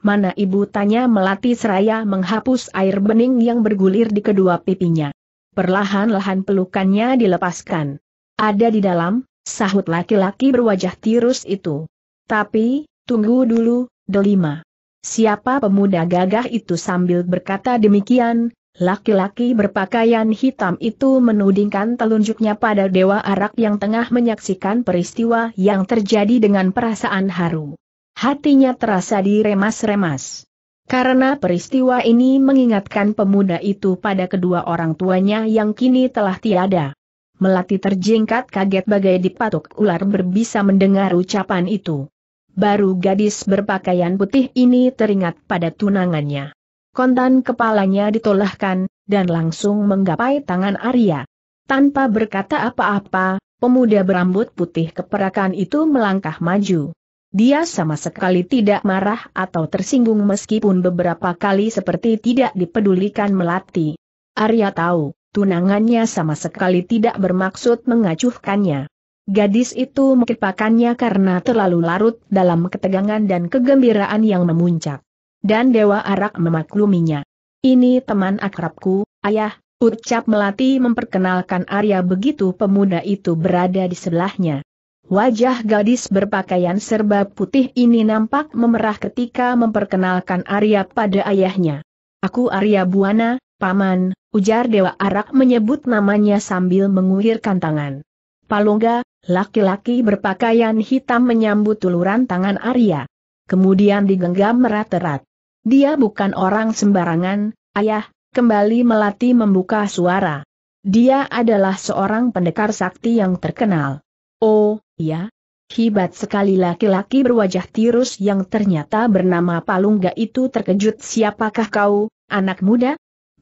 Mana ibu tanya Melati Seraya menghapus air bening yang bergulir di kedua pipinya. Perlahan-lahan pelukannya dilepaskan. Ada di dalam, sahut laki-laki berwajah tirus itu. Tapi, tunggu dulu, delima. Siapa pemuda gagah itu sambil berkata demikian, laki-laki berpakaian hitam itu menudingkan telunjuknya pada Dewa Arak yang tengah menyaksikan peristiwa yang terjadi dengan perasaan haru. Hatinya terasa diremas-remas. Karena peristiwa ini mengingatkan pemuda itu pada kedua orang tuanya yang kini telah tiada. Melati terjingkat kaget bagai dipatuk ular berbisa mendengar ucapan itu. Baru gadis berpakaian putih ini teringat pada tunangannya. Kontan kepalanya ditolahkan, dan langsung menggapai tangan Arya. Tanpa berkata apa-apa, pemuda berambut putih keperakan itu melangkah maju. Dia sama sekali tidak marah atau tersinggung meskipun beberapa kali seperti tidak dipedulikan Melati. Arya tahu, tunangannya sama sekali tidak bermaksud mengacuhkannya. Gadis itu mengkipakannya karena terlalu larut dalam ketegangan dan kegembiraan yang memuncak. Dan Dewa Arak memakluminya. Ini teman akrabku, ayah, ucap Melati memperkenalkan Arya begitu pemuda itu berada di sebelahnya. Wajah gadis berpakaian serba putih ini nampak memerah ketika memperkenalkan Arya pada ayahnya. Aku Arya Buana, Paman, ujar Dewa Arak menyebut namanya sambil menguhirkan tangan. Palungga, laki-laki berpakaian hitam menyambut uluran tangan Arya. Kemudian digenggam erat-erat. Dia bukan orang sembarangan, ayah, kembali melatih membuka suara. Dia adalah seorang pendekar sakti yang terkenal. Oh, ya, Hibat sekali laki-laki berwajah tirus yang ternyata bernama Palungga itu terkejut siapakah kau, anak muda?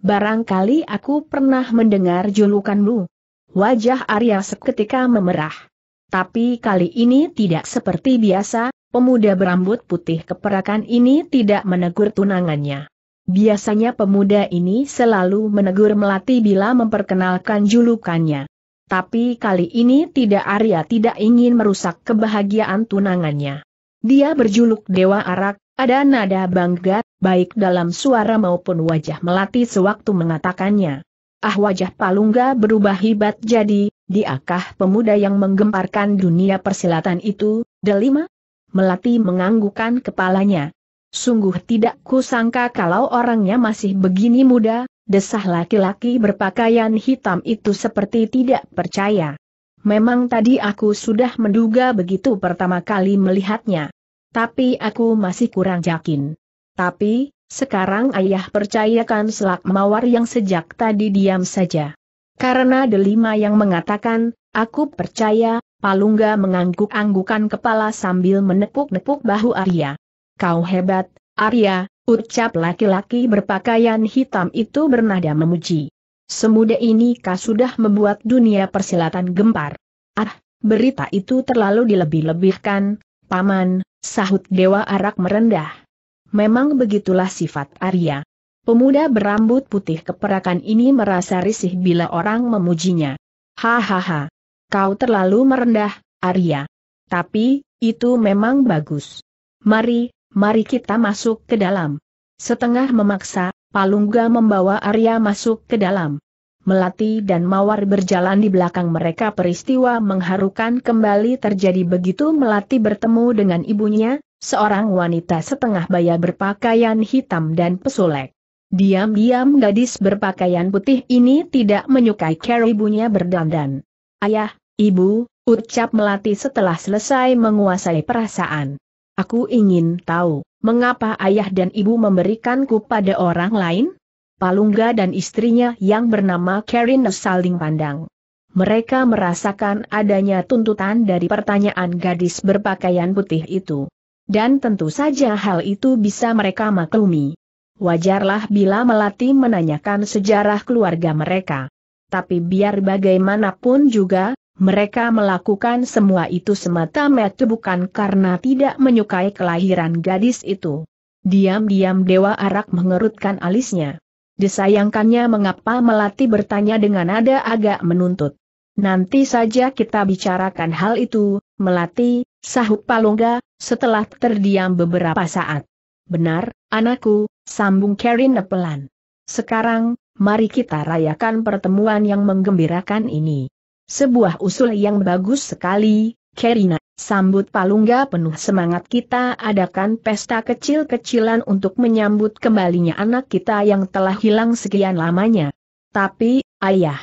Barangkali aku pernah mendengar julukanmu. Wajah Arya seketika memerah. Tapi kali ini tidak seperti biasa, pemuda berambut putih keperakan ini tidak menegur tunangannya. Biasanya pemuda ini selalu menegur Melati bila memperkenalkan julukannya. Tapi kali ini tidak Arya tidak ingin merusak kebahagiaan tunangannya. Dia berjuluk Dewa Arak, ada nada bangga, baik dalam suara maupun wajah melati sewaktu mengatakannya. Ah wajah Palungga berubah hibat jadi, diakah pemuda yang menggemparkan dunia persilatan itu, Delima? Melati menganggukan kepalanya. Sungguh tidak kusangka kalau orangnya masih begini muda, desah laki-laki berpakaian hitam itu seperti tidak percaya. Memang tadi aku sudah menduga begitu pertama kali melihatnya tapi aku masih kurang yakin. Tapi, sekarang ayah percayakan selak mawar yang sejak tadi diam saja. Karena delima yang mengatakan, aku percaya, Palungga mengangguk-anggukan kepala sambil menepuk-nepuk bahu Arya. Kau hebat, Arya, ucap laki-laki berpakaian hitam itu bernada memuji. Semudah ini kau sudah membuat dunia persilatan gempar. Ah, berita itu terlalu dilebih-lebihkan, Paman, Sahut Dewa Arak merendah. Memang begitulah sifat Arya. Pemuda berambut putih keperakan ini merasa risih bila orang memujinya. Hahaha. Kau terlalu merendah, Arya. Tapi, itu memang bagus. Mari, mari kita masuk ke dalam. Setengah memaksa, Palungga membawa Arya masuk ke dalam. Melati dan Mawar berjalan di belakang mereka peristiwa mengharukan kembali terjadi begitu Melati bertemu dengan ibunya, seorang wanita setengah baya berpakaian hitam dan pesulek. Diam-diam gadis berpakaian putih ini tidak menyukai cara ibunya berdandan. Ayah, ibu, ucap Melati setelah selesai menguasai perasaan. Aku ingin tahu, mengapa ayah dan ibu memberikanku pada orang lain? Palungga dan istrinya yang bernama Karin saling pandang. Mereka merasakan adanya tuntutan dari pertanyaan gadis berpakaian putih itu. Dan tentu saja hal itu bisa mereka maklumi. Wajarlah bila Melati menanyakan sejarah keluarga mereka. Tapi biar bagaimanapun juga, mereka melakukan semua itu semata-mata bukan karena tidak menyukai kelahiran gadis itu. Diam-diam Dewa Arak mengerutkan alisnya. Disayangkannya mengapa Melati bertanya dengan nada agak menuntut. Nanti saja kita bicarakan hal itu, Melati, sahut Palongga, setelah terdiam beberapa saat. Benar, anakku, sambung Karin pelan. Sekarang, mari kita rayakan pertemuan yang menggembirakan ini. Sebuah usul yang bagus sekali, Kerina, sambut Palungga penuh semangat kita adakan pesta kecil-kecilan untuk menyambut kembalinya anak kita yang telah hilang sekian lamanya. Tapi, ayah.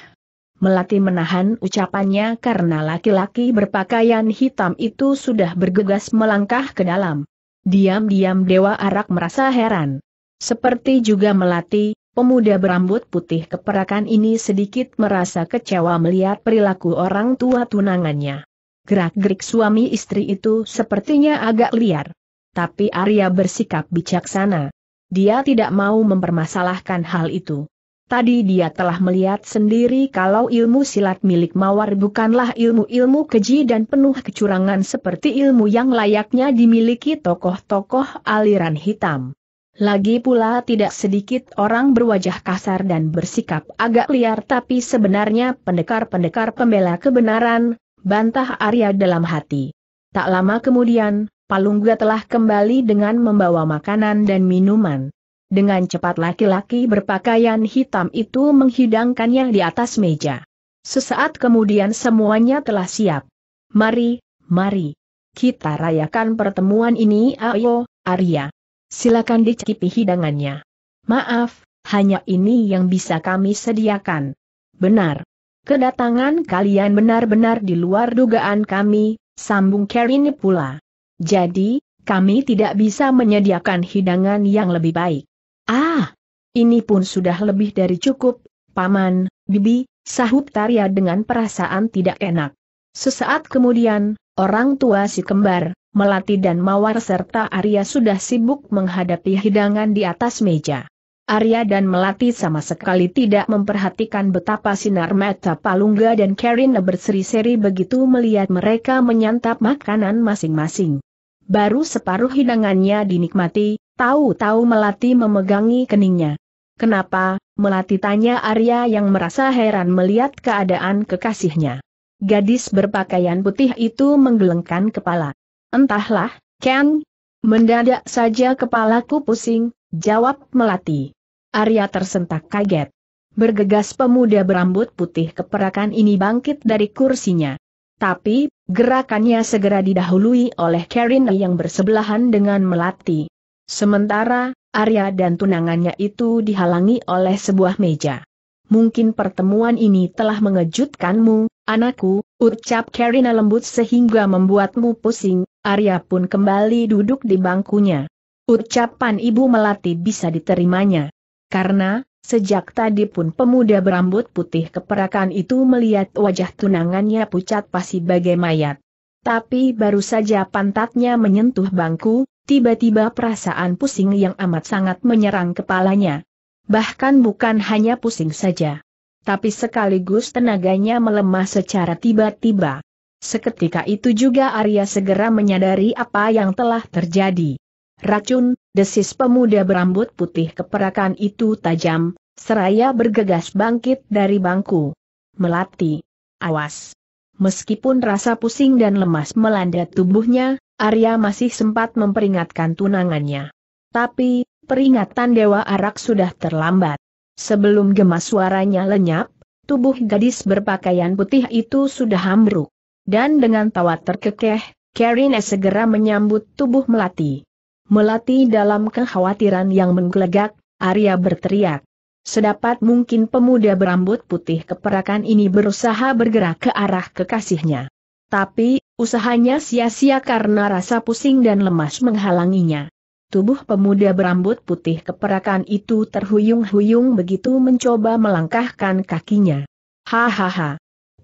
Melati menahan ucapannya karena laki-laki berpakaian hitam itu sudah bergegas melangkah ke dalam. Diam-diam Dewa Arak merasa heran. Seperti juga Melati, Pemuda berambut putih keperakan ini sedikit merasa kecewa melihat perilaku orang tua tunangannya. Gerak-gerik suami istri itu sepertinya agak liar. Tapi Arya bersikap bijaksana. Dia tidak mau mempermasalahkan hal itu. Tadi dia telah melihat sendiri kalau ilmu silat milik Mawar bukanlah ilmu-ilmu keji dan penuh kecurangan seperti ilmu yang layaknya dimiliki tokoh-tokoh aliran hitam. Lagi pula tidak sedikit orang berwajah kasar dan bersikap agak liar tapi sebenarnya pendekar-pendekar pembela kebenaran, bantah Arya dalam hati. Tak lama kemudian, Palungga telah kembali dengan membawa makanan dan minuman. Dengan cepat laki-laki berpakaian hitam itu menghidangkannya di atas meja. Sesaat kemudian semuanya telah siap. Mari, mari. Kita rayakan pertemuan ini ayo, Arya. Silakan dicicipi hidangannya. Maaf, hanya ini yang bisa kami sediakan. Benar. Kedatangan kalian benar-benar di luar dugaan kami, sambung Karine pula. Jadi, kami tidak bisa menyediakan hidangan yang lebih baik. Ah, ini pun sudah lebih dari cukup, Paman, Bibi, sahut Tarya dengan perasaan tidak enak. Sesaat kemudian, orang tua si kembar, Melati dan Mawar serta Arya sudah sibuk menghadapi hidangan di atas meja. Arya dan Melati sama sekali tidak memperhatikan betapa sinar mata Palungga dan Karina berseri-seri begitu melihat mereka menyantap makanan masing-masing. Baru separuh hidangannya dinikmati, tahu-tahu Melati memegangi keningnya. Kenapa, Melati tanya Arya yang merasa heran melihat keadaan kekasihnya. Gadis berpakaian putih itu menggelengkan kepala. Entahlah, Ken. Mendadak saja kepalaku pusing, Jawab Melati. Arya tersentak kaget. Bergegas pemuda berambut putih keperakan ini bangkit dari kursinya. Tapi, gerakannya segera didahului oleh Karina yang bersebelahan dengan Melati. Sementara, Arya dan tunangannya itu dihalangi oleh sebuah meja. Mungkin pertemuan ini telah mengejutkanmu, anakku, ucap Karina lembut sehingga membuatmu pusing, Arya pun kembali duduk di bangkunya. Ucapan Ibu Melati bisa diterimanya. Karena, sejak tadi pun pemuda berambut putih keperakan itu melihat wajah tunangannya pucat pasi bagai mayat. Tapi baru saja pantatnya menyentuh bangku, tiba-tiba perasaan pusing yang amat sangat menyerang kepalanya. Bahkan bukan hanya pusing saja. Tapi sekaligus tenaganya melemah secara tiba-tiba. Seketika itu juga Arya segera menyadari apa yang telah terjadi. Racun, desis pemuda berambut putih keperakan itu tajam, seraya bergegas bangkit dari bangku. Melati. Awas. Meskipun rasa pusing dan lemas melanda tubuhnya, Arya masih sempat memperingatkan tunangannya. Tapi, peringatan Dewa Arak sudah terlambat. Sebelum gemas suaranya lenyap, tubuh gadis berpakaian putih itu sudah ambruk. Dan dengan tawa terkekeh, Karine segera menyambut tubuh Melati. Melati dalam kekhawatiran yang menggelegak, Arya berteriak. Sedapat mungkin pemuda berambut putih keperakan ini berusaha bergerak ke arah kekasihnya. Tapi, usahanya sia-sia karena rasa pusing dan lemas menghalanginya. Tubuh pemuda berambut putih keperakan itu terhuyung-huyung begitu mencoba melangkahkan kakinya. Hahaha.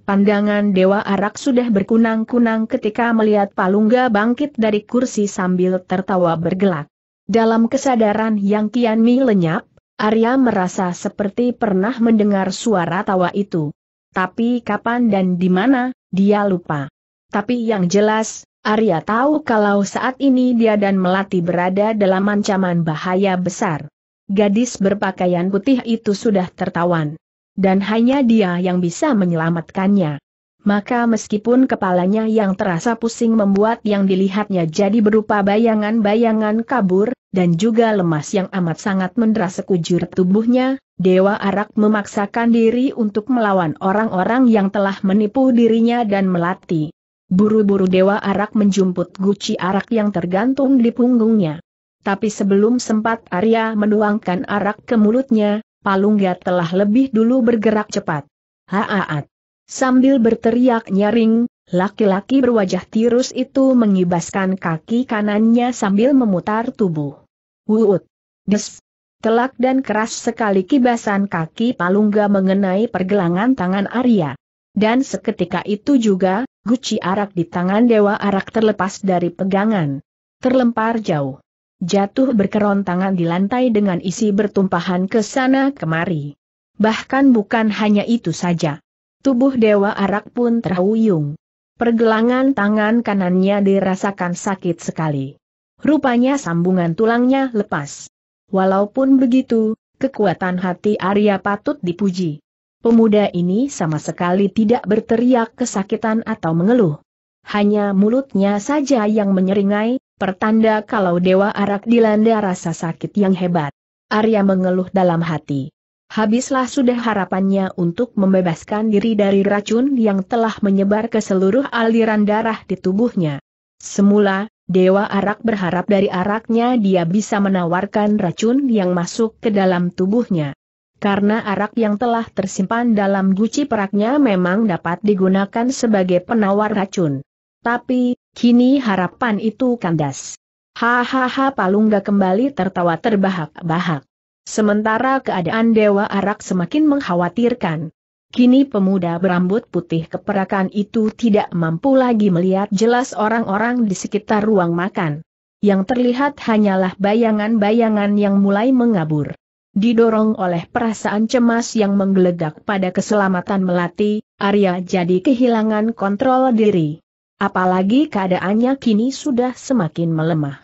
Pandangan Dewa Arak sudah berkunang-kunang ketika melihat Palungga bangkit dari kursi sambil tertawa bergelak. Dalam kesadaran yang kian mi lenyap, Arya merasa seperti pernah mendengar suara tawa itu. Tapi kapan dan di mana, dia lupa. Tapi yang jelas, Arya tahu kalau saat ini dia dan Melati berada dalam ancaman bahaya besar. Gadis berpakaian putih itu sudah tertawan dan hanya dia yang bisa menyelamatkannya. Maka meskipun kepalanya yang terasa pusing membuat yang dilihatnya jadi berupa bayangan-bayangan kabur, dan juga lemas yang amat sangat mendera sekujur tubuhnya, Dewa Arak memaksakan diri untuk melawan orang-orang yang telah menipu dirinya dan melatih. Buru-buru Dewa Arak menjumput guci arak yang tergantung di punggungnya. Tapi sebelum sempat Arya menuangkan arak ke mulutnya, Palungga telah lebih dulu bergerak cepat. Haaat! Sambil berteriak nyaring, laki-laki berwajah tirus itu mengibaskan kaki kanannya sambil memutar tubuh. Wuut! Des! Telak dan keras sekali kibasan kaki Palungga mengenai pergelangan tangan Arya. Dan seketika itu juga, guci arak di tangan Dewa Arak terlepas dari pegangan. Terlempar jauh jatuh berkeron di lantai dengan isi bertumpahan ke sana kemari. Bahkan bukan hanya itu saja. Tubuh Dewa Arak pun terhuyung. Pergelangan tangan kanannya dirasakan sakit sekali. Rupanya sambungan tulangnya lepas. Walaupun begitu, kekuatan hati Arya patut dipuji. Pemuda ini sama sekali tidak berteriak kesakitan atau mengeluh. Hanya mulutnya saja yang menyeringai, pertanda kalau Dewa Arak dilanda rasa sakit yang hebat. Arya mengeluh dalam hati. Habislah sudah harapannya untuk membebaskan diri dari racun yang telah menyebar ke seluruh aliran darah di tubuhnya. Semula, Dewa Arak berharap dari araknya dia bisa menawarkan racun yang masuk ke dalam tubuhnya. Karena arak yang telah tersimpan dalam guci peraknya memang dapat digunakan sebagai penawar racun. Tapi, Kini harapan itu kandas. Hahaha Palungga kembali tertawa terbahak-bahak. Sementara keadaan Dewa Arak semakin mengkhawatirkan. Kini pemuda berambut putih keperakan itu tidak mampu lagi melihat jelas orang-orang di sekitar ruang makan. Yang terlihat hanyalah bayangan-bayangan yang mulai mengabur. Didorong oleh perasaan cemas yang menggeledak pada keselamatan Melati, Arya jadi kehilangan kontrol diri. Apalagi keadaannya kini sudah semakin melemah.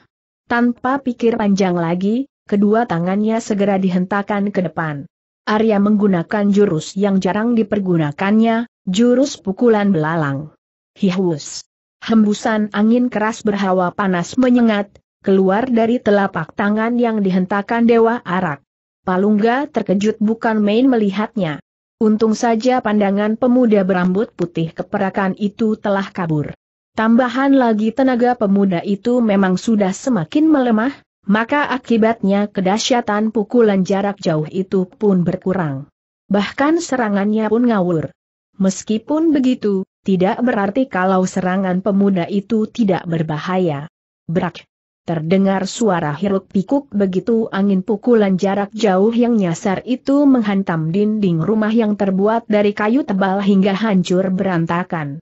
Tanpa pikir panjang lagi, kedua tangannya segera dihentakkan ke depan. Arya menggunakan jurus yang jarang dipergunakannya, jurus pukulan belalang. Hihus. Hembusan angin keras berhawa panas menyengat, keluar dari telapak tangan yang dihentakkan Dewa Arak. Palungga terkejut bukan main melihatnya. Untung saja pandangan pemuda berambut putih keperakan itu telah kabur. Tambahan lagi tenaga pemuda itu memang sudah semakin melemah, maka akibatnya kedahsyatan pukulan jarak jauh itu pun berkurang. Bahkan serangannya pun ngawur. Meskipun begitu, tidak berarti kalau serangan pemuda itu tidak berbahaya. Brak! Terdengar suara hiruk pikuk begitu angin pukulan jarak jauh yang nyasar itu menghantam dinding rumah yang terbuat dari kayu tebal hingga hancur berantakan.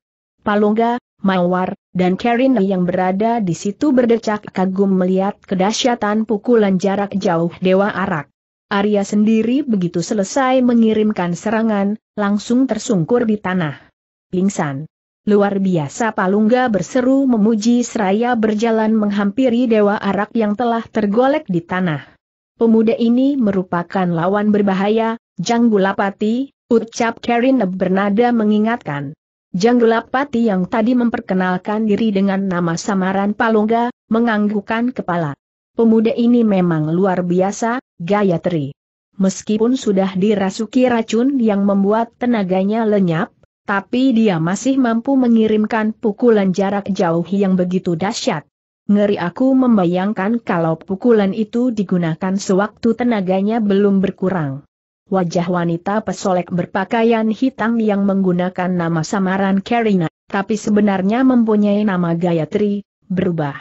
Palungga, Mawar, dan Karina yang berada di situ berdecak kagum melihat kedahsyatan pukulan jarak jauh Dewa Arak. Arya sendiri begitu selesai mengirimkan serangan, langsung tersungkur di tanah. Pingsan. Luar biasa Palungga berseru memuji seraya berjalan menghampiri Dewa Arak yang telah tergolek di tanah. Pemuda ini merupakan lawan berbahaya, Janggulapati, ucap Karina bernada mengingatkan. Pati yang tadi memperkenalkan diri dengan nama samaran Palungga, menganggukkan kepala. Pemuda ini memang luar biasa, Gayatri. Meskipun sudah dirasuki racun yang membuat tenaganya lenyap, tapi dia masih mampu mengirimkan pukulan jarak jauh yang begitu dahsyat. Ngeri aku membayangkan kalau pukulan itu digunakan sewaktu tenaganya belum berkurang wajah wanita pesolek berpakaian hitam yang menggunakan nama samaran Karina, tapi sebenarnya mempunyai nama Gayatri, berubah.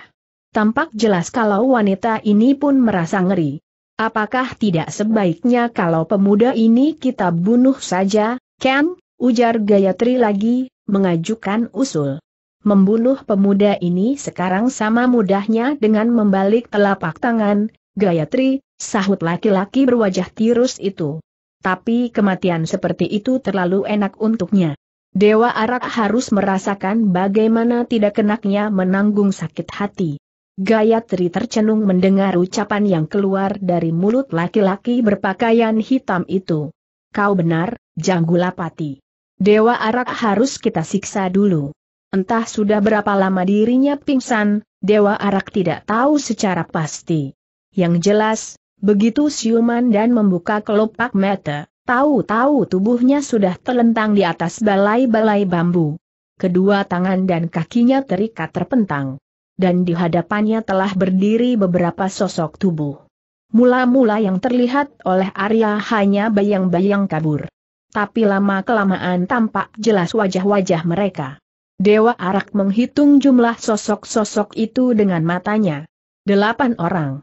Tampak jelas kalau wanita ini pun merasa ngeri. Apakah tidak sebaiknya kalau pemuda ini kita bunuh saja, Ken? Ujar Gayatri lagi, mengajukan usul. Membunuh pemuda ini sekarang sama mudahnya dengan membalik telapak tangan, Gayatri, sahut laki-laki berwajah tirus itu tapi kematian seperti itu terlalu enak untuknya. Dewa Arak harus merasakan bagaimana tidak kenaknya menanggung sakit hati. Gayatri tercenung mendengar ucapan yang keluar dari mulut laki-laki berpakaian hitam itu. Kau benar, Janggulapati. Dewa Arak harus kita siksa dulu. Entah sudah berapa lama dirinya pingsan, Dewa Arak tidak tahu secara pasti. Yang jelas, Begitu siuman dan membuka kelopak mata, tahu-tahu tubuhnya sudah terlentang di atas balai-balai bambu. Kedua tangan dan kakinya terikat terpentang. Dan di hadapannya telah berdiri beberapa sosok tubuh. Mula-mula yang terlihat oleh Arya hanya bayang-bayang kabur. Tapi lama-kelamaan tampak jelas wajah-wajah mereka. Dewa Arak menghitung jumlah sosok-sosok itu dengan matanya. Delapan orang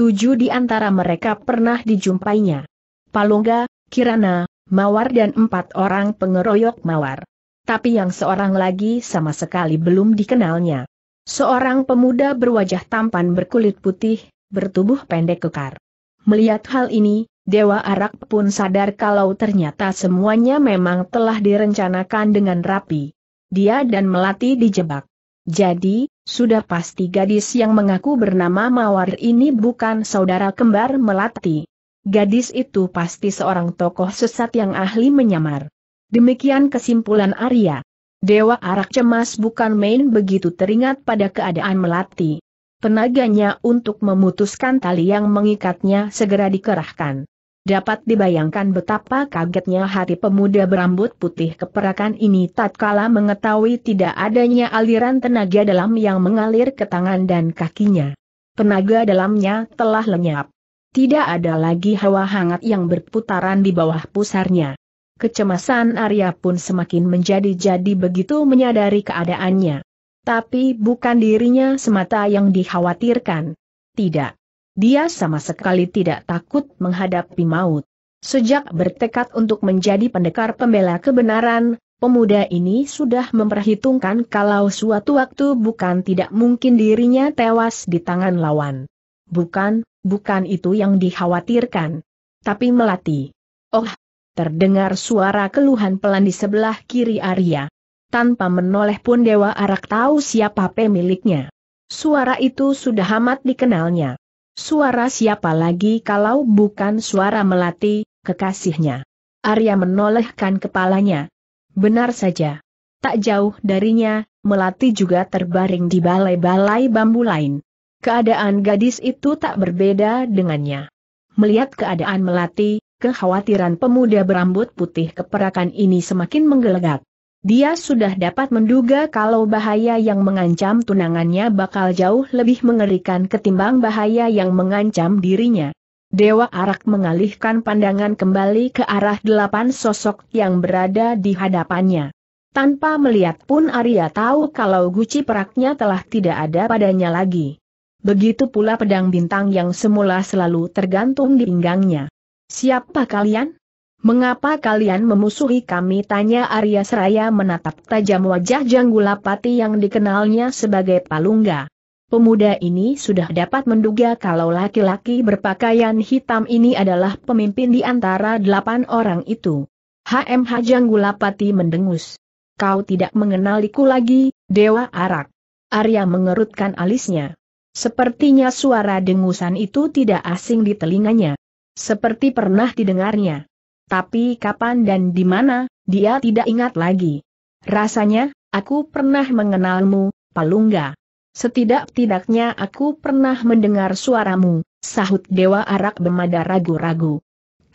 tujuh di antara mereka pernah dijumpainya. Palungga, Kirana, Mawar dan empat orang pengeroyok Mawar. Tapi yang seorang lagi sama sekali belum dikenalnya. Seorang pemuda berwajah tampan berkulit putih, bertubuh pendek kekar. Melihat hal ini, Dewa Arak pun sadar kalau ternyata semuanya memang telah direncanakan dengan rapi. Dia dan Melati dijebak. Jadi, sudah pasti gadis yang mengaku bernama Mawar ini bukan saudara kembar Melati. Gadis itu pasti seorang tokoh sesat yang ahli menyamar. Demikian kesimpulan Arya. Dewa Arak cemas bukan main begitu teringat pada keadaan Melati. Tenaganya untuk memutuskan tali yang mengikatnya segera dikerahkan. Dapat dibayangkan betapa kagetnya hati pemuda berambut putih keperakan ini tatkala mengetahui tidak adanya aliran tenaga dalam yang mengalir ke tangan dan kakinya. Tenaga dalamnya telah lenyap. Tidak ada lagi hawa hangat yang berputaran di bawah pusarnya. Kecemasan Arya pun semakin menjadi-jadi begitu menyadari keadaannya. Tapi bukan dirinya semata yang dikhawatirkan. Tidak dia sama sekali tidak takut menghadapi maut. Sejak bertekad untuk menjadi pendekar pembela kebenaran, pemuda ini sudah memperhitungkan kalau suatu waktu bukan tidak mungkin dirinya tewas di tangan lawan. Bukan, bukan itu yang dikhawatirkan. Tapi melati. Oh, terdengar suara keluhan pelan di sebelah kiri Arya. Tanpa menoleh pun Dewa Arak tahu siapa pemiliknya. Suara itu sudah amat dikenalnya. Suara siapa lagi kalau bukan suara melati, kekasihnya. Arya menolehkan kepalanya. Benar saja. Tak jauh darinya, melati juga terbaring di balai-balai bambu lain. Keadaan gadis itu tak berbeda dengannya. Melihat keadaan melati, kekhawatiran pemuda berambut putih keperakan ini semakin menggelegak. Dia sudah dapat menduga kalau bahaya yang mengancam tunangannya bakal jauh lebih mengerikan ketimbang bahaya yang mengancam dirinya. Dewa Arak mengalihkan pandangan kembali ke arah delapan sosok yang berada di hadapannya. Tanpa melihat pun Arya tahu kalau guci peraknya telah tidak ada padanya lagi. Begitu pula pedang bintang yang semula selalu tergantung di pinggangnya. Siapa kalian? Mengapa kalian memusuhi kami? Tanya Arya Seraya menatap tajam wajah Janggulapati yang dikenalnya sebagai Palungga. Pemuda ini sudah dapat menduga kalau laki-laki berpakaian hitam ini adalah pemimpin di antara delapan orang itu. HMH Janggulapati mendengus. Kau tidak mengenaliku lagi, Dewa Arak. Arya mengerutkan alisnya. Sepertinya suara dengusan itu tidak asing di telinganya. Seperti pernah didengarnya. Tapi kapan dan di mana, dia tidak ingat lagi. Rasanya, aku pernah mengenalmu, Palungga. Setidak-tidaknya aku pernah mendengar suaramu, sahut Dewa Arak bemada ragu-ragu.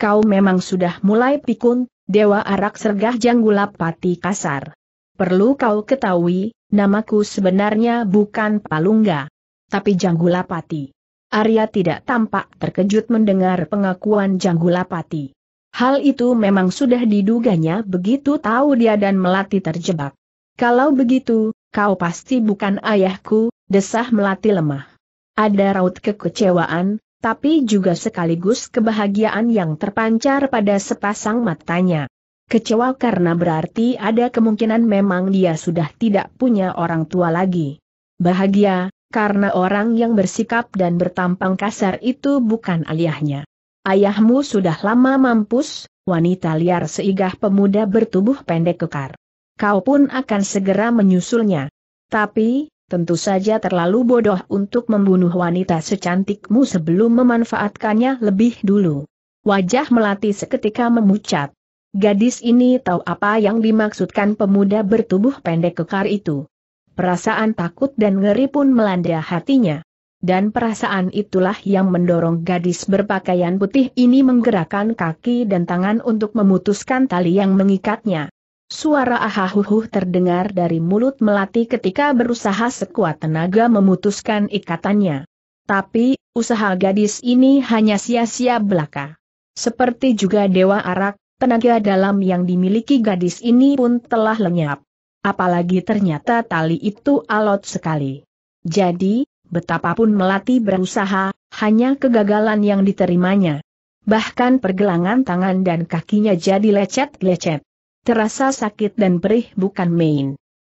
Kau memang sudah mulai pikun, Dewa Arak sergah janggulap pati kasar. Perlu kau ketahui, namaku sebenarnya bukan Palungga. Tapi Janggulapati. Arya tidak tampak terkejut mendengar pengakuan Janggulapati. Hal itu memang sudah diduganya begitu tahu dia dan Melati terjebak. Kalau begitu, kau pasti bukan ayahku, desah Melati lemah. Ada raut kekecewaan, tapi juga sekaligus kebahagiaan yang terpancar pada sepasang matanya. Kecewa karena berarti ada kemungkinan memang dia sudah tidak punya orang tua lagi. Bahagia, karena orang yang bersikap dan bertampang kasar itu bukan aliahnya. Ayahmu sudah lama mampus, wanita liar seigah pemuda bertubuh pendek kekar. Kau pun akan segera menyusulnya. Tapi, tentu saja terlalu bodoh untuk membunuh wanita secantikmu sebelum memanfaatkannya lebih dulu. Wajah melati seketika memucat. Gadis ini tahu apa yang dimaksudkan pemuda bertubuh pendek kekar itu. Perasaan takut dan ngeri pun melanda hatinya dan perasaan itulah yang mendorong gadis berpakaian putih ini menggerakkan kaki dan tangan untuk memutuskan tali yang mengikatnya. Suara ahahuhuh terdengar dari mulut Melati ketika berusaha sekuat tenaga memutuskan ikatannya. Tapi, usaha gadis ini hanya sia-sia belaka. Seperti juga Dewa Arak, tenaga dalam yang dimiliki gadis ini pun telah lenyap. Apalagi ternyata tali itu alot sekali. Jadi, Betapapun Melati berusaha, hanya kegagalan yang diterimanya. Bahkan pergelangan tangan dan kakinya jadi lecet-lecet. Terasa sakit dan perih bukan main.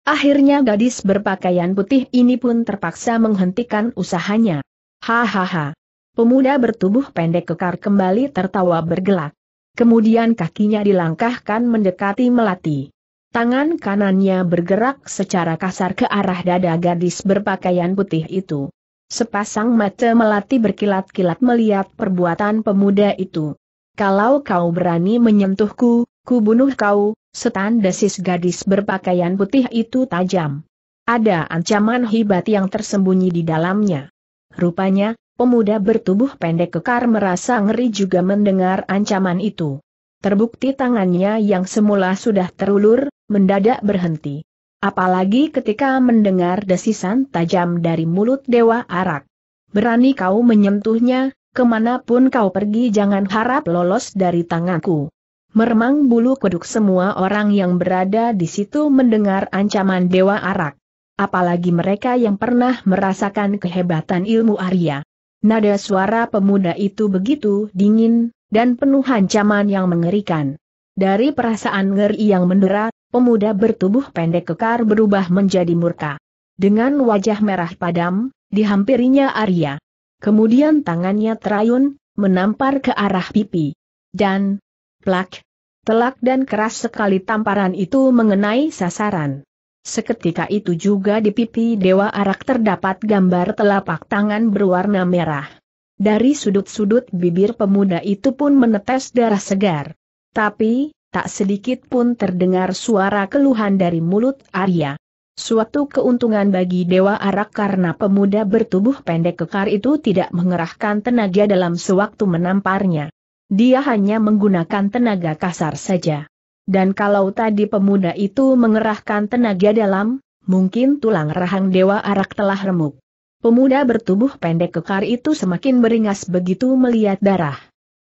Akhirnya gadis berpakaian putih ini pun terpaksa menghentikan usahanya. Hahaha. Pemuda bertubuh pendek kekar kembali tertawa bergelak. Kemudian kakinya dilangkahkan mendekati Melati. Tangan kanannya bergerak secara kasar ke arah dada gadis berpakaian putih itu. Sepasang mata melati berkilat-kilat melihat perbuatan pemuda itu. Kalau kau berani menyentuhku, ku bunuh kau, setan desis gadis berpakaian putih itu tajam. Ada ancaman hibat yang tersembunyi di dalamnya. Rupanya, pemuda bertubuh pendek kekar merasa ngeri juga mendengar ancaman itu. Terbukti tangannya yang semula sudah terulur, mendadak berhenti. Apalagi ketika mendengar desisan tajam dari mulut Dewa Arak. Berani kau menyentuhnya, kemanapun kau pergi jangan harap lolos dari tanganku. Meremang bulu kuduk semua orang yang berada di situ mendengar ancaman Dewa Arak. Apalagi mereka yang pernah merasakan kehebatan ilmu Arya. Nada suara pemuda itu begitu dingin, dan penuh ancaman yang mengerikan. Dari perasaan ngeri yang mendera, pemuda bertubuh pendek kekar berubah menjadi murka. Dengan wajah merah padam, dihampirinya Arya. Kemudian tangannya terayun, menampar ke arah pipi. Dan, plak, telak dan keras sekali tamparan itu mengenai sasaran. Seketika itu juga di pipi Dewa Arak terdapat gambar telapak tangan berwarna merah. Dari sudut-sudut bibir pemuda itu pun menetes darah segar. Tapi, tak sedikit pun terdengar suara keluhan dari mulut Arya. Suatu keuntungan bagi Dewa Arak karena pemuda bertubuh pendek kekar itu tidak mengerahkan tenaga dalam sewaktu menamparnya. Dia hanya menggunakan tenaga kasar saja. Dan kalau tadi pemuda itu mengerahkan tenaga dalam, mungkin tulang rahang Dewa Arak telah remuk. Pemuda bertubuh pendek kekar itu semakin beringas begitu melihat darah.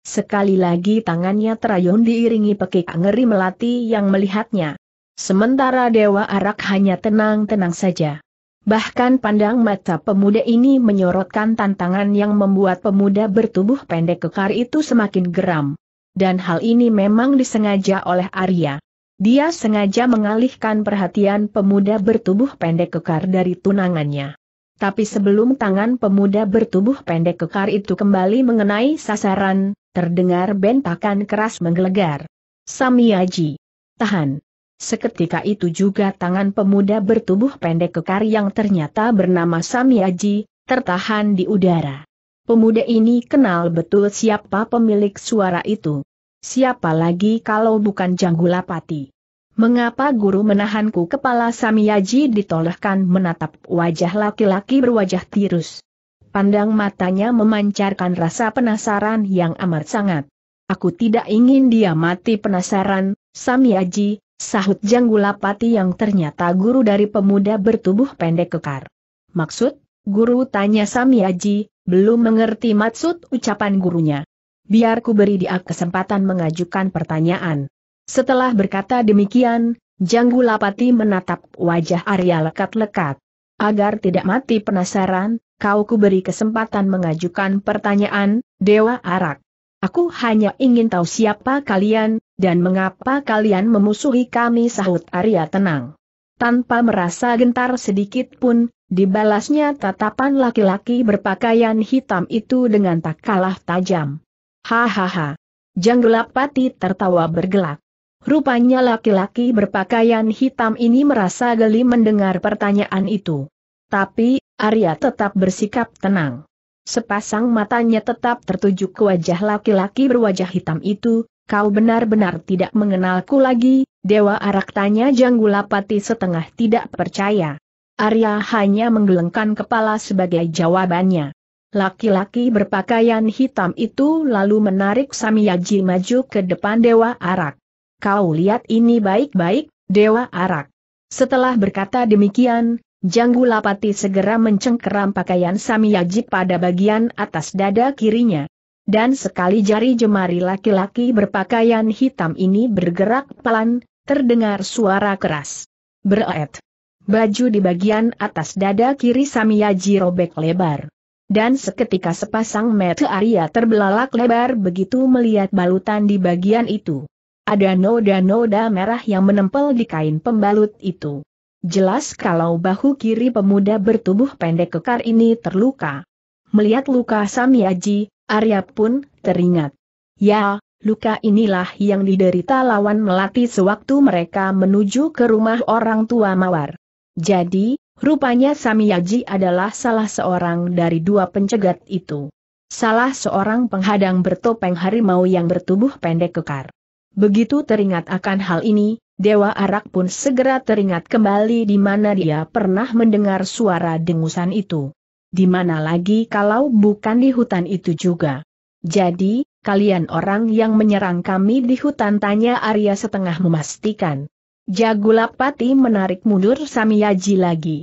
Sekali lagi tangannya terayun diiringi pekik ngeri melati yang melihatnya. Sementara Dewa Arak hanya tenang-tenang saja. Bahkan pandang mata pemuda ini menyorotkan tantangan yang membuat pemuda bertubuh pendek kekar itu semakin geram. Dan hal ini memang disengaja oleh Arya. Dia sengaja mengalihkan perhatian pemuda bertubuh pendek kekar dari tunangannya. Tapi sebelum tangan pemuda bertubuh pendek kekar itu kembali mengenai sasaran, terdengar bentakan keras menggelegar. Samiaji. Tahan. Seketika itu juga tangan pemuda bertubuh pendek kekar yang ternyata bernama Samiaji, tertahan di udara. Pemuda ini kenal betul siapa pemilik suara itu. Siapa lagi kalau bukan Janggulapati. Mengapa guru menahanku kepala Samiyaji ditolehkan menatap wajah laki-laki berwajah tirus. Pandang matanya memancarkan rasa penasaran yang amat sangat. Aku tidak ingin dia mati penasaran, Samyaji, sahut Janggulapati yang ternyata guru dari pemuda bertubuh pendek kekar. Maksud? Guru tanya Samyaji, belum mengerti maksud ucapan gurunya. Biar ku beri dia kesempatan mengajukan pertanyaan. Setelah berkata demikian, Janggu Lapati menatap wajah Arya lekat-lekat. Agar tidak mati penasaran, kau kuberi kesempatan mengajukan pertanyaan, Dewa Arak. Aku hanya ingin tahu siapa kalian, dan mengapa kalian memusuhi kami sahut Arya tenang. Tanpa merasa gentar sedikit pun, dibalasnya tatapan laki-laki berpakaian hitam itu dengan tak kalah tajam. Hahaha. Janggulapati tertawa bergelak. Rupanya laki-laki berpakaian hitam ini merasa geli mendengar pertanyaan itu. Tapi, Arya tetap bersikap tenang. Sepasang matanya tetap tertuju ke wajah laki-laki berwajah hitam itu, kau benar-benar tidak mengenalku lagi, Dewa Arak tanya Janggulapati setengah tidak percaya. Arya hanya menggelengkan kepala sebagai jawabannya. Laki-laki berpakaian hitam itu lalu menarik Samiyaji maju ke depan Dewa Arak kau lihat ini baik-baik, Dewa Arak. Setelah berkata demikian, Janggu Lapati segera mencengkeram pakaian Samyaji pada bagian atas dada kirinya. Dan sekali jari jemari laki-laki berpakaian hitam ini bergerak pelan, terdengar suara keras. Beret. Baju di bagian atas dada kiri Samiyaji robek lebar. Dan seketika sepasang mata Arya terbelalak lebar begitu melihat balutan di bagian itu ada noda-noda merah yang menempel di kain pembalut itu. Jelas kalau bahu kiri pemuda bertubuh pendek kekar ini terluka. Melihat luka Samyaji, Arya pun teringat. Ya, luka inilah yang diderita lawan melati sewaktu mereka menuju ke rumah orang tua Mawar. Jadi, rupanya Samyaji adalah salah seorang dari dua pencegat itu. Salah seorang penghadang bertopeng harimau yang bertubuh pendek kekar. Begitu teringat akan hal ini, Dewa Arak pun segera teringat kembali di mana dia pernah mendengar suara dengusan itu. Di mana lagi kalau bukan di hutan itu juga. Jadi, kalian orang yang menyerang kami di hutan tanya Arya setengah memastikan. Jagulapati menarik mundur Samiyaji lagi.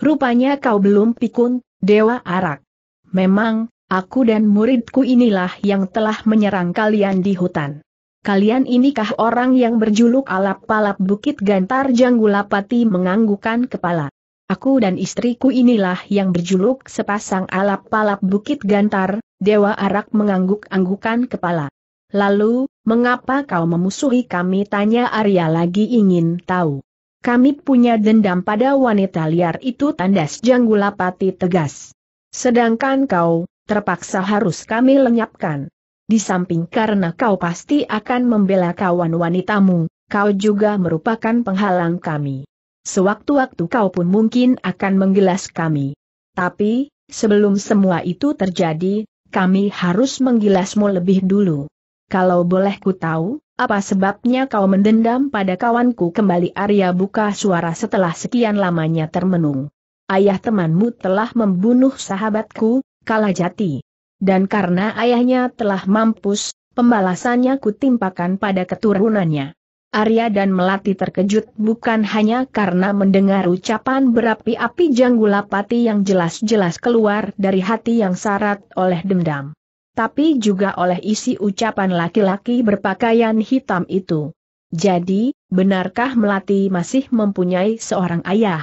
Rupanya kau belum pikun, Dewa Arak. Memang, aku dan muridku inilah yang telah menyerang kalian di hutan. Kalian inikah orang yang berjuluk alap palap Bukit Gantar Janggulapati menganggukan kepala. Aku dan istriku inilah yang berjuluk sepasang alap palap Bukit Gantar, Dewa Arak mengangguk-anggukan kepala. Lalu, mengapa kau memusuhi kami? Tanya Arya lagi ingin tahu. Kami punya dendam pada wanita liar itu tandas Janggulapati tegas. Sedangkan kau, terpaksa harus kami lenyapkan. Di samping karena kau pasti akan membela kawan wanitamu, kau juga merupakan penghalang kami. Sewaktu-waktu kau pun mungkin akan menggelas kami. Tapi, sebelum semua itu terjadi, kami harus menggilasmu lebih dulu. Kalau boleh ku tahu, apa sebabnya kau mendendam pada kawanku kembali Arya buka suara setelah sekian lamanya termenung. Ayah temanmu telah membunuh sahabatku, Kalajati. Dan karena ayahnya telah mampus, pembalasannya kutimpakan pada keturunannya. Arya dan Melati terkejut bukan hanya karena mendengar ucapan berapi-api Janggulapati yang jelas-jelas keluar dari hati yang sarat oleh dendam. Tapi juga oleh isi ucapan laki-laki berpakaian hitam itu. Jadi, benarkah Melati masih mempunyai seorang ayah?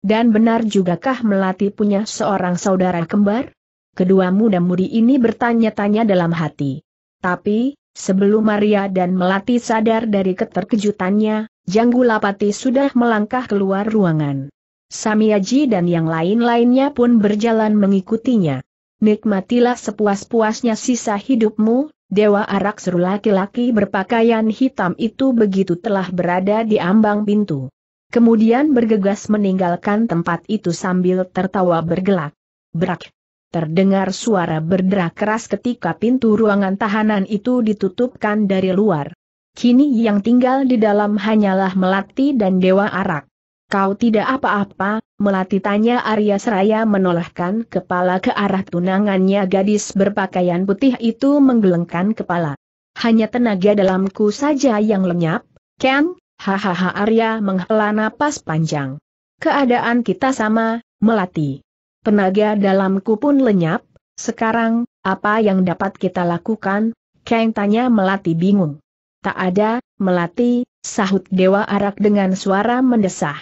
Dan benar jugakah Melati punya seorang saudara kembar? Kedua muda-mudi ini bertanya-tanya dalam hati. Tapi, sebelum Maria dan Melati sadar dari keterkejutannya, Janggu Lapati sudah melangkah keluar ruangan. Samiaji dan yang lain-lainnya pun berjalan mengikutinya. Nikmatilah sepuas-puasnya sisa hidupmu, Dewa Arak seru laki-laki berpakaian hitam itu begitu telah berada di ambang pintu. Kemudian bergegas meninggalkan tempat itu sambil tertawa bergelak. Brak! terdengar suara berderak keras ketika pintu ruangan tahanan itu ditutupkan dari luar. Kini yang tinggal di dalam hanyalah Melati dan Dewa Arak. Kau tidak apa-apa, Melati tanya Arya Seraya menolehkan kepala ke arah tunangannya gadis berpakaian putih itu menggelengkan kepala. Hanya tenaga dalamku saja yang lenyap, Ken, hahaha Arya menghela napas panjang. Keadaan kita sama, Melati. Tenaga dalamku pun lenyap, sekarang, apa yang dapat kita lakukan? Kang tanya Melati bingung. Tak ada, Melati, sahut Dewa Arak dengan suara mendesah.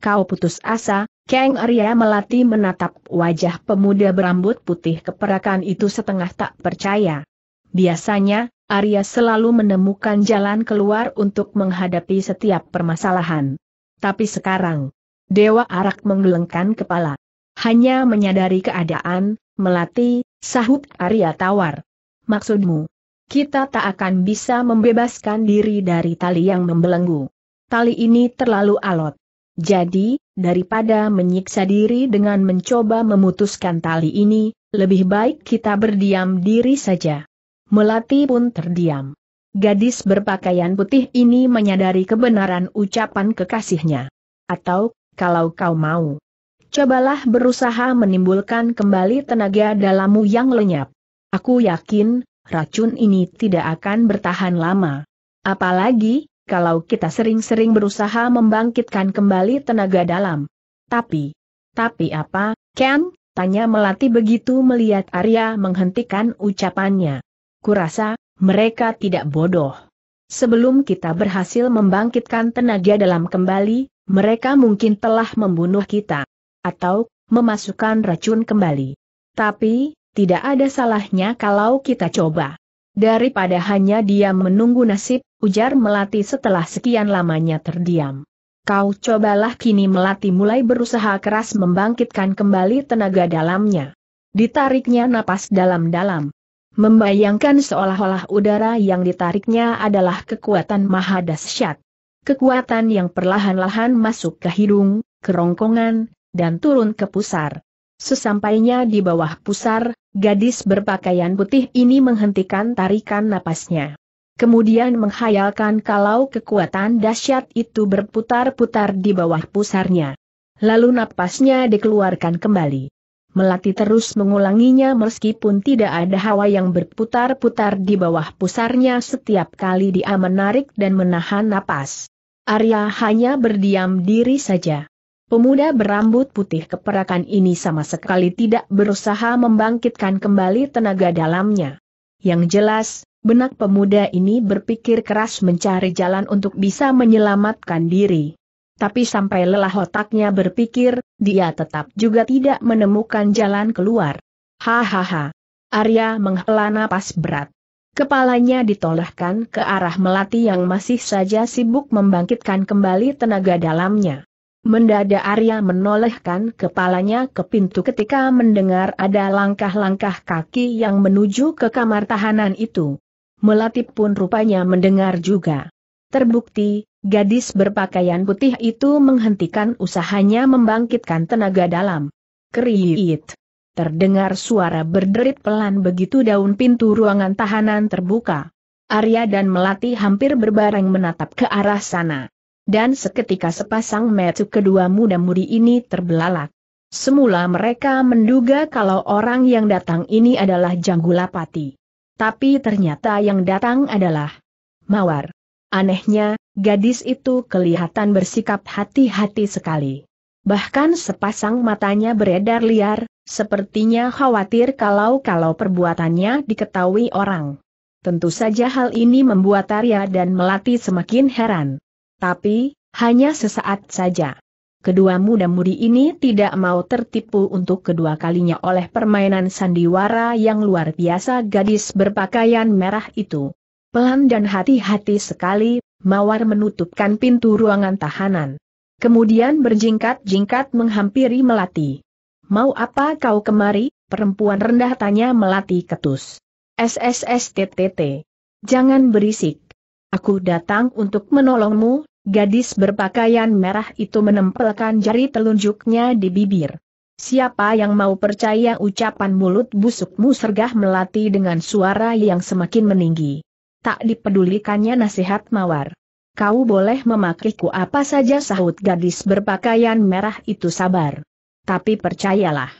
Kau putus asa, Kang Arya Melati menatap wajah pemuda berambut putih keperakan itu setengah tak percaya. Biasanya, Arya selalu menemukan jalan keluar untuk menghadapi setiap permasalahan. Tapi sekarang, Dewa Arak menggelengkan kepala hanya menyadari keadaan, melati, sahut Arya Tawar. Maksudmu, kita tak akan bisa membebaskan diri dari tali yang membelenggu. Tali ini terlalu alot. Jadi, daripada menyiksa diri dengan mencoba memutuskan tali ini, lebih baik kita berdiam diri saja. Melati pun terdiam. Gadis berpakaian putih ini menyadari kebenaran ucapan kekasihnya. Atau, kalau kau mau, cobalah berusaha menimbulkan kembali tenaga dalammu yang lenyap. Aku yakin, racun ini tidak akan bertahan lama. Apalagi, kalau kita sering-sering berusaha membangkitkan kembali tenaga dalam. Tapi, tapi apa, Ken? Tanya Melati begitu melihat Arya menghentikan ucapannya. Kurasa, mereka tidak bodoh. Sebelum kita berhasil membangkitkan tenaga dalam kembali, mereka mungkin telah membunuh kita atau memasukkan racun kembali. Tapi, tidak ada salahnya kalau kita coba. Daripada hanya dia menunggu nasib, ujar Melati setelah sekian lamanya terdiam. Kau cobalah kini Melati mulai berusaha keras membangkitkan kembali tenaga dalamnya. Ditariknya napas dalam-dalam. Membayangkan seolah-olah udara yang ditariknya adalah kekuatan maha dahsyat. Kekuatan yang perlahan-lahan masuk ke hidung, kerongkongan, dan turun ke pusar. Sesampainya di bawah pusar, gadis berpakaian putih ini menghentikan tarikan napasnya. Kemudian menghayalkan kalau kekuatan dahsyat itu berputar-putar di bawah pusarnya. Lalu napasnya dikeluarkan kembali. Melati terus mengulanginya meskipun tidak ada hawa yang berputar-putar di bawah pusarnya setiap kali dia menarik dan menahan napas. Arya hanya berdiam diri saja. Pemuda berambut putih keperakan ini sama sekali tidak berusaha membangkitkan kembali tenaga dalamnya. Yang jelas, benak pemuda ini berpikir keras mencari jalan untuk bisa menyelamatkan diri. Tapi sampai lelah otaknya berpikir, dia tetap juga tidak menemukan jalan keluar. Hahaha. Arya menghela napas berat. Kepalanya ditolehkan ke arah Melati yang masih saja sibuk membangkitkan kembali tenaga dalamnya. Mendadak Arya menolehkan kepalanya ke pintu ketika mendengar ada langkah-langkah kaki yang menuju ke kamar tahanan itu. Melati pun rupanya mendengar juga. Terbukti, gadis berpakaian putih itu menghentikan usahanya membangkitkan tenaga dalam. Kriit. Terdengar suara berderit pelan begitu daun pintu ruangan tahanan terbuka. Arya dan Melati hampir berbareng menatap ke arah sana. Dan seketika sepasang metu kedua muda mudi ini terbelalak. Semula mereka menduga kalau orang yang datang ini adalah Janggulapati. Tapi ternyata yang datang adalah Mawar. Anehnya, gadis itu kelihatan bersikap hati-hati sekali. Bahkan sepasang matanya beredar liar, sepertinya khawatir kalau-kalau perbuatannya diketahui orang. Tentu saja hal ini membuat Arya dan Melati semakin heran. Tapi, hanya sesaat saja. Kedua muda-mudi ini tidak mau tertipu untuk kedua kalinya oleh permainan sandiwara yang luar biasa gadis berpakaian merah itu. Pelan dan hati-hati sekali, Mawar menutupkan pintu ruangan tahanan. Kemudian berjingkat-jingkat menghampiri Melati. Mau apa kau kemari, perempuan rendah tanya Melati ketus. SSSTTT. Jangan berisik. Aku datang untuk menolongmu, gadis berpakaian merah itu menempelkan jari telunjuknya di bibir. Siapa yang mau percaya ucapan mulut busukmu sergah melati dengan suara yang semakin meninggi. Tak dipedulikannya nasihat mawar. Kau boleh memakiku apa saja sahut gadis berpakaian merah itu sabar. Tapi percayalah.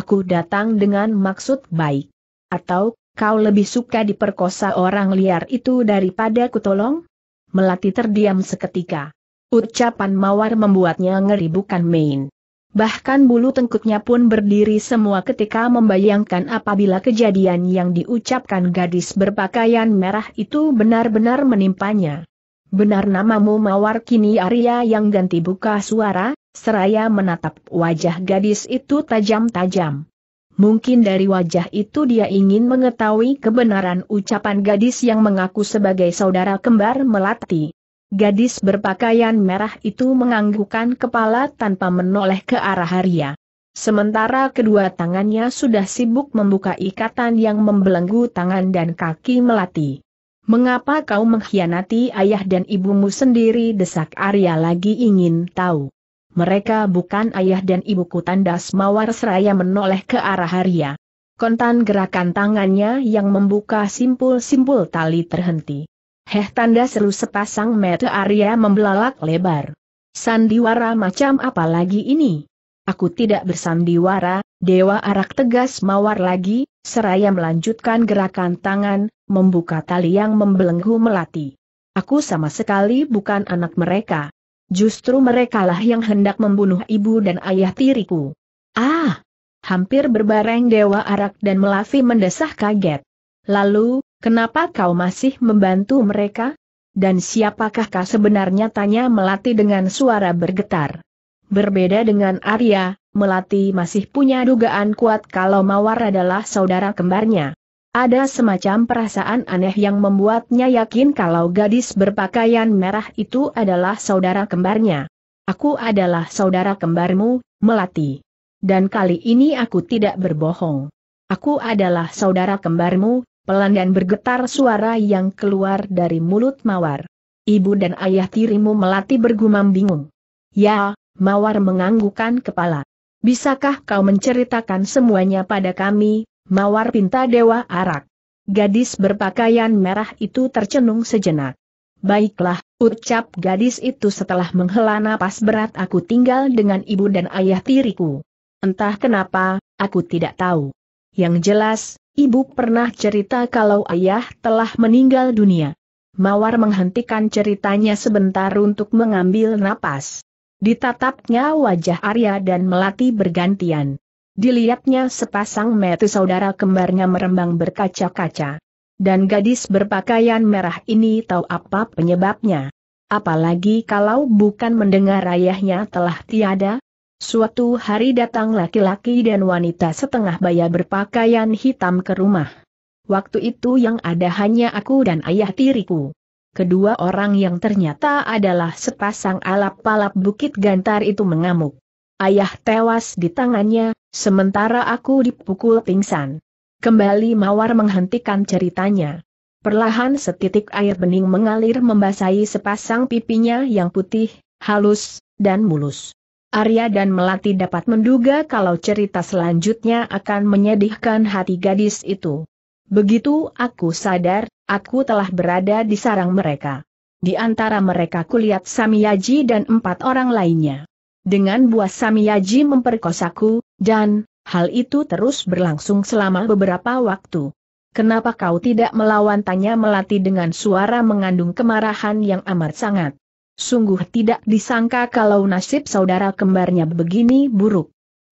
Aku datang dengan maksud baik. Atau, Kau lebih suka diperkosa orang liar itu daripada kutolong? Melati terdiam seketika. Ucapan mawar membuatnya ngeri bukan main. Bahkan bulu tengkuknya pun berdiri semua ketika membayangkan apabila kejadian yang diucapkan gadis berpakaian merah itu benar-benar menimpanya. Benar namamu Mawar kini Arya yang ganti buka suara, seraya menatap wajah gadis itu tajam-tajam. Mungkin dari wajah itu dia ingin mengetahui kebenaran ucapan gadis yang mengaku sebagai saudara kembar Melati. Gadis berpakaian merah itu menganggukkan kepala tanpa menoleh ke arah Arya, Sementara kedua tangannya sudah sibuk membuka ikatan yang membelenggu tangan dan kaki Melati. Mengapa kau mengkhianati ayah dan ibumu sendiri desak Arya lagi ingin tahu. Mereka bukan ayah dan ibuku tandas mawar seraya menoleh ke arah Arya. Kontan gerakan tangannya yang membuka simpul-simpul tali terhenti. Heh tanda seru sepasang mata Arya membelalak lebar. Sandiwara macam apa lagi ini? Aku tidak bersandiwara, Dewa Arak tegas mawar lagi, seraya melanjutkan gerakan tangan, membuka tali yang membelenggu melati. Aku sama sekali bukan anak mereka. Justru merekalah yang hendak membunuh ibu dan ayah tiriku. Ah! Hampir berbareng Dewa Arak dan Melafi mendesah kaget. Lalu, kenapa kau masih membantu mereka? Dan siapakah kau sebenarnya tanya Melati dengan suara bergetar. Berbeda dengan Arya, Melati masih punya dugaan kuat kalau Mawar adalah saudara kembarnya. Ada semacam perasaan aneh yang membuatnya yakin kalau gadis berpakaian merah itu adalah saudara kembarnya. Aku adalah saudara kembarmu, Melati. Dan kali ini aku tidak berbohong. Aku adalah saudara kembarmu, pelan dan bergetar suara yang keluar dari mulut Mawar. Ibu dan ayah tirimu Melati bergumam bingung. Ya, Mawar menganggukkan kepala. Bisakah kau menceritakan semuanya pada kami, Mawar Pinta Dewa Arak. Gadis berpakaian merah itu tercenung sejenak. Baiklah, ucap gadis itu setelah menghela napas berat aku tinggal dengan ibu dan ayah tiriku. Entah kenapa, aku tidak tahu. Yang jelas, ibu pernah cerita kalau ayah telah meninggal dunia. Mawar menghentikan ceritanya sebentar untuk mengambil napas. Ditatapnya wajah Arya dan Melati bergantian. Dilihatnya sepasang mata saudara kembarnya merembang berkaca-kaca. Dan gadis berpakaian merah ini tahu apa penyebabnya. Apalagi kalau bukan mendengar ayahnya telah tiada. Suatu hari datang laki-laki dan wanita setengah baya berpakaian hitam ke rumah. Waktu itu yang ada hanya aku dan ayah tiriku. Kedua orang yang ternyata adalah sepasang alap-alap bukit gantar itu mengamuk. Ayah tewas di tangannya, Sementara aku dipukul pingsan. Kembali Mawar menghentikan ceritanya. Perlahan setitik air bening mengalir membasahi sepasang pipinya yang putih, halus, dan mulus. Arya dan Melati dapat menduga kalau cerita selanjutnya akan menyedihkan hati gadis itu. Begitu aku sadar, aku telah berada di sarang mereka. Di antara mereka kulihat Samiyaji dan empat orang lainnya. Dengan buah Samiyaji memperkosaku, dan, hal itu terus berlangsung selama beberapa waktu. Kenapa kau tidak melawan tanya melati dengan suara mengandung kemarahan yang amat sangat? Sungguh tidak disangka kalau nasib saudara kembarnya begini buruk.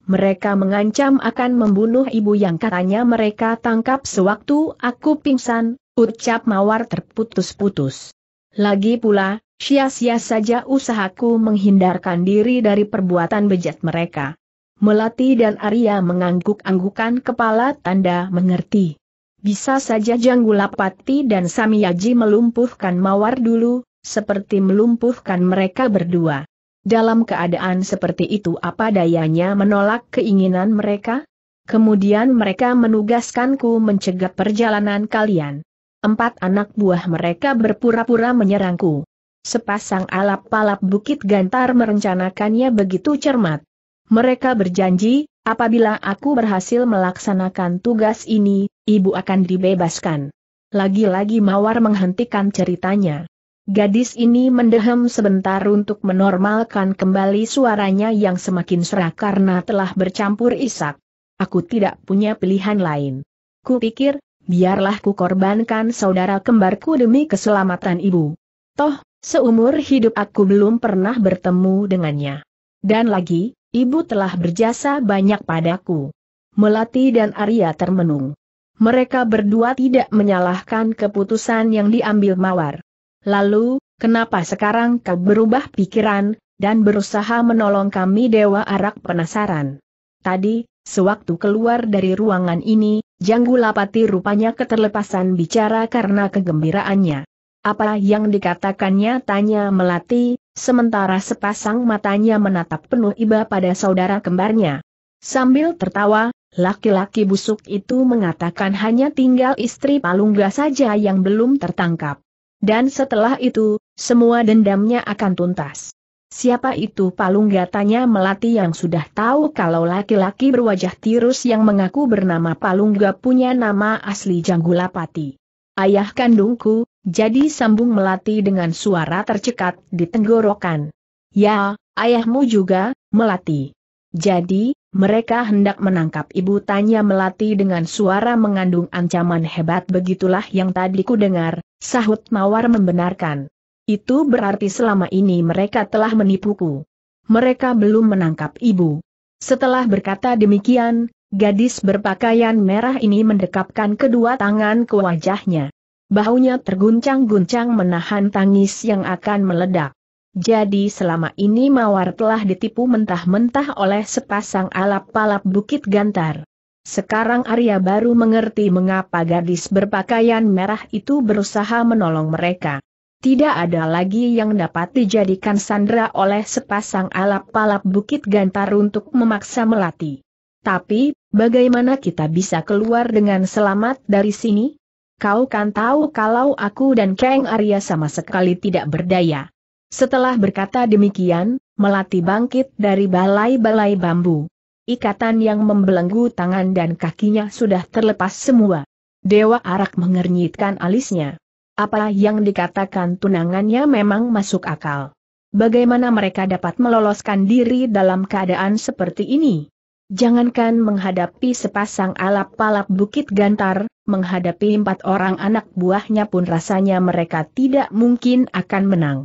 Mereka mengancam akan membunuh ibu yang katanya mereka tangkap sewaktu aku pingsan, ucap Mawar terputus-putus. Lagi pula, sia-sia saja usahaku menghindarkan diri dari perbuatan bejat mereka. Melati dan Arya mengangguk-anggukan kepala tanda mengerti. Bisa saja Janggulapati dan Samiyaji melumpuhkan Mawar dulu, seperti melumpuhkan mereka berdua. Dalam keadaan seperti itu apa dayanya menolak keinginan mereka? Kemudian mereka menugaskanku mencegah perjalanan kalian. Empat anak buah mereka berpura-pura menyerangku. Sepasang alap-alap bukit gantar merencanakannya begitu cermat. Mereka berjanji, apabila aku berhasil melaksanakan tugas ini, ibu akan dibebaskan. Lagi-lagi Mawar menghentikan ceritanya. Gadis ini mendehem sebentar untuk menormalkan kembali suaranya yang semakin serak karena telah bercampur isak. Aku tidak punya pilihan lain. Kupikir, biarlah ku korbankan saudara kembarku demi keselamatan ibu. Toh, seumur hidup aku belum pernah bertemu dengannya. Dan lagi, Ibu telah berjasa banyak padaku. Melati dan Arya termenung. Mereka berdua tidak menyalahkan keputusan yang diambil Mawar. Lalu, kenapa sekarang kau berubah pikiran, dan berusaha menolong kami Dewa Arak penasaran? Tadi, sewaktu keluar dari ruangan ini, Janggu Lapati rupanya keterlepasan bicara karena kegembiraannya. Apa yang dikatakannya tanya Melati, sementara sepasang matanya menatap penuh iba pada saudara kembarnya. Sambil tertawa, laki-laki busuk itu mengatakan hanya tinggal istri Palungga saja yang belum tertangkap. Dan setelah itu, semua dendamnya akan tuntas. Siapa itu Palungga tanya Melati yang sudah tahu kalau laki-laki berwajah tirus yang mengaku bernama Palungga punya nama asli Janggulapati. Ayah kandungku, jadi sambung Melati dengan suara tercekat di tenggorokan. Ya, ayahmu juga, Melati. Jadi, mereka hendak menangkap ibu tanya Melati dengan suara mengandung ancaman hebat begitulah yang tadi ku dengar, sahut Mawar membenarkan. Itu berarti selama ini mereka telah menipuku. Mereka belum menangkap ibu. Setelah berkata demikian, gadis berpakaian merah ini mendekapkan kedua tangan ke wajahnya. Bahunya terguncang-guncang menahan tangis yang akan meledak. Jadi selama ini Mawar telah ditipu mentah-mentah oleh sepasang alap-alap bukit gantar. Sekarang Arya baru mengerti mengapa gadis berpakaian merah itu berusaha menolong mereka. Tidak ada lagi yang dapat dijadikan sandera oleh sepasang alap-alap bukit gantar untuk memaksa melati. Tapi, bagaimana kita bisa keluar dengan selamat dari sini? kau kan tahu kalau aku dan Kang Arya sama sekali tidak berdaya. Setelah berkata demikian, Melati bangkit dari balai-balai bambu. Ikatan yang membelenggu tangan dan kakinya sudah terlepas semua. Dewa Arak mengernyitkan alisnya. Apa yang dikatakan tunangannya memang masuk akal. Bagaimana mereka dapat meloloskan diri dalam keadaan seperti ini? Jangankan menghadapi sepasang alap-alap bukit gantar, menghadapi empat orang anak buahnya pun rasanya mereka tidak mungkin akan menang.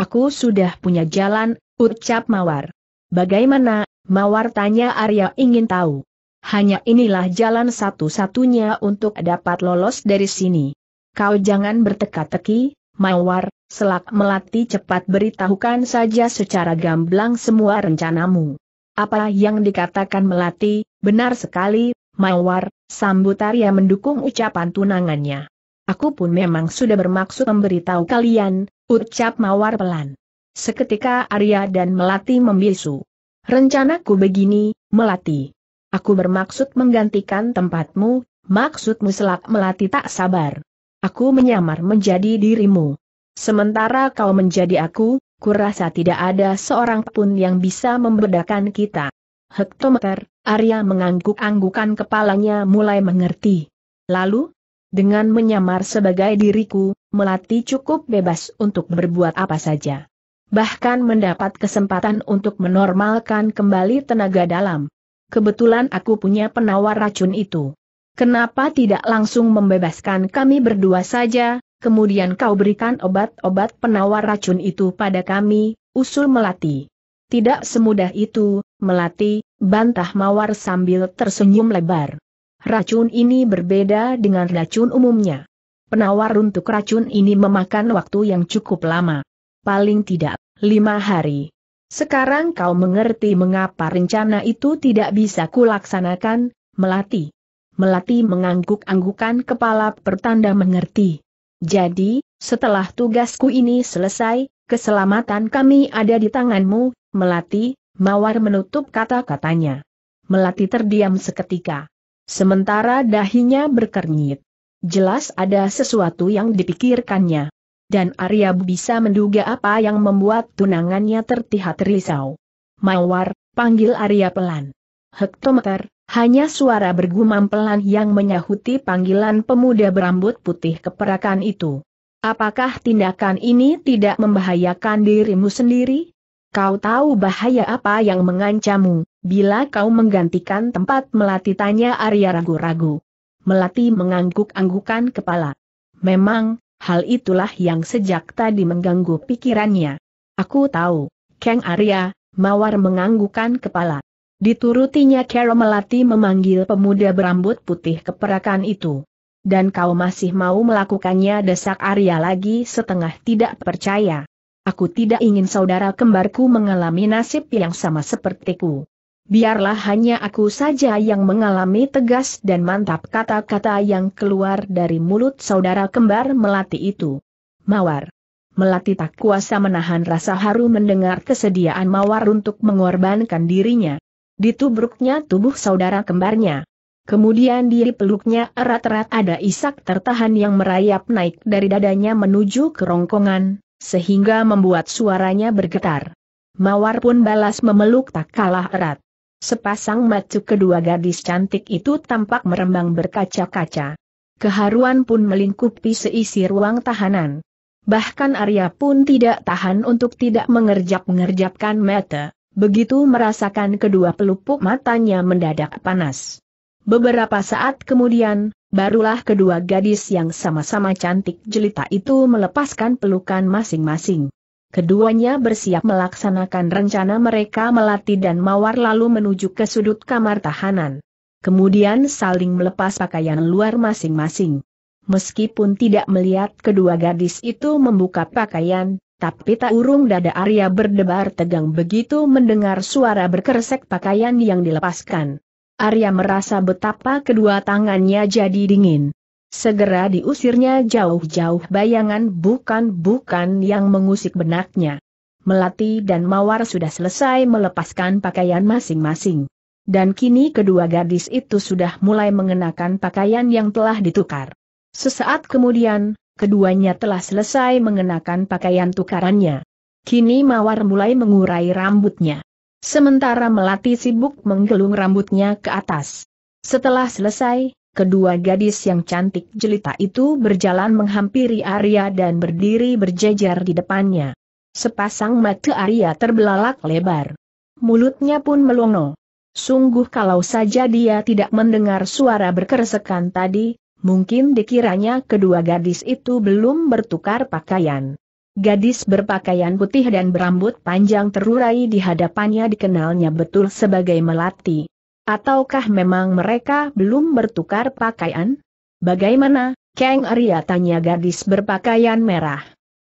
Aku sudah punya jalan, ucap Mawar. Bagaimana, Mawar tanya Arya ingin tahu. Hanya inilah jalan satu-satunya untuk dapat lolos dari sini. Kau jangan berteka-teki, Mawar, selak melati cepat beritahukan saja secara gamblang semua rencanamu. Apa yang dikatakan Melati, benar sekali, Mawar, sambut Arya mendukung ucapan tunangannya. Aku pun memang sudah bermaksud memberitahu kalian, ucap Mawar pelan. Seketika Arya dan Melati membisu. Rencanaku begini, Melati. Aku bermaksud menggantikan tempatmu, maksudmu selak Melati tak sabar. Aku menyamar menjadi dirimu. Sementara kau menjadi aku, kurasa tidak ada seorang pun yang bisa membedakan kita. Hektometer, Arya mengangguk-anggukan kepalanya mulai mengerti. Lalu, dengan menyamar sebagai diriku, Melati cukup bebas untuk berbuat apa saja. Bahkan mendapat kesempatan untuk menormalkan kembali tenaga dalam. Kebetulan aku punya penawar racun itu. Kenapa tidak langsung membebaskan kami berdua saja, kemudian kau berikan obat-obat penawar racun itu pada kami, usul Melati. Tidak semudah itu, Melati, bantah Mawar sambil tersenyum lebar. Racun ini berbeda dengan racun umumnya. Penawar untuk racun ini memakan waktu yang cukup lama. Paling tidak, lima hari. Sekarang kau mengerti mengapa rencana itu tidak bisa kulaksanakan, Melati. Melati mengangguk-anggukan kepala pertanda mengerti. Jadi, setelah tugasku ini selesai, keselamatan kami ada di tanganmu, Melati, Mawar menutup kata-katanya. Melati terdiam seketika. Sementara dahinya berkernyit. Jelas ada sesuatu yang dipikirkannya. Dan Arya bisa menduga apa yang membuat tunangannya terlihat risau. Mawar, panggil Arya pelan. Hektometer, hanya suara bergumam pelan yang menyahuti panggilan pemuda berambut putih keperakan itu. Apakah tindakan ini tidak membahayakan dirimu sendiri? Kau tahu bahaya apa yang mengancammu, bila kau menggantikan tempat Melati tanya Arya ragu-ragu. Melati mengangguk-anggukan kepala. Memang, hal itulah yang sejak tadi mengganggu pikirannya. Aku tahu, Kang Arya, Mawar menganggukan kepala. Diturutinya Kero Melati memanggil pemuda berambut putih keperakan itu. Dan kau masih mau melakukannya desak Arya lagi setengah tidak percaya. Aku tidak ingin saudara kembarku mengalami nasib yang sama sepertiku. Biarlah hanya aku saja yang mengalami tegas dan mantap kata-kata yang keluar dari mulut saudara kembar Melati itu. Mawar. Melati tak kuasa menahan rasa haru mendengar kesediaan Mawar untuk mengorbankan dirinya. Ditubruknya tubuh saudara kembarnya. Kemudian di peluknya erat-erat ada isak tertahan yang merayap naik dari dadanya menuju kerongkongan, sehingga membuat suaranya bergetar. Mawar pun balas memeluk tak kalah erat. Sepasang mata kedua gadis cantik itu tampak merembang berkaca-kaca. Keharuan pun melingkupi seisi ruang tahanan. Bahkan Arya pun tidak tahan untuk tidak mengerjap-mengerjapkan mata. Begitu merasakan kedua pelupuk matanya mendadak panas. Beberapa saat kemudian, barulah kedua gadis yang sama-sama cantik jelita itu melepaskan pelukan masing-masing. Keduanya bersiap melaksanakan rencana mereka melatih dan mawar lalu menuju ke sudut kamar tahanan. Kemudian saling melepas pakaian luar masing-masing. Meskipun tidak melihat kedua gadis itu membuka pakaian, tapi tak urung dada Arya berdebar tegang begitu mendengar suara berkeresek pakaian yang dilepaskan. Arya merasa betapa kedua tangannya jadi dingin. Segera diusirnya jauh-jauh bayangan bukan-bukan yang mengusik benaknya. Melati dan Mawar sudah selesai melepaskan pakaian masing-masing. Dan kini kedua gadis itu sudah mulai mengenakan pakaian yang telah ditukar. Sesaat kemudian, keduanya telah selesai mengenakan pakaian tukarannya. Kini Mawar mulai mengurai rambutnya. Sementara Melati sibuk menggelung rambutnya ke atas. Setelah selesai, kedua gadis yang cantik jelita itu berjalan menghampiri Arya dan berdiri berjejer di depannya. Sepasang mata Arya terbelalak lebar. Mulutnya pun melongo. Sungguh kalau saja dia tidak mendengar suara berkeresekan tadi, Mungkin dikiranya kedua gadis itu belum bertukar pakaian. Gadis berpakaian putih dan berambut panjang terurai di hadapannya dikenalnya betul sebagai Melati. Ataukah memang mereka belum bertukar pakaian? Bagaimana, Kang Arya tanya gadis berpakaian merah.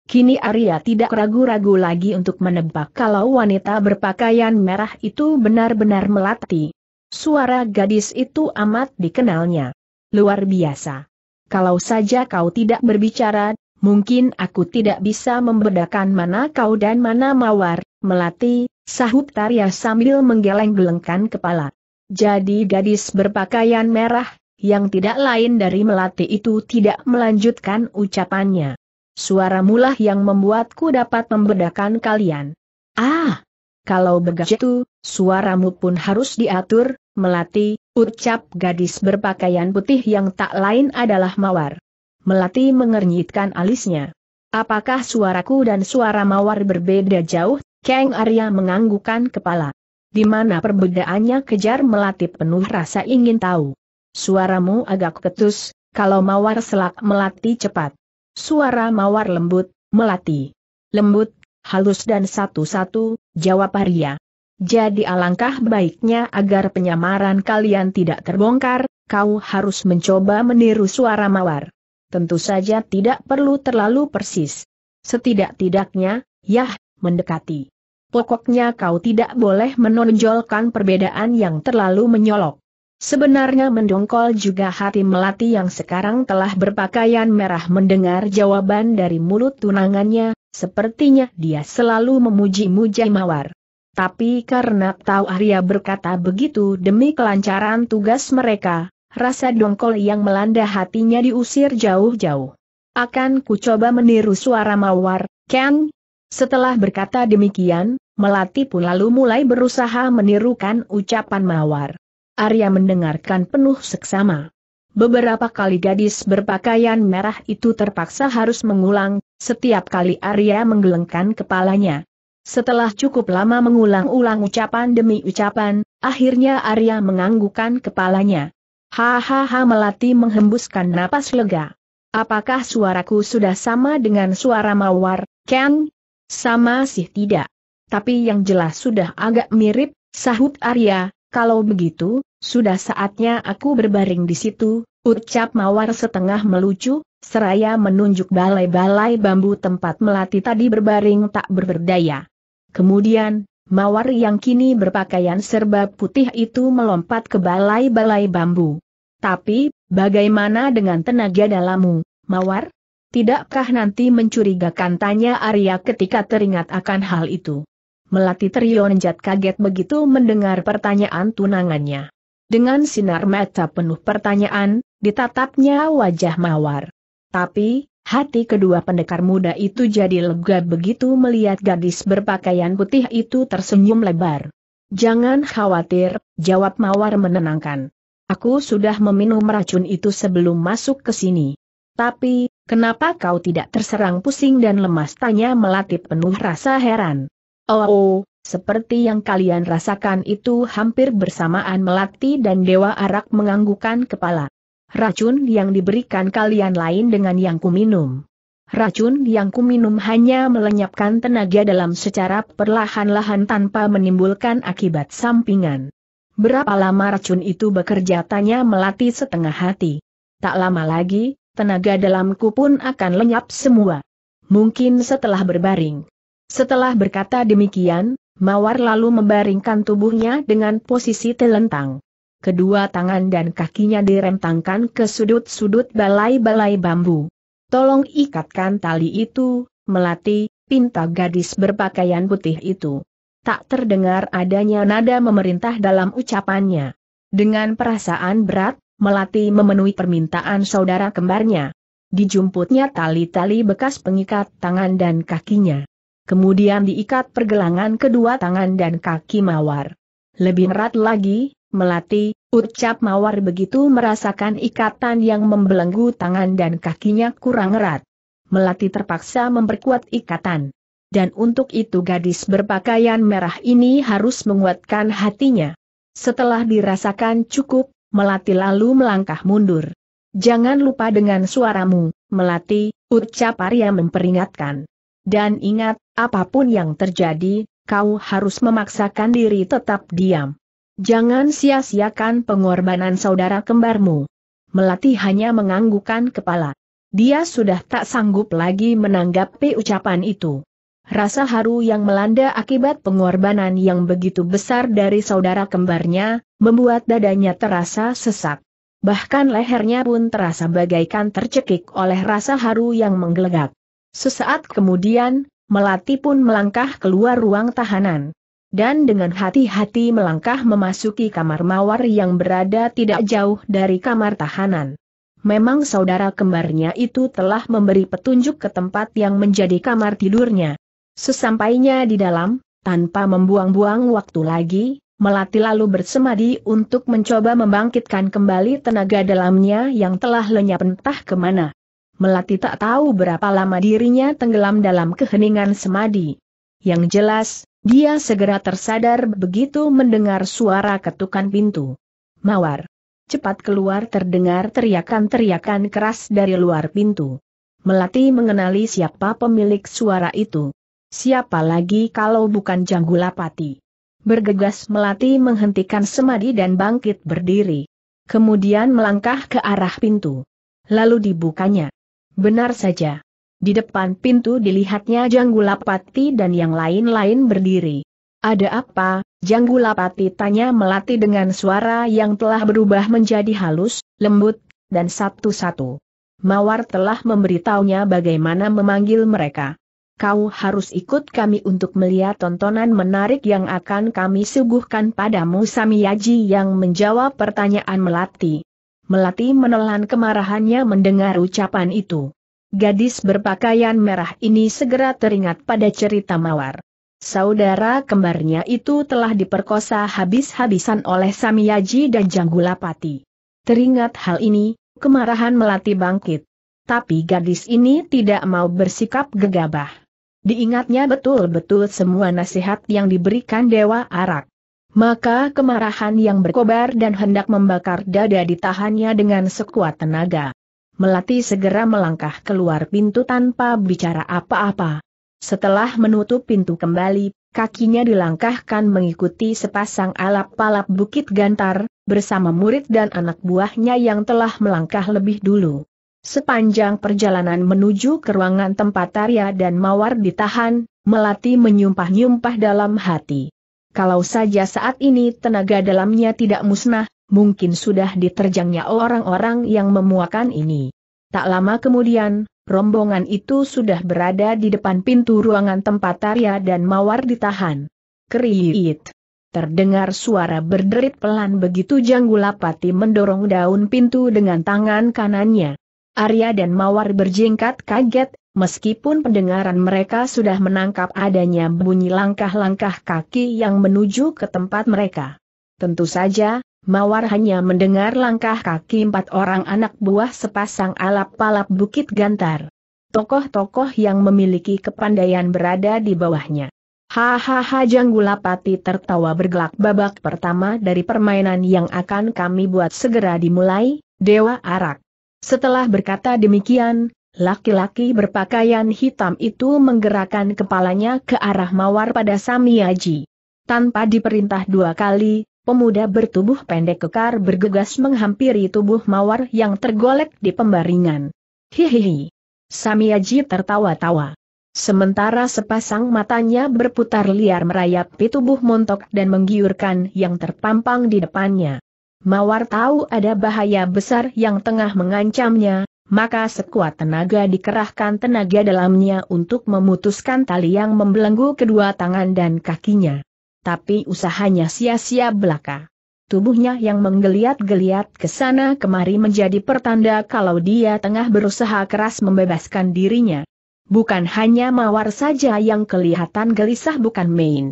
Kini Arya tidak ragu-ragu lagi untuk menebak kalau wanita berpakaian merah itu benar-benar Melati. Suara gadis itu amat dikenalnya luar biasa. Kalau saja kau tidak berbicara, mungkin aku tidak bisa membedakan mana kau dan mana mawar, melati, sahut Tarya sambil menggeleng-gelengkan kepala. Jadi gadis berpakaian merah, yang tidak lain dari melati itu tidak melanjutkan ucapannya. Suara mulah yang membuatku dapat membedakan kalian. Ah! Kalau begitu, suaramu pun harus diatur, Melati, ucap gadis berpakaian putih yang tak lain adalah Mawar. Melati mengernyitkan alisnya. Apakah suaraku dan suara Mawar berbeda jauh? Kang Arya menganggukkan kepala. Di mana perbedaannya kejar Melati penuh rasa ingin tahu. Suaramu agak ketus, kalau Mawar selak Melati cepat. Suara Mawar lembut, Melati. Lembut, halus dan satu-satu, jawab Arya. Jadi alangkah baiknya agar penyamaran kalian tidak terbongkar, kau harus mencoba meniru suara mawar. Tentu saja tidak perlu terlalu persis. Setidak-tidaknya, yah, mendekati. Pokoknya kau tidak boleh menonjolkan perbedaan yang terlalu menyolok. Sebenarnya mendongkol juga hati Melati yang sekarang telah berpakaian merah mendengar jawaban dari mulut tunangannya, sepertinya dia selalu memuji-muji Mawar. Tapi karena tahu Arya berkata begitu demi kelancaran tugas mereka, rasa dongkol yang melanda hatinya diusir jauh-jauh. Akan ku coba meniru suara mawar, Ken? Setelah berkata demikian, Melati pun lalu mulai berusaha menirukan ucapan mawar. Arya mendengarkan penuh seksama. Beberapa kali gadis berpakaian merah itu terpaksa harus mengulang, setiap kali Arya menggelengkan kepalanya. Setelah cukup lama mengulang-ulang ucapan demi ucapan, akhirnya Arya menganggukkan kepalanya. Hahaha Melati menghembuskan napas lega. Apakah suaraku sudah sama dengan suara mawar, Ken? Sama sih tidak. Tapi yang jelas sudah agak mirip, sahut Arya, kalau begitu, sudah saatnya aku berbaring di situ, ucap mawar setengah melucu, seraya menunjuk balai-balai bambu tempat melati tadi berbaring tak berberdaya. Kemudian, mawar yang kini berpakaian serba putih itu melompat ke balai-balai bambu. Tapi, bagaimana dengan tenaga dalammu, mawar? Tidakkah nanti mencurigakan tanya Arya ketika teringat akan hal itu? Melati Trionjat kaget begitu mendengar pertanyaan tunangannya. Dengan sinar mata penuh pertanyaan, ditatapnya wajah mawar. Tapi, Hati kedua pendekar muda itu jadi lega begitu melihat gadis berpakaian putih itu tersenyum lebar. Jangan khawatir, jawab Mawar menenangkan. Aku sudah meminum racun itu sebelum masuk ke sini. Tapi, kenapa kau tidak terserang pusing dan lemas? Tanya Melati penuh rasa heran. Oh, oh seperti yang kalian rasakan itu hampir bersamaan Melati dan Dewa Arak menganggukan kepala. Racun yang diberikan kalian lain dengan yang kuminum. Racun yang kuminum hanya melenyapkan tenaga dalam secara perlahan-lahan tanpa menimbulkan akibat sampingan. Berapa lama racun itu bekerja tanya melati setengah hati. Tak lama lagi, tenaga dalamku pun akan lenyap semua. Mungkin setelah berbaring. Setelah berkata demikian, Mawar lalu membaringkan tubuhnya dengan posisi telentang kedua tangan dan kakinya direntangkan ke sudut-sudut balai-balai bambu. Tolong ikatkan tali itu, melati, pinta gadis berpakaian putih itu. Tak terdengar adanya nada memerintah dalam ucapannya. Dengan perasaan berat, melati memenuhi permintaan saudara kembarnya. Dijumputnya tali-tali bekas pengikat tangan dan kakinya. Kemudian diikat pergelangan kedua tangan dan kaki mawar. Lebih erat lagi, Melati, ucap Mawar begitu merasakan ikatan yang membelenggu tangan dan kakinya kurang erat. Melati terpaksa memperkuat ikatan. Dan untuk itu gadis berpakaian merah ini harus menguatkan hatinya. Setelah dirasakan cukup, Melati lalu melangkah mundur. Jangan lupa dengan suaramu, Melati, ucap Arya memperingatkan. Dan ingat, apapun yang terjadi, kau harus memaksakan diri tetap diam. Jangan sia-siakan pengorbanan saudara kembarmu. Melati hanya menganggukkan kepala. Dia sudah tak sanggup lagi menanggapi ucapan itu. Rasa haru yang melanda akibat pengorbanan yang begitu besar dari saudara kembarnya, membuat dadanya terasa sesak. Bahkan lehernya pun terasa bagaikan tercekik oleh rasa haru yang menggelegak. Sesaat kemudian, Melati pun melangkah keluar ruang tahanan dan dengan hati-hati melangkah memasuki kamar mawar yang berada tidak jauh dari kamar tahanan. Memang saudara kembarnya itu telah memberi petunjuk ke tempat yang menjadi kamar tidurnya. Sesampainya di dalam, tanpa membuang-buang waktu lagi, Melati lalu bersemadi untuk mencoba membangkitkan kembali tenaga dalamnya yang telah lenyap entah kemana. Melati tak tahu berapa lama dirinya tenggelam dalam keheningan semadi. Yang jelas, dia segera tersadar begitu mendengar suara ketukan pintu. Mawar. Cepat keluar terdengar teriakan-teriakan keras dari luar pintu. Melati mengenali siapa pemilik suara itu. Siapa lagi kalau bukan Janggulapati. Bergegas Melati menghentikan semadi dan bangkit berdiri. Kemudian melangkah ke arah pintu. Lalu dibukanya. Benar saja. Di depan pintu dilihatnya Janggulapati dan yang lain-lain berdiri. Ada apa, Janggulapati tanya Melati dengan suara yang telah berubah menjadi halus, lembut, dan satu-satu. Mawar telah memberitahunya bagaimana memanggil mereka. Kau harus ikut kami untuk melihat tontonan menarik yang akan kami suguhkan padamu Samiyaji yang menjawab pertanyaan Melati. Melati menelan kemarahannya mendengar ucapan itu. Gadis berpakaian merah ini segera teringat pada cerita Mawar. Saudara kembarnya itu telah diperkosa habis-habisan oleh Samiyaji dan Janggulapati. Teringat hal ini, kemarahan melati bangkit. Tapi gadis ini tidak mau bersikap gegabah. Diingatnya betul-betul semua nasihat yang diberikan Dewa Arak. Maka kemarahan yang berkobar dan hendak membakar dada ditahannya dengan sekuat tenaga. Melati segera melangkah keluar pintu tanpa bicara apa-apa. Setelah menutup pintu kembali, kakinya dilangkahkan mengikuti sepasang alap-alap bukit gantar, bersama murid dan anak buahnya yang telah melangkah lebih dulu. Sepanjang perjalanan menuju ke ruangan tempat Tarya dan Mawar ditahan, Melati menyumpah-nyumpah dalam hati. Kalau saja saat ini tenaga dalamnya tidak musnah, mungkin sudah diterjangnya orang-orang yang memuakan ini. Tak lama kemudian, rombongan itu sudah berada di depan pintu ruangan tempat Arya dan Mawar ditahan. Kriit. Terdengar suara berderit pelan begitu Janggulapati mendorong daun pintu dengan tangan kanannya. Arya dan Mawar berjingkat kaget, meskipun pendengaran mereka sudah menangkap adanya bunyi langkah-langkah kaki yang menuju ke tempat mereka. Tentu saja, Mawar hanya mendengar langkah kaki empat orang anak buah sepasang alap-alap bukit gantar. Tokoh-tokoh yang memiliki kepandaian berada di bawahnya. Hahaha Janggulapati tertawa bergelak babak pertama dari permainan yang akan kami buat segera dimulai, Dewa Arak. Setelah berkata demikian, laki-laki berpakaian hitam itu menggerakkan kepalanya ke arah mawar pada Samiaji. Tanpa diperintah dua kali, Pemuda bertubuh pendek kekar bergegas menghampiri tubuh mawar yang tergolek di pembaringan. Hihihi. Samiaji tertawa-tawa. Sementara sepasang matanya berputar liar merayap di tubuh montok dan menggiurkan yang terpampang di depannya. Mawar tahu ada bahaya besar yang tengah mengancamnya, maka sekuat tenaga dikerahkan tenaga dalamnya untuk memutuskan tali yang membelenggu kedua tangan dan kakinya tapi usahanya sia-sia belaka. Tubuhnya yang menggeliat-geliat ke sana kemari menjadi pertanda kalau dia tengah berusaha keras membebaskan dirinya. Bukan hanya Mawar saja yang kelihatan gelisah bukan main.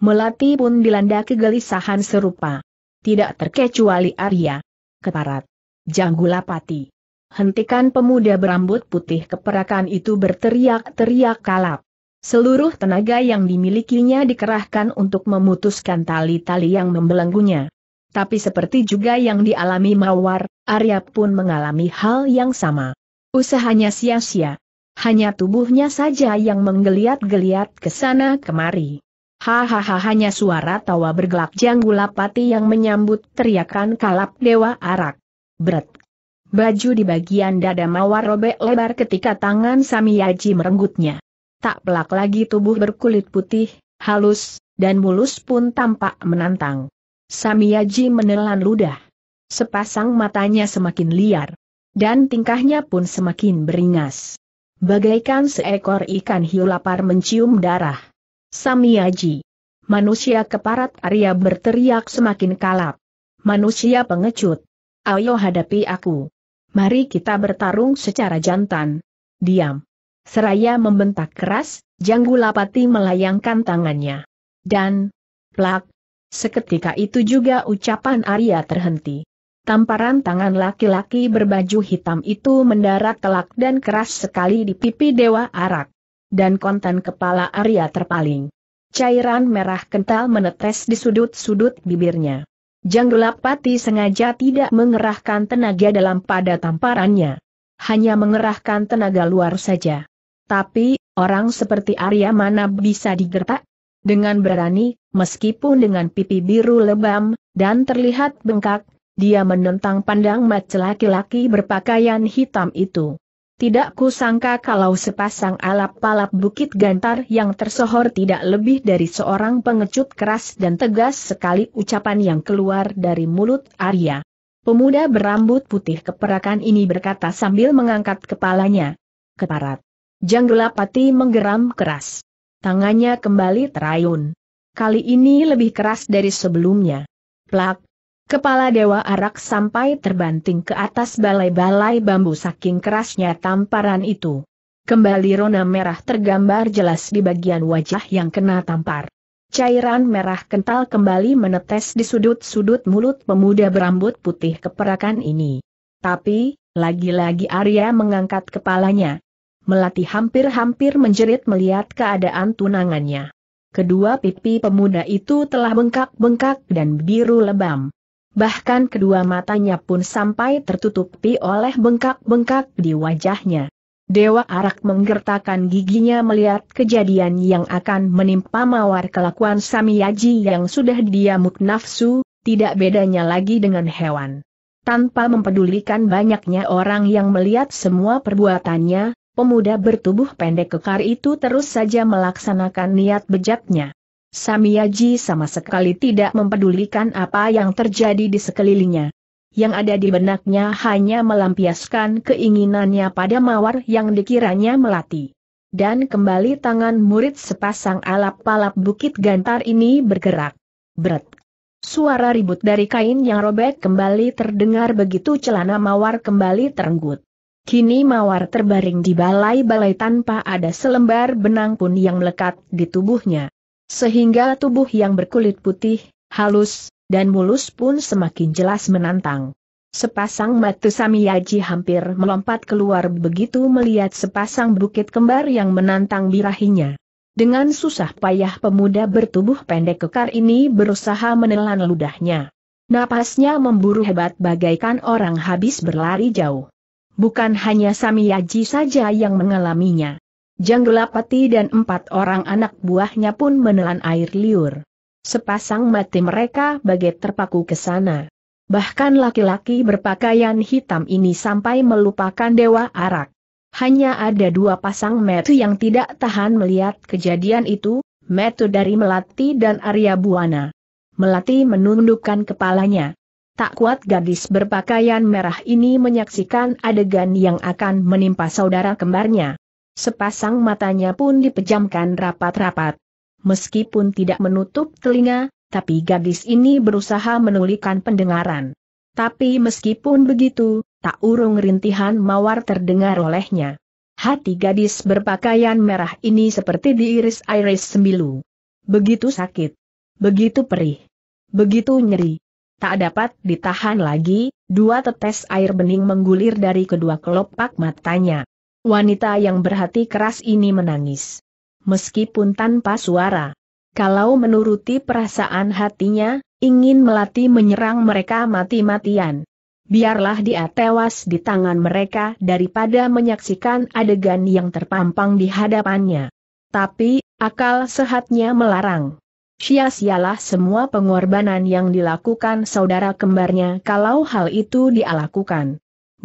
Melati pun dilanda kegelisahan serupa. Tidak terkecuali Arya. Keparat. Janggulapati. Hentikan pemuda berambut putih keperakan itu berteriak-teriak kalap. Seluruh tenaga yang dimilikinya dikerahkan untuk memutuskan tali-tali yang membelenggunya. Tapi seperti juga yang dialami Mawar, Arya pun mengalami hal yang sama. Usahanya sia-sia. Hanya tubuhnya saja yang menggeliat-geliat ke sana kemari. Hahaha hanya suara tawa bergelak janggulapati yang menyambut teriakan kalap dewa arak. Bret. Baju di bagian dada mawar robek lebar ketika tangan Samiyaji merenggutnya tak pelak lagi tubuh berkulit putih, halus, dan mulus pun tampak menantang. Samiaji menelan ludah. Sepasang matanya semakin liar. Dan tingkahnya pun semakin beringas. Bagaikan seekor ikan hiu lapar mencium darah. Samiaji. Manusia keparat Arya berteriak semakin kalap. Manusia pengecut. Ayo hadapi aku. Mari kita bertarung secara jantan. Diam. Seraya membentak keras, Janggulapati melayangkan tangannya. Dan, plak, seketika itu juga ucapan Arya terhenti. Tamparan tangan laki-laki berbaju hitam itu mendarat telak dan keras sekali di pipi Dewa Arak. Dan konten kepala Arya terpaling. Cairan merah kental menetes di sudut-sudut bibirnya. Janggulapati sengaja tidak mengerahkan tenaga dalam pada tamparannya. Hanya mengerahkan tenaga luar saja. Tapi, orang seperti Arya mana bisa digertak? Dengan berani, meskipun dengan pipi biru lebam, dan terlihat bengkak, dia menentang pandang mat laki-laki berpakaian hitam itu. Tidak kusangka kalau sepasang alap-alap bukit gantar yang tersohor tidak lebih dari seorang pengecut keras dan tegas sekali ucapan yang keluar dari mulut Arya. Pemuda berambut putih keperakan ini berkata sambil mengangkat kepalanya. Keparat. Janggelapati menggeram keras. Tangannya kembali terayun. Kali ini lebih keras dari sebelumnya. Plak! Kepala Dewa Arak sampai terbanting ke atas balai-balai bambu saking kerasnya tamparan itu. Kembali rona merah tergambar jelas di bagian wajah yang kena tampar. Cairan merah kental kembali menetes di sudut-sudut mulut pemuda berambut putih keperakan ini. Tapi, lagi-lagi Arya mengangkat kepalanya. Melati hampir-hampir menjerit melihat keadaan tunangannya. Kedua pipi pemuda itu telah bengkak-bengkak dan biru lebam. Bahkan kedua matanya pun sampai tertutupi oleh bengkak-bengkak di wajahnya. Dewa Arak menggertakkan giginya melihat kejadian yang akan menimpa mawar kelakuan Samiyaji yang sudah diamuk nafsu, tidak bedanya lagi dengan hewan. Tanpa mempedulikan banyaknya orang yang melihat semua perbuatannya, Pemuda bertubuh pendek kekar itu terus saja melaksanakan niat bejatnya. Samiaji sama sekali tidak mempedulikan apa yang terjadi di sekelilingnya. Yang ada di benaknya hanya melampiaskan keinginannya pada mawar yang dikiranya melati. Dan kembali tangan murid sepasang alap-alap bukit gantar ini bergerak. Berat. Suara ribut dari kain yang robek kembali terdengar begitu celana mawar kembali terenggut. Kini Mawar terbaring di balai-balai tanpa ada selembar benang pun yang melekat di tubuhnya. Sehingga tubuh yang berkulit putih, halus, dan mulus pun semakin jelas menantang. Sepasang mata Samiyaji hampir melompat keluar begitu melihat sepasang bukit kembar yang menantang birahinya. Dengan susah payah pemuda bertubuh pendek kekar ini berusaha menelan ludahnya. Napasnya memburu hebat bagaikan orang habis berlari jauh. Bukan hanya Samiyaji saja yang mengalaminya. Janggelapati dan empat orang anak buahnya pun menelan air liur. Sepasang mati mereka bagai terpaku ke sana. Bahkan laki-laki berpakaian hitam ini sampai melupakan dewa arak. Hanya ada dua pasang metu yang tidak tahan melihat kejadian itu, metu dari Melati dan Arya Buana. Melati menundukkan kepalanya. Tak kuat gadis berpakaian merah ini menyaksikan adegan yang akan menimpa saudara kembarnya. Sepasang matanya pun dipejamkan rapat-rapat. Meskipun tidak menutup telinga, tapi gadis ini berusaha menulikan pendengaran. Tapi meskipun begitu, tak urung rintihan mawar terdengar olehnya. Hati gadis berpakaian merah ini seperti diiris-iris sembilu. Begitu sakit. Begitu perih. Begitu nyeri tak dapat ditahan lagi, dua tetes air bening menggulir dari kedua kelopak matanya. Wanita yang berhati keras ini menangis. Meskipun tanpa suara. Kalau menuruti perasaan hatinya, ingin melatih menyerang mereka mati-matian. Biarlah dia tewas di tangan mereka daripada menyaksikan adegan yang terpampang di hadapannya. Tapi, akal sehatnya melarang. Sia-sialah semua pengorbanan yang dilakukan saudara kembarnya kalau hal itu dia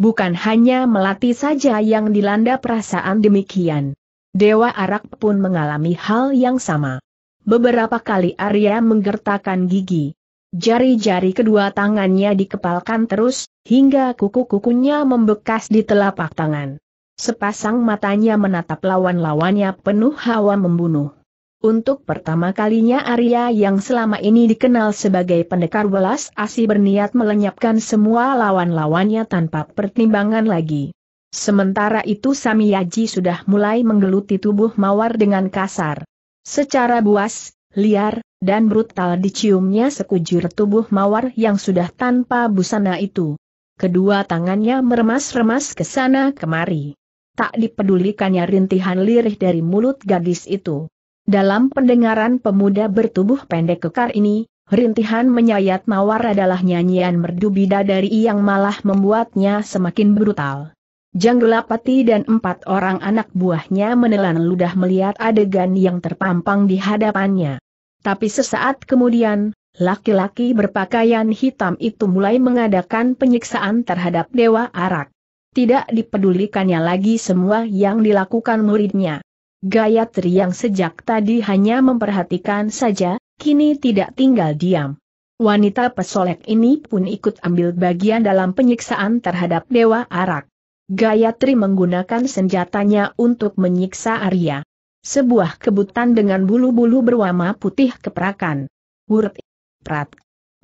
Bukan hanya melati saja yang dilanda perasaan demikian. Dewa Arak pun mengalami hal yang sama. Beberapa kali Arya menggertakkan gigi. Jari-jari kedua tangannya dikepalkan terus, hingga kuku-kukunya membekas di telapak tangan. Sepasang matanya menatap lawan-lawannya penuh hawa membunuh. Untuk pertama kalinya Arya yang selama ini dikenal sebagai pendekar belas, asih berniat melenyapkan semua lawan-lawannya tanpa pertimbangan lagi. Sementara itu Samiyaji sudah mulai menggeluti tubuh Mawar dengan kasar. Secara buas, liar, dan brutal diciumnya sekujur tubuh Mawar yang sudah tanpa busana itu. Kedua tangannya meremas-remas ke sana kemari. Tak dipedulikannya rintihan lirih dari mulut gadis itu. Dalam pendengaran pemuda bertubuh pendek kekar ini, rintihan menyayat mawar adalah nyanyian merdu bidadari yang malah membuatnya semakin brutal. Janggelapati dan empat orang anak buahnya menelan ludah melihat adegan yang terpampang di hadapannya. Tapi sesaat kemudian, laki-laki berpakaian hitam itu mulai mengadakan penyiksaan terhadap Dewa Arak. Tidak dipedulikannya lagi semua yang dilakukan muridnya. Gayatri yang sejak tadi hanya memperhatikan saja, kini tidak tinggal diam. Wanita pesolek ini pun ikut ambil bagian dalam penyiksaan terhadap Dewa Arak. Gayatri menggunakan senjatanya untuk menyiksa Arya. Sebuah kebutan dengan bulu-bulu berwarna putih keperakan. Wurt, prat,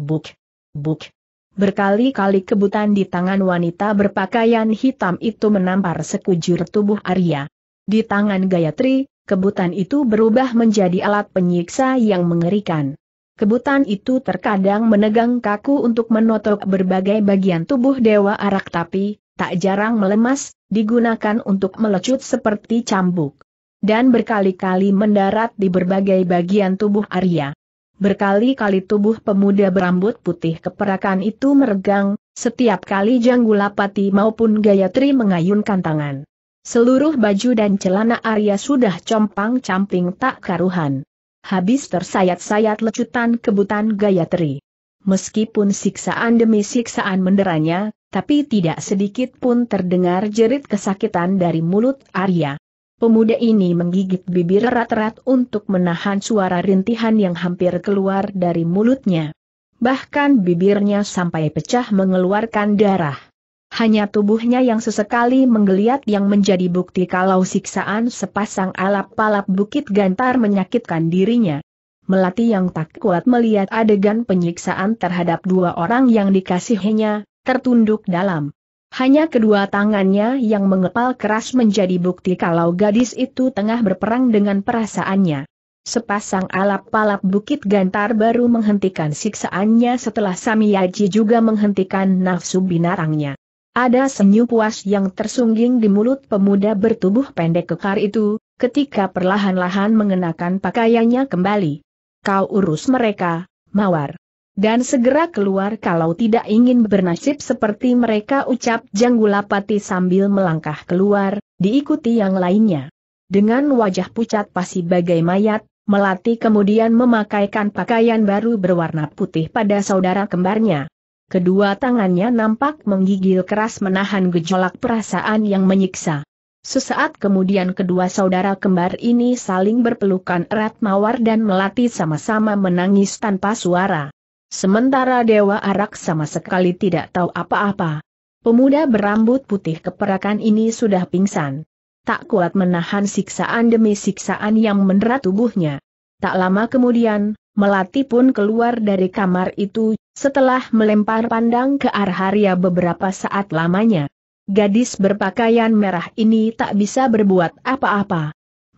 buk, buk. Berkali-kali kebutan di tangan wanita berpakaian hitam itu menampar sekujur tubuh Arya. Di tangan Gayatri, kebutan itu berubah menjadi alat penyiksa yang mengerikan. Kebutan itu terkadang menegang kaku untuk menotok berbagai bagian tubuh Dewa Arak tapi, tak jarang melemas, digunakan untuk melecut seperti cambuk. Dan berkali-kali mendarat di berbagai bagian tubuh Arya. Berkali-kali tubuh pemuda berambut putih keperakan itu meregang, setiap kali Janggulapati maupun Gayatri mengayunkan tangan. Seluruh baju dan celana Arya sudah compang-camping tak karuhan. Habis tersayat-sayat lecutan kebutan Gayatri. Meskipun siksaan demi siksaan menderanya, tapi tidak sedikit pun terdengar jerit kesakitan dari mulut Arya. Pemuda ini menggigit bibir erat-erat untuk menahan suara rintihan yang hampir keluar dari mulutnya. Bahkan bibirnya sampai pecah mengeluarkan darah. Hanya tubuhnya yang sesekali menggeliat yang menjadi bukti kalau siksaan sepasang alap-alap bukit gantar menyakitkan dirinya. Melati yang tak kuat melihat adegan penyiksaan terhadap dua orang yang dikasihinya, tertunduk dalam. Hanya kedua tangannya yang mengepal keras menjadi bukti kalau gadis itu tengah berperang dengan perasaannya. Sepasang alap-alap bukit gantar baru menghentikan siksaannya setelah Samiyaji juga menghentikan nafsu binarangnya. Ada senyum puas yang tersungging di mulut pemuda bertubuh pendek kekar itu, ketika perlahan-lahan mengenakan pakaiannya kembali. Kau urus mereka, mawar. Dan segera keluar kalau tidak ingin bernasib seperti mereka ucap Janggulapati sambil melangkah keluar, diikuti yang lainnya. Dengan wajah pucat pasi bagai mayat, Melati kemudian memakaikan pakaian baru berwarna putih pada saudara kembarnya. Kedua tangannya nampak menggigil keras menahan gejolak perasaan yang menyiksa. Sesaat kemudian kedua saudara kembar ini saling berpelukan erat mawar dan melati sama-sama menangis tanpa suara. Sementara Dewa Arak sama sekali tidak tahu apa-apa. Pemuda berambut putih keperakan ini sudah pingsan. Tak kuat menahan siksaan demi siksaan yang menderat tubuhnya. Tak lama kemudian, Melati pun keluar dari kamar itu setelah melempar pandang ke arah Arya beberapa saat lamanya. Gadis berpakaian merah ini tak bisa berbuat apa-apa.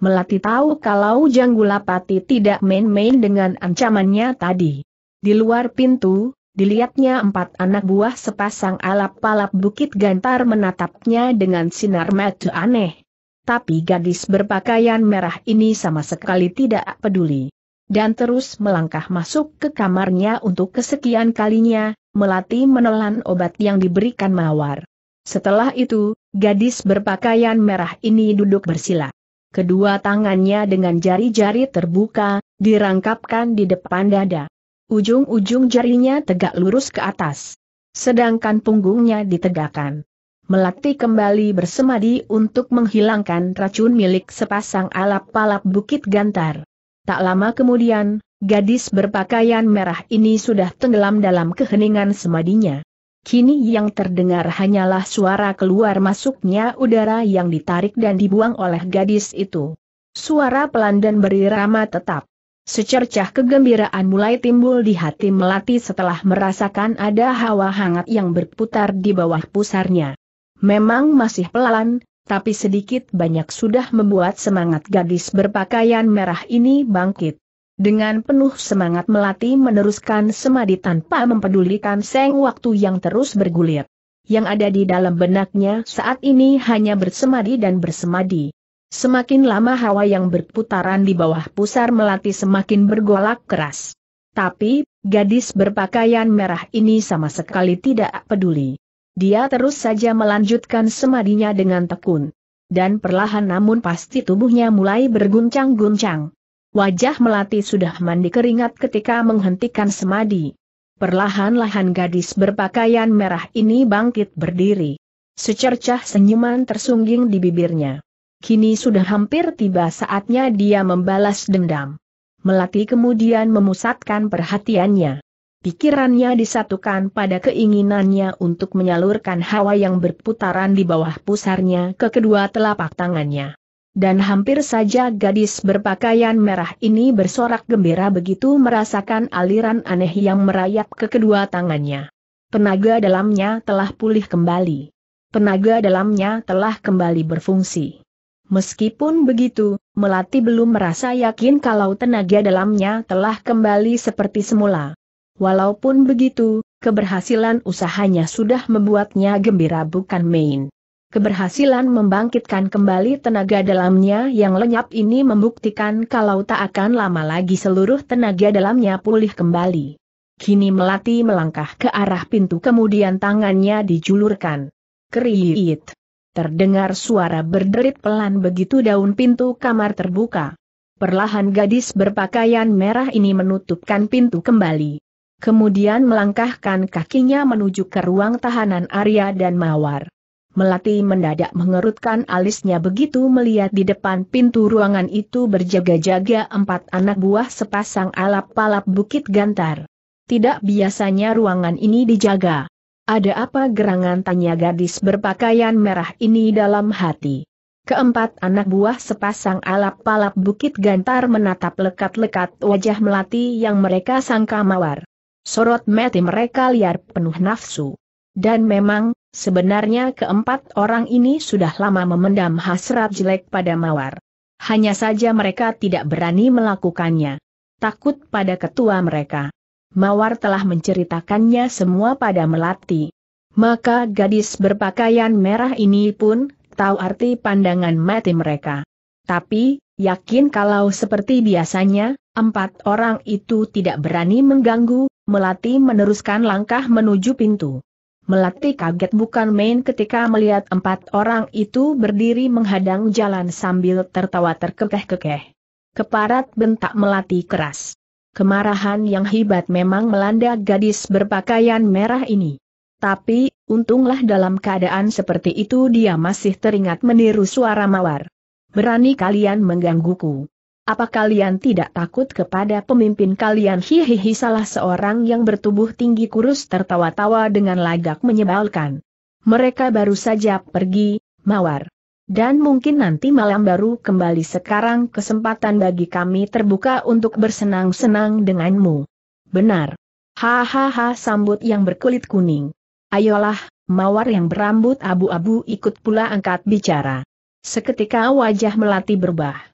Melati tahu kalau Janggulapati tidak main-main dengan ancamannya tadi. Di luar pintu, dilihatnya empat anak buah sepasang alap-alap bukit gantar menatapnya dengan sinar mata aneh. Tapi gadis berpakaian merah ini sama sekali tidak peduli dan terus melangkah masuk ke kamarnya untuk kesekian kalinya, melatih menelan obat yang diberikan Mawar. Setelah itu, gadis berpakaian merah ini duduk bersila. Kedua tangannya dengan jari-jari terbuka, dirangkapkan di depan dada. Ujung-ujung jarinya tegak lurus ke atas. Sedangkan punggungnya ditegakkan. Melati kembali bersemadi untuk menghilangkan racun milik sepasang alap-alap bukit gantar. Tak lama kemudian, gadis berpakaian merah ini sudah tenggelam dalam keheningan semadinya. Kini yang terdengar hanyalah suara keluar masuknya udara yang ditarik dan dibuang oleh gadis itu. Suara pelan dan berirama tetap. Secercah kegembiraan mulai timbul di hati Melati setelah merasakan ada hawa hangat yang berputar di bawah pusarnya. Memang masih pelan, tapi sedikit banyak sudah membuat semangat gadis berpakaian merah ini bangkit. Dengan penuh semangat melati meneruskan semadi tanpa mempedulikan seng waktu yang terus bergulir. Yang ada di dalam benaknya saat ini hanya bersemadi dan bersemadi. Semakin lama hawa yang berputaran di bawah pusar melati semakin bergolak keras. Tapi, gadis berpakaian merah ini sama sekali tidak peduli. Dia terus saja melanjutkan semadinya dengan tekun. Dan perlahan namun pasti tubuhnya mulai berguncang-guncang. Wajah Melati sudah mandi keringat ketika menghentikan semadi. Perlahan-lahan gadis berpakaian merah ini bangkit berdiri. Secercah senyuman tersungging di bibirnya. Kini sudah hampir tiba saatnya dia membalas dendam. Melati kemudian memusatkan perhatiannya. Pikirannya disatukan pada keinginannya untuk menyalurkan hawa yang berputaran di bawah pusarnya ke kedua telapak tangannya. Dan hampir saja gadis berpakaian merah ini bersorak gembira begitu merasakan aliran aneh yang merayap ke kedua tangannya. Tenaga dalamnya telah pulih kembali. Tenaga dalamnya telah kembali berfungsi. Meskipun begitu, Melati belum merasa yakin kalau tenaga dalamnya telah kembali seperti semula. Walaupun begitu, keberhasilan usahanya sudah membuatnya gembira bukan main. Keberhasilan membangkitkan kembali tenaga dalamnya yang lenyap ini membuktikan kalau tak akan lama lagi seluruh tenaga dalamnya pulih kembali. Kini Melati melangkah ke arah pintu kemudian tangannya dijulurkan. Keriit. Terdengar suara berderit pelan begitu daun pintu kamar terbuka. Perlahan gadis berpakaian merah ini menutupkan pintu kembali. Kemudian melangkahkan kakinya menuju ke ruang tahanan Arya dan Mawar. Melati mendadak mengerutkan alisnya begitu melihat di depan pintu ruangan itu berjaga-jaga empat anak buah sepasang alap-alap bukit gantar. Tidak biasanya ruangan ini dijaga. Ada apa gerangan tanya gadis berpakaian merah ini dalam hati. Keempat anak buah sepasang alap-alap bukit gantar menatap lekat-lekat wajah Melati yang mereka sangka mawar. Sorot mati mereka liar penuh nafsu. Dan memang, sebenarnya keempat orang ini sudah lama memendam hasrat jelek pada Mawar. Hanya saja mereka tidak berani melakukannya. Takut pada ketua mereka. Mawar telah menceritakannya semua pada Melati. Maka gadis berpakaian merah ini pun tahu arti pandangan mati mereka. Tapi, yakin kalau seperti biasanya, empat orang itu tidak berani mengganggu, Melati meneruskan langkah menuju pintu. Melati kaget bukan main ketika melihat empat orang itu berdiri menghadang jalan sambil tertawa terkekeh-kekeh. Keparat bentak Melati keras. Kemarahan yang hebat memang melanda gadis berpakaian merah ini. Tapi, untunglah dalam keadaan seperti itu dia masih teringat meniru suara mawar. Berani kalian menggangguku. Apa kalian tidak takut kepada pemimpin kalian? Hihihi salah seorang yang bertubuh tinggi kurus tertawa-tawa dengan lagak menyebalkan. Mereka baru saja pergi, mawar. Dan mungkin nanti malam baru kembali sekarang kesempatan bagi kami terbuka untuk bersenang-senang denganmu. Benar. Hahaha sambut yang berkulit kuning. Ayolah, mawar yang berambut abu-abu ikut pula angkat bicara. Seketika wajah melati berubah.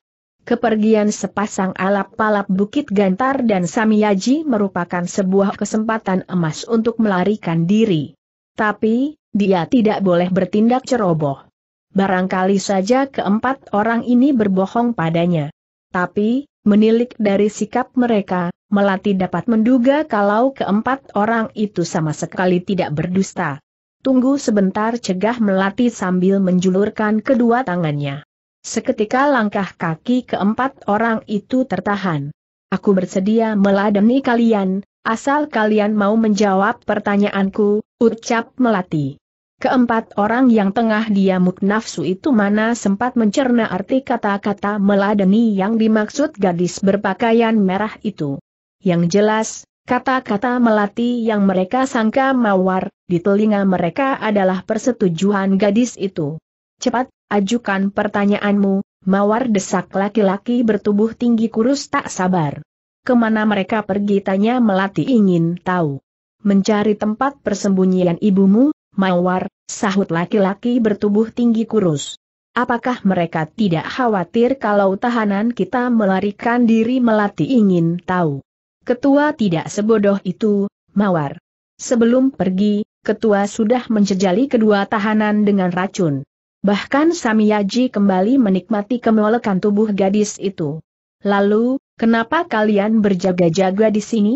Kepergian sepasang alap-alap Bukit Gantar dan Samiyaji merupakan sebuah kesempatan emas untuk melarikan diri. Tapi, dia tidak boleh bertindak ceroboh. Barangkali saja keempat orang ini berbohong padanya. Tapi, menilik dari sikap mereka, Melati dapat menduga kalau keempat orang itu sama sekali tidak berdusta. Tunggu sebentar cegah Melati sambil menjulurkan kedua tangannya. Seketika langkah kaki keempat orang itu tertahan. Aku bersedia meladeni kalian, asal kalian mau menjawab pertanyaanku, ucap Melati. Keempat orang yang tengah diamuk nafsu itu mana sempat mencerna arti kata-kata meladeni yang dimaksud gadis berpakaian merah itu. Yang jelas, kata-kata melati yang mereka sangka mawar, di telinga mereka adalah persetujuan gadis itu. Cepat, ajukan pertanyaanmu, mawar desak laki-laki bertubuh tinggi kurus tak sabar. Kemana mereka pergi tanya melati ingin tahu. Mencari tempat persembunyian ibumu, mawar, sahut laki-laki bertubuh tinggi kurus. Apakah mereka tidak khawatir kalau tahanan kita melarikan diri melati ingin tahu? Ketua tidak sebodoh itu, Mawar. Sebelum pergi, ketua sudah menjejali kedua tahanan dengan racun. Bahkan Samiyaji kembali menikmati kemolekan tubuh gadis itu. Lalu, kenapa kalian berjaga-jaga di sini?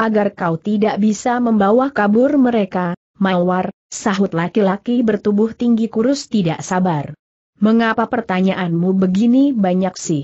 Agar kau tidak bisa membawa kabur mereka, Mawar, sahut laki-laki bertubuh tinggi kurus tidak sabar. Mengapa pertanyaanmu begini banyak sih?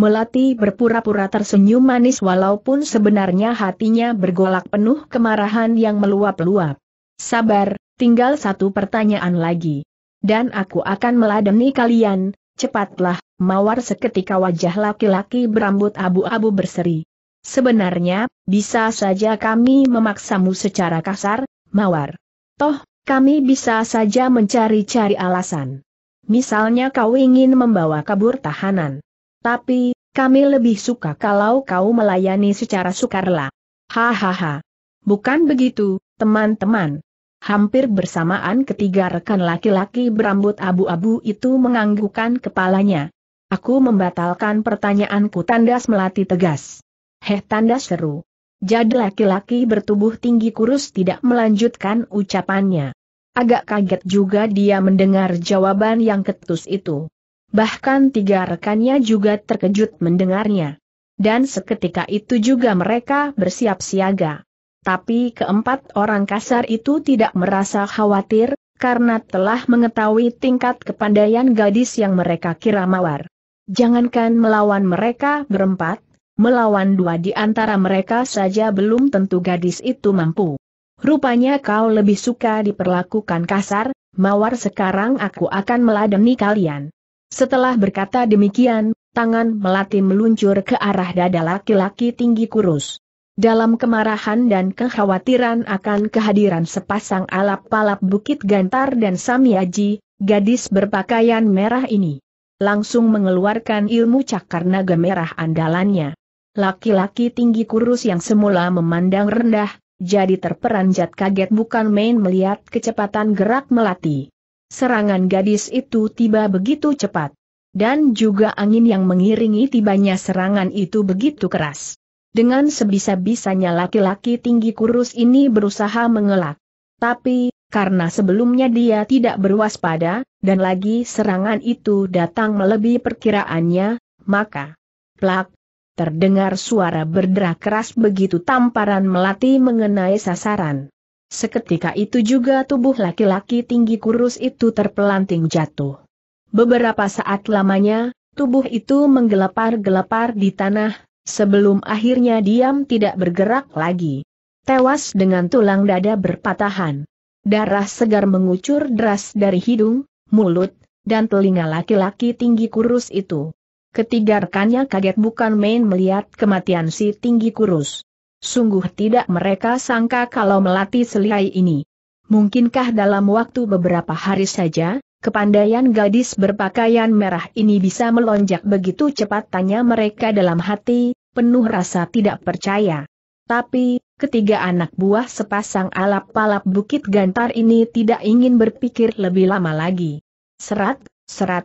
Melati berpura-pura tersenyum manis walaupun sebenarnya hatinya bergolak penuh kemarahan yang meluap-luap. Sabar, tinggal satu pertanyaan lagi dan aku akan meladeni kalian, cepatlah, mawar seketika wajah laki-laki berambut abu-abu berseri. Sebenarnya, bisa saja kami memaksamu secara kasar, mawar. Toh, kami bisa saja mencari-cari alasan. Misalnya kau ingin membawa kabur tahanan. Tapi, kami lebih suka kalau kau melayani secara sukarela. Hahaha. Bukan begitu, teman-teman. Hampir bersamaan ketiga rekan laki-laki berambut abu-abu itu menganggukkan kepalanya. Aku membatalkan pertanyaanku tandas melati tegas. Heh tandas seru. Jadi laki-laki bertubuh tinggi kurus tidak melanjutkan ucapannya. Agak kaget juga dia mendengar jawaban yang ketus itu. Bahkan tiga rekannya juga terkejut mendengarnya. Dan seketika itu juga mereka bersiap siaga. Tapi keempat orang kasar itu tidak merasa khawatir, karena telah mengetahui tingkat kepandaian gadis yang mereka kira mawar. Jangankan melawan mereka berempat, melawan dua di antara mereka saja belum tentu gadis itu mampu. Rupanya kau lebih suka diperlakukan kasar, mawar sekarang aku akan meladeni kalian. Setelah berkata demikian, tangan melati meluncur ke arah dada laki-laki tinggi kurus. Dalam kemarahan dan kekhawatiran akan kehadiran sepasang alap-alap Bukit Gantar dan Samyaji, gadis berpakaian merah ini langsung mengeluarkan ilmu cakar naga merah andalannya. Laki-laki tinggi kurus yang semula memandang rendah, jadi terperanjat kaget bukan main melihat kecepatan gerak melati. Serangan gadis itu tiba begitu cepat. Dan juga angin yang mengiringi tibanya serangan itu begitu keras. Dengan sebisa-bisanya laki-laki tinggi kurus ini berusaha mengelak. Tapi, karena sebelumnya dia tidak berwaspada, dan lagi serangan itu datang melebihi perkiraannya, maka plak, terdengar suara berderak keras begitu tamparan melati mengenai sasaran. Seketika itu juga tubuh laki-laki tinggi kurus itu terpelanting jatuh. Beberapa saat lamanya, tubuh itu menggelepar-gelepar di tanah, sebelum akhirnya diam tidak bergerak lagi. Tewas dengan tulang dada berpatahan. Darah segar mengucur deras dari hidung, mulut, dan telinga laki-laki tinggi kurus itu. Ketiga rekannya kaget bukan main melihat kematian si tinggi kurus. Sungguh tidak mereka sangka kalau melatih selihai ini. Mungkinkah dalam waktu beberapa hari saja, Kepandaian gadis berpakaian merah ini bisa melonjak begitu cepat tanya mereka dalam hati, penuh rasa tidak percaya. Tapi, ketiga anak buah sepasang alap-alap bukit gantar ini tidak ingin berpikir lebih lama lagi. Serat, serat.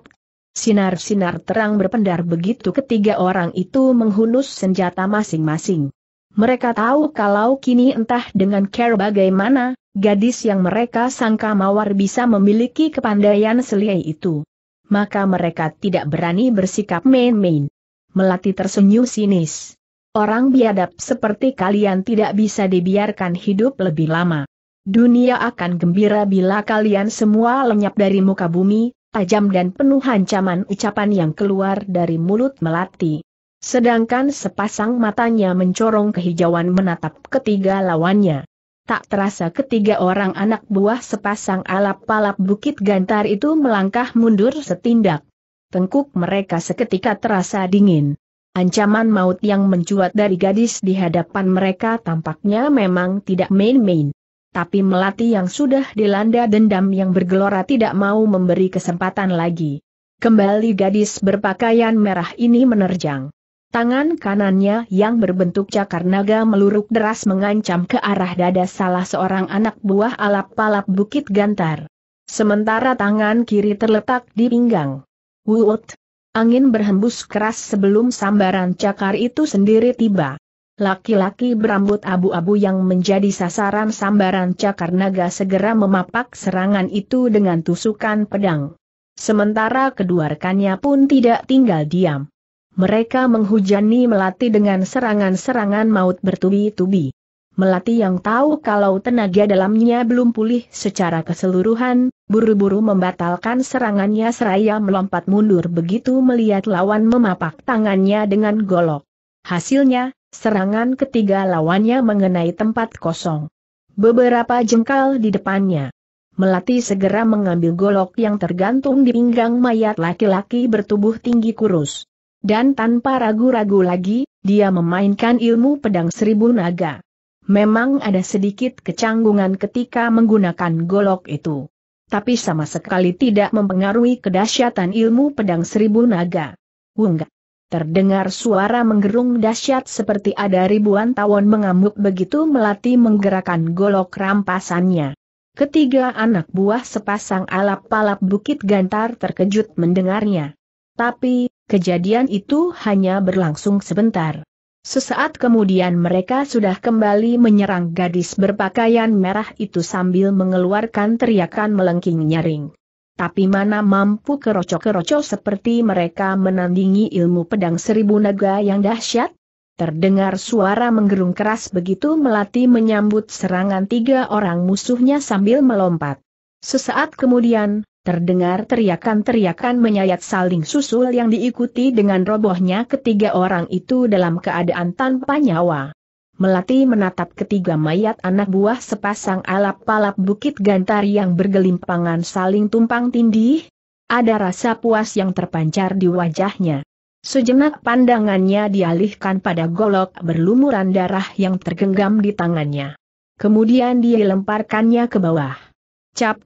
Sinar-sinar terang berpendar begitu ketiga orang itu menghunus senjata masing-masing. Mereka tahu kalau kini entah dengan care bagaimana, gadis yang mereka sangka mawar bisa memiliki kepandaian selia itu. Maka mereka tidak berani bersikap main-main. Melati tersenyum sinis. Orang biadab seperti kalian tidak bisa dibiarkan hidup lebih lama. Dunia akan gembira bila kalian semua lenyap dari muka bumi, tajam dan penuh ancaman ucapan yang keluar dari mulut Melati. Sedangkan sepasang matanya mencorong kehijauan menatap ketiga lawannya. Tak terasa ketiga orang anak buah sepasang alap-alap bukit gantar itu melangkah mundur setindak. Tengkuk mereka seketika terasa dingin. Ancaman maut yang mencuat dari gadis di hadapan mereka tampaknya memang tidak main-main. Tapi Melati yang sudah dilanda dendam yang bergelora tidak mau memberi kesempatan lagi. Kembali gadis berpakaian merah ini menerjang. Tangan kanannya yang berbentuk cakar naga meluruk deras mengancam ke arah dada salah seorang anak buah alap palap Bukit Gantar. Sementara tangan kiri terletak di pinggang. Wut! Angin berhembus keras sebelum sambaran cakar itu sendiri tiba. Laki-laki berambut abu-abu yang menjadi sasaran sambaran cakar naga segera memapak serangan itu dengan tusukan pedang. Sementara kedua rekannya pun tidak tinggal diam mereka menghujani Melati dengan serangan-serangan maut bertubi-tubi. Melati yang tahu kalau tenaga dalamnya belum pulih secara keseluruhan, buru-buru membatalkan serangannya seraya melompat mundur begitu melihat lawan memapak tangannya dengan golok. Hasilnya, serangan ketiga lawannya mengenai tempat kosong. Beberapa jengkal di depannya. Melati segera mengambil golok yang tergantung di pinggang mayat laki-laki bertubuh tinggi kurus. Dan tanpa ragu-ragu lagi, dia memainkan ilmu pedang seribu naga. Memang ada sedikit kecanggungan ketika menggunakan golok itu. Tapi sama sekali tidak mempengaruhi kedahsyatan ilmu pedang seribu naga. Wungga. Terdengar suara menggerung dahsyat seperti ada ribuan tawon mengamuk begitu melati menggerakkan golok rampasannya. Ketiga anak buah sepasang alap-alap bukit gantar terkejut mendengarnya. Tapi, Kejadian itu hanya berlangsung sebentar. Sesaat kemudian mereka sudah kembali menyerang gadis berpakaian merah itu sambil mengeluarkan teriakan melengking nyaring. Tapi mana mampu keroco-keroco seperti mereka menandingi ilmu pedang seribu naga yang dahsyat? Terdengar suara menggerung keras begitu Melati menyambut serangan tiga orang musuhnya sambil melompat. Sesaat kemudian, Terdengar teriakan-teriakan menyayat saling susul yang diikuti dengan robohnya ketiga orang itu dalam keadaan tanpa nyawa. Melati menatap ketiga mayat anak buah sepasang alap-alap bukit gantar yang bergelimpangan saling tumpang tindih. Ada rasa puas yang terpancar di wajahnya. Sejenak pandangannya dialihkan pada golok berlumuran darah yang tergenggam di tangannya. Kemudian dia lemparkannya ke bawah. Cap,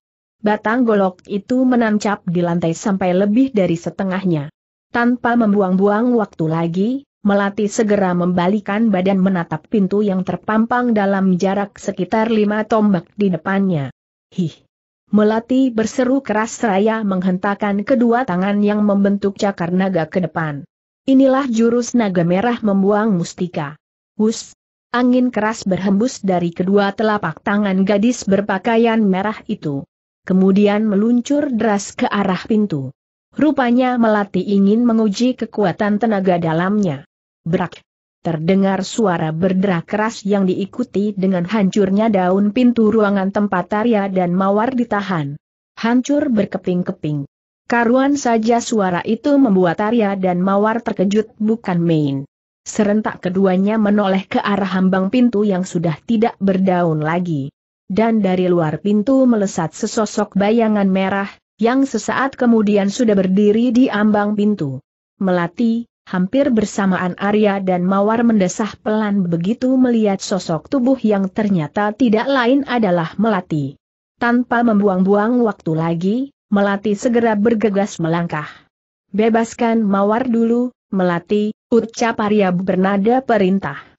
Batang golok itu menancap di lantai sampai lebih dari setengahnya. Tanpa membuang-buang waktu lagi, Melati segera membalikan badan menatap pintu yang terpampang dalam jarak sekitar lima tombak di depannya. Hih! Melati berseru keras seraya menghentakkan kedua tangan yang membentuk cakar naga ke depan. Inilah jurus naga merah membuang mustika. Hus! Angin keras berhembus dari kedua telapak tangan gadis berpakaian merah itu kemudian meluncur deras ke arah pintu. Rupanya Melati ingin menguji kekuatan tenaga dalamnya. Berak. Terdengar suara berderak keras yang diikuti dengan hancurnya daun pintu ruangan tempat Arya dan Mawar ditahan. Hancur berkeping-keping. Karuan saja suara itu membuat Arya dan Mawar terkejut bukan main. Serentak keduanya menoleh ke arah hambang pintu yang sudah tidak berdaun lagi dan dari luar pintu melesat sesosok bayangan merah, yang sesaat kemudian sudah berdiri di ambang pintu. Melati, hampir bersamaan Arya dan Mawar mendesah pelan begitu melihat sosok tubuh yang ternyata tidak lain adalah Melati. Tanpa membuang-buang waktu lagi, Melati segera bergegas melangkah. Bebaskan Mawar dulu, Melati, ucap Arya bernada perintah.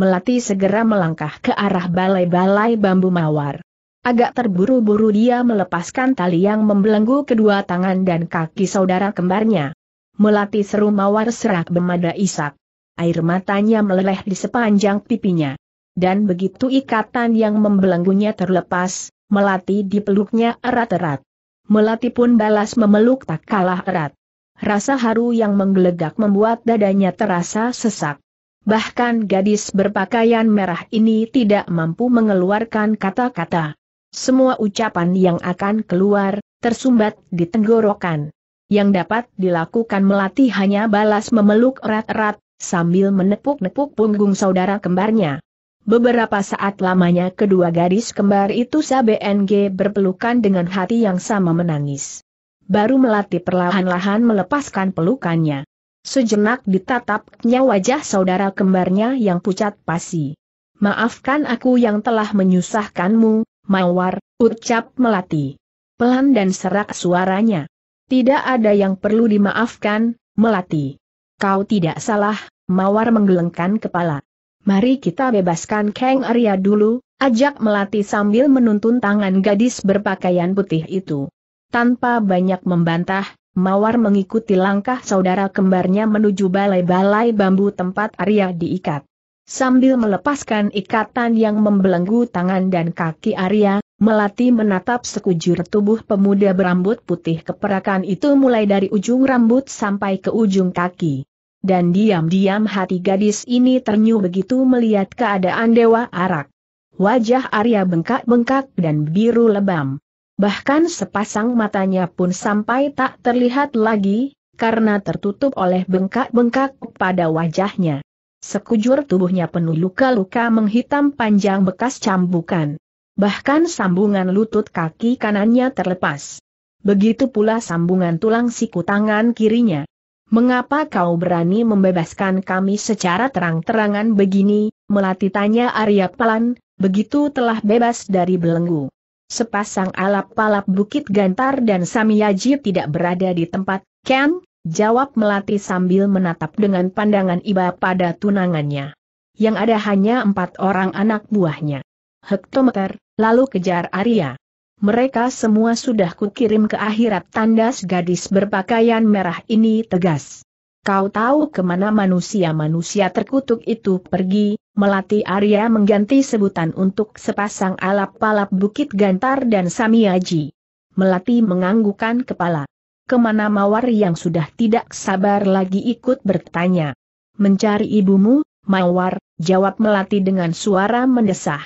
Melati segera melangkah ke arah balai-balai bambu mawar. Agak terburu-buru dia melepaskan tali yang membelenggu kedua tangan dan kaki saudara kembarnya. Melati seru mawar serak bemada isak. Air matanya meleleh di sepanjang pipinya. Dan begitu ikatan yang membelenggunya terlepas, Melati dipeluknya erat-erat. Melati pun balas memeluk tak kalah erat. Rasa haru yang menggelegak membuat dadanya terasa sesak. Bahkan gadis berpakaian merah ini tidak mampu mengeluarkan kata-kata. Semua ucapan yang akan keluar, tersumbat di tenggorokan. Yang dapat dilakukan melatih hanya balas memeluk erat-erat, sambil menepuk-nepuk punggung saudara kembarnya. Beberapa saat lamanya kedua gadis kembar itu sabeng berpelukan dengan hati yang sama menangis. Baru melati perlahan-lahan melepaskan pelukannya. Sejenak ditatapnya wajah saudara kembarnya yang pucat pasi. Maafkan aku yang telah menyusahkanmu, Mawar, ucap Melati. Pelan dan serak suaranya. Tidak ada yang perlu dimaafkan, Melati. Kau tidak salah, Mawar menggelengkan kepala. Mari kita bebaskan Kang Arya dulu, ajak Melati sambil menuntun tangan gadis berpakaian putih itu. Tanpa banyak membantah, Mawar mengikuti langkah saudara kembarnya menuju balai-balai bambu tempat Arya diikat. Sambil melepaskan ikatan yang membelenggu tangan dan kaki Arya, Melati menatap sekujur tubuh pemuda berambut putih keperakan itu mulai dari ujung rambut sampai ke ujung kaki. Dan diam-diam hati gadis ini ternyuh begitu melihat keadaan Dewa Arak. Wajah Arya bengkak-bengkak dan biru lebam bahkan sepasang matanya pun sampai tak terlihat lagi, karena tertutup oleh bengkak-bengkak pada wajahnya. Sekujur tubuhnya penuh luka-luka menghitam panjang bekas cambukan. Bahkan sambungan lutut kaki kanannya terlepas. Begitu pula sambungan tulang siku tangan kirinya. Mengapa kau berani membebaskan kami secara terang-terangan begini, melati tanya Arya pelan, begitu telah bebas dari belenggu. Sepasang alap-alap Bukit Gantar dan Samiaji tidak berada di tempat, Ken, jawab Melati sambil menatap dengan pandangan iba pada tunangannya. Yang ada hanya empat orang anak buahnya. Hektometer, lalu kejar Arya. Mereka semua sudah kukirim ke akhirat tandas gadis berpakaian merah ini tegas. Kau tahu kemana manusia-manusia terkutuk itu pergi, Melati Arya mengganti sebutan untuk sepasang alap-alap Bukit Gantar dan Samiaji. Melati menganggukan kepala. Kemana Mawar yang sudah tidak sabar lagi ikut bertanya. Mencari ibumu, Mawar, jawab Melati dengan suara mendesah.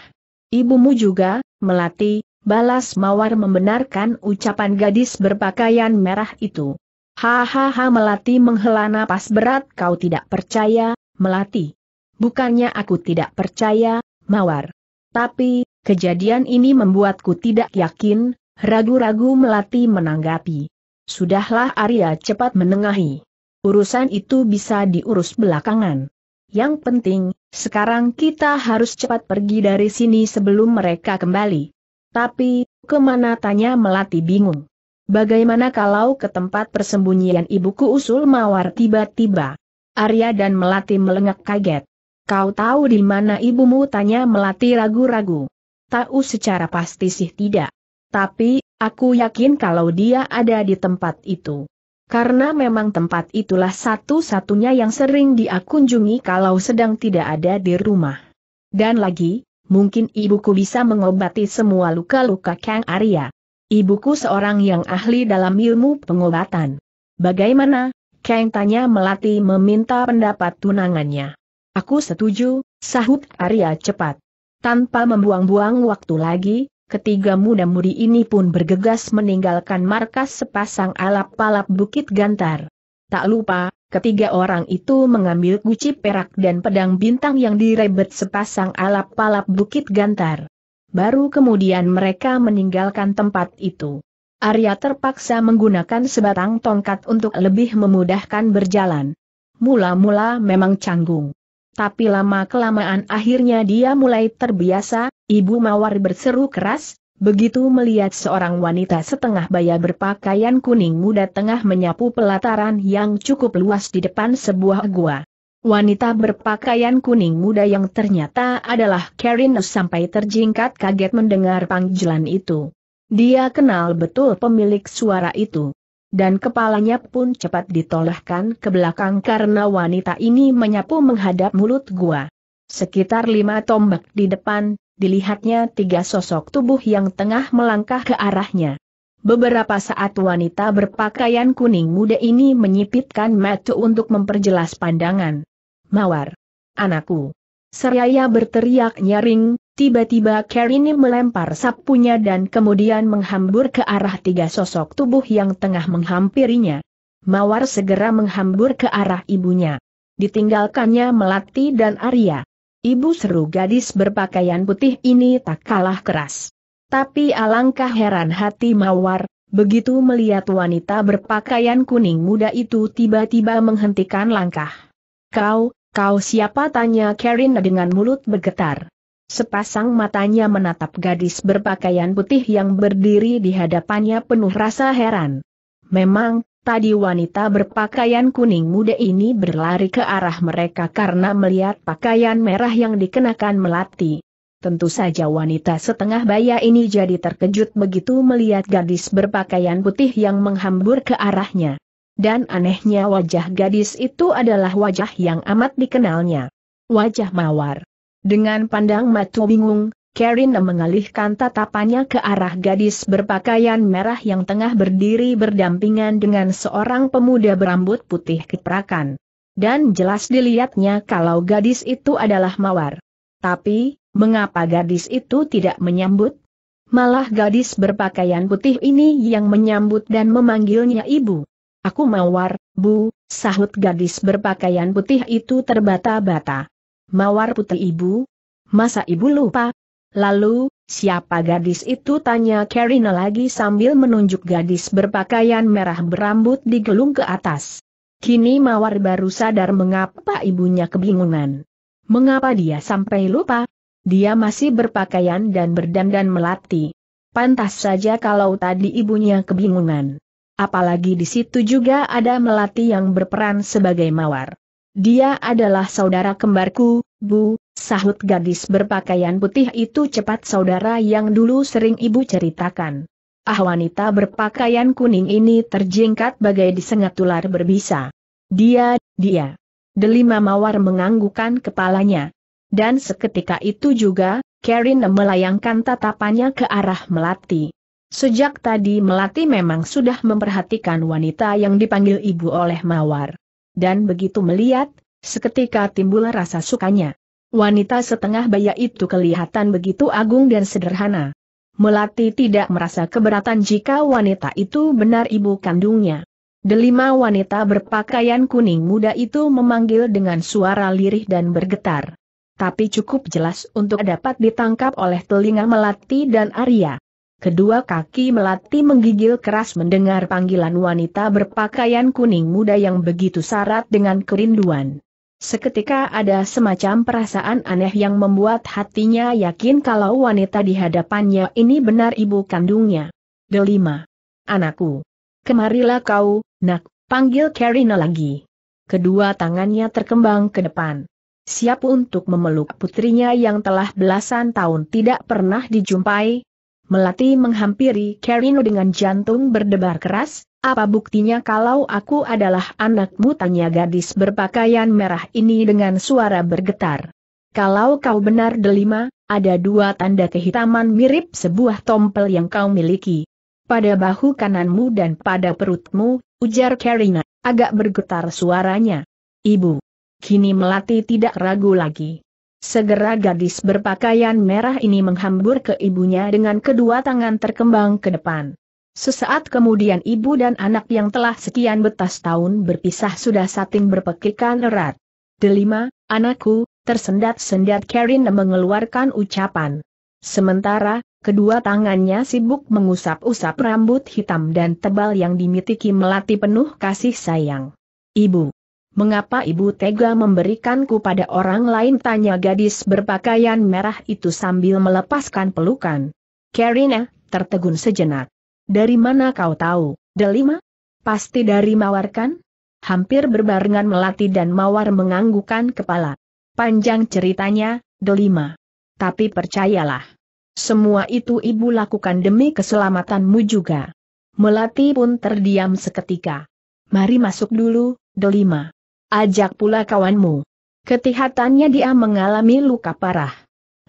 Ibumu juga, Melati, balas Mawar membenarkan ucapan gadis berpakaian merah itu. Hahaha Melati menghela napas berat kau tidak percaya, Melati. Bukannya aku tidak percaya, Mawar. Tapi, kejadian ini membuatku tidak yakin, ragu-ragu Melati menanggapi. Sudahlah Arya cepat menengahi. Urusan itu bisa diurus belakangan. Yang penting, sekarang kita harus cepat pergi dari sini sebelum mereka kembali. Tapi, kemana tanya Melati bingung. Bagaimana kalau ke tempat persembunyian ibuku usul mawar tiba-tiba? Arya dan Melati melengak kaget. Kau tahu di mana ibumu tanya Melati ragu-ragu. Tahu secara pasti sih tidak. Tapi, aku yakin kalau dia ada di tempat itu. Karena memang tempat itulah satu-satunya yang sering dia kunjungi kalau sedang tidak ada di rumah. Dan lagi, mungkin ibuku bisa mengobati semua luka-luka Kang Arya. Ibuku seorang yang ahli dalam ilmu pengobatan. Bagaimana? Kang tanya Melati meminta pendapat tunangannya. Aku setuju, sahut Arya cepat. Tanpa membuang-buang waktu lagi, ketiga muda-mudi ini pun bergegas meninggalkan markas sepasang alap-alap Bukit Gantar. Tak lupa, ketiga orang itu mengambil guci perak dan pedang bintang yang direbet sepasang alap-alap Bukit Gantar baru kemudian mereka meninggalkan tempat itu. Arya terpaksa menggunakan sebatang tongkat untuk lebih memudahkan berjalan. Mula-mula memang canggung. Tapi lama-kelamaan akhirnya dia mulai terbiasa, Ibu Mawar berseru keras, begitu melihat seorang wanita setengah baya berpakaian kuning muda tengah menyapu pelataran yang cukup luas di depan sebuah gua. Wanita berpakaian kuning muda yang ternyata adalah Karen sampai terjingkat kaget mendengar panggilan itu. Dia kenal betul pemilik suara itu. Dan kepalanya pun cepat ditolakkan ke belakang karena wanita ini menyapu menghadap mulut gua. Sekitar lima tombak di depan, dilihatnya tiga sosok tubuh yang tengah melangkah ke arahnya. Beberapa saat wanita berpakaian kuning muda ini menyipitkan mata untuk memperjelas pandangan. Mawar. Anakku. Seraya berteriak nyaring, tiba-tiba Karini melempar sapunya dan kemudian menghambur ke arah tiga sosok tubuh yang tengah menghampirinya. Mawar segera menghambur ke arah ibunya. Ditinggalkannya Melati dan Arya. Ibu seru gadis berpakaian putih ini tak kalah keras. Tapi alangkah heran hati Mawar, begitu melihat wanita berpakaian kuning muda itu tiba-tiba menghentikan langkah. Kau, Kau siapa tanya Karina dengan mulut bergetar. Sepasang matanya menatap gadis berpakaian putih yang berdiri di hadapannya penuh rasa heran. Memang, tadi wanita berpakaian kuning muda ini berlari ke arah mereka karena melihat pakaian merah yang dikenakan Melati. Tentu saja wanita setengah baya ini jadi terkejut begitu melihat gadis berpakaian putih yang menghambur ke arahnya. Dan anehnya wajah gadis itu adalah wajah yang amat dikenalnya. Wajah mawar. Dengan pandang mata bingung, Karina mengalihkan tatapannya ke arah gadis berpakaian merah yang tengah berdiri berdampingan dengan seorang pemuda berambut putih keperakan. Dan jelas dilihatnya kalau gadis itu adalah mawar. Tapi, mengapa gadis itu tidak menyambut? Malah gadis berpakaian putih ini yang menyambut dan memanggilnya ibu. Aku mawar, bu, sahut gadis berpakaian putih itu terbata-bata. Mawar putih ibu? Masa ibu lupa? Lalu, siapa gadis itu tanya Karina lagi sambil menunjuk gadis berpakaian merah berambut digelung ke atas. Kini Mawar baru sadar mengapa ibunya kebingungan. Mengapa dia sampai lupa? Dia masih berpakaian dan berdandan melati. Pantas saja kalau tadi ibunya kebingungan. Apalagi di situ juga ada Melati yang berperan sebagai mawar. Dia adalah saudara kembarku, Bu, sahut gadis berpakaian putih itu cepat saudara yang dulu sering ibu ceritakan. Ah wanita berpakaian kuning ini terjingkat bagai disengat ular berbisa. Dia, dia. Delima Mawar menganggukan kepalanya. Dan seketika itu juga, Karen melayangkan tatapannya ke arah Melati. Sejak tadi Melati memang sudah memperhatikan wanita yang dipanggil ibu oleh Mawar. Dan begitu melihat, seketika timbul rasa sukanya. Wanita setengah baya itu kelihatan begitu agung dan sederhana. Melati tidak merasa keberatan jika wanita itu benar ibu kandungnya. Delima wanita berpakaian kuning muda itu memanggil dengan suara lirih dan bergetar. Tapi cukup jelas untuk dapat ditangkap oleh telinga Melati dan Arya. Kedua kaki melati menggigil keras mendengar panggilan wanita berpakaian kuning muda yang begitu syarat dengan kerinduan. Seketika ada semacam perasaan aneh yang membuat hatinya yakin kalau wanita di hadapannya ini benar ibu kandungnya. Delima. Anakku. Kemarilah kau, nak, panggil Karina lagi. Kedua tangannya terkembang ke depan. Siap untuk memeluk putrinya yang telah belasan tahun tidak pernah dijumpai, Melati menghampiri Karino dengan jantung berdebar keras, apa buktinya kalau aku adalah anakmu tanya gadis berpakaian merah ini dengan suara bergetar. Kalau kau benar delima, ada dua tanda kehitaman mirip sebuah tompel yang kau miliki. Pada bahu kananmu dan pada perutmu, ujar Karina, agak bergetar suaranya. Ibu. Kini Melati tidak ragu lagi. Segera gadis berpakaian merah ini menghambur ke ibunya dengan kedua tangan terkembang ke depan. Sesaat kemudian ibu dan anak yang telah sekian betas tahun berpisah sudah saling berpekikan erat. Delima, anakku, tersendat-sendat Karin mengeluarkan ucapan. Sementara, kedua tangannya sibuk mengusap-usap rambut hitam dan tebal yang dimiliki melati penuh kasih sayang. Ibu. Mengapa ibu tega memberikanku pada orang lain tanya gadis berpakaian merah itu sambil melepaskan pelukan. Karina, tertegun sejenak. Dari mana kau tahu, Delima? Pasti dari mawarkan? Hampir berbarengan Melati dan Mawar menganggukan kepala. Panjang ceritanya, Delima. Tapi percayalah. Semua itu ibu lakukan demi keselamatanmu juga. Melati pun terdiam seketika. Mari masuk dulu, Delima. Ajak pula kawanmu. Ketihatannya dia mengalami luka parah.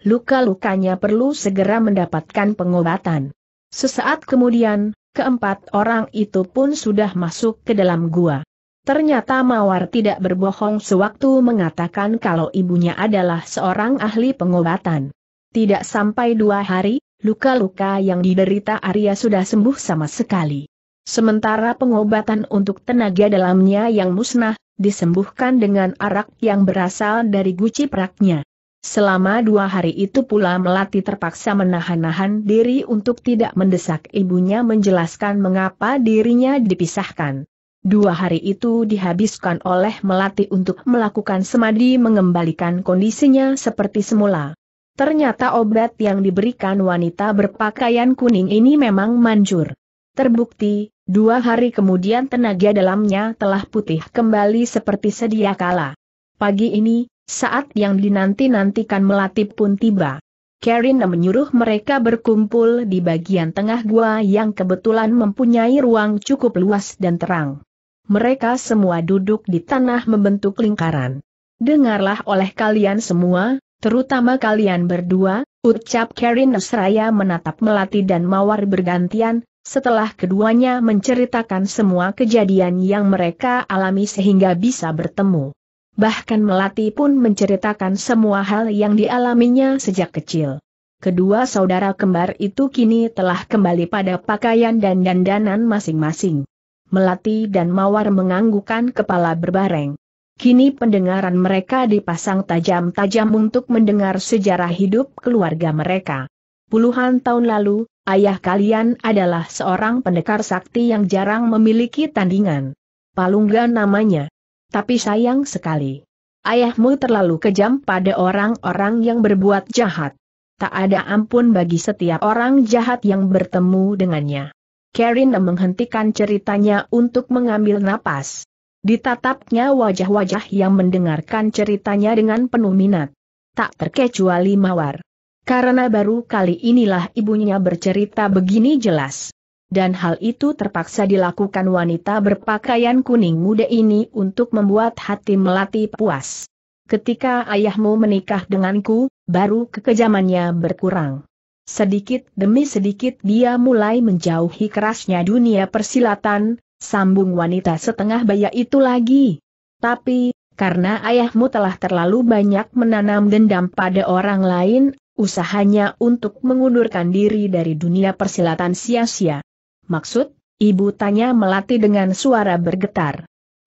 Luka-lukanya perlu segera mendapatkan pengobatan. Sesaat kemudian, keempat orang itu pun sudah masuk ke dalam gua. Ternyata Mawar tidak berbohong sewaktu mengatakan kalau ibunya adalah seorang ahli pengobatan. Tidak sampai dua hari, luka-luka yang diderita Arya sudah sembuh sama sekali. Sementara pengobatan untuk tenaga dalamnya yang musnah, disembuhkan dengan arak yang berasal dari guci praknya. Selama dua hari itu pula Melati terpaksa menahan-nahan diri untuk tidak mendesak ibunya menjelaskan mengapa dirinya dipisahkan. Dua hari itu dihabiskan oleh Melati untuk melakukan semadi mengembalikan kondisinya seperti semula. Ternyata obat yang diberikan wanita berpakaian kuning ini memang manjur. Terbukti, dua hari kemudian tenaga dalamnya telah putih kembali seperti sedia kala. Pagi ini, saat yang dinanti-nantikan melatih pun tiba. Karen menyuruh mereka berkumpul di bagian tengah gua yang kebetulan mempunyai ruang cukup luas dan terang. Mereka semua duduk di tanah membentuk lingkaran. Dengarlah oleh kalian semua, terutama kalian berdua, ucap Karen seraya menatap Melati dan Mawar bergantian, setelah keduanya menceritakan semua kejadian yang mereka alami sehingga bisa bertemu. Bahkan Melati pun menceritakan semua hal yang dialaminya sejak kecil. Kedua saudara kembar itu kini telah kembali pada pakaian dan dandanan masing-masing. Melati dan Mawar menganggukkan kepala berbareng. Kini pendengaran mereka dipasang tajam-tajam untuk mendengar sejarah hidup keluarga mereka. Puluhan tahun lalu, ayah kalian adalah seorang pendekar sakti yang jarang memiliki tandingan. Palungga namanya. Tapi sayang sekali. Ayahmu terlalu kejam pada orang-orang yang berbuat jahat. Tak ada ampun bagi setiap orang jahat yang bertemu dengannya. Karin menghentikan ceritanya untuk mengambil napas. Ditatapnya wajah-wajah yang mendengarkan ceritanya dengan penuh minat. Tak terkecuali mawar. Karena baru kali inilah ibunya bercerita begini jelas. Dan hal itu terpaksa dilakukan wanita berpakaian kuning muda ini untuk membuat hati melati puas. Ketika ayahmu menikah denganku, baru kekejamannya berkurang. Sedikit demi sedikit dia mulai menjauhi kerasnya dunia persilatan, sambung wanita setengah baya itu lagi. Tapi, karena ayahmu telah terlalu banyak menanam dendam pada orang lain, Usahanya untuk mengundurkan diri dari dunia persilatan sia-sia. Maksud? Ibu tanya melatih dengan suara bergetar.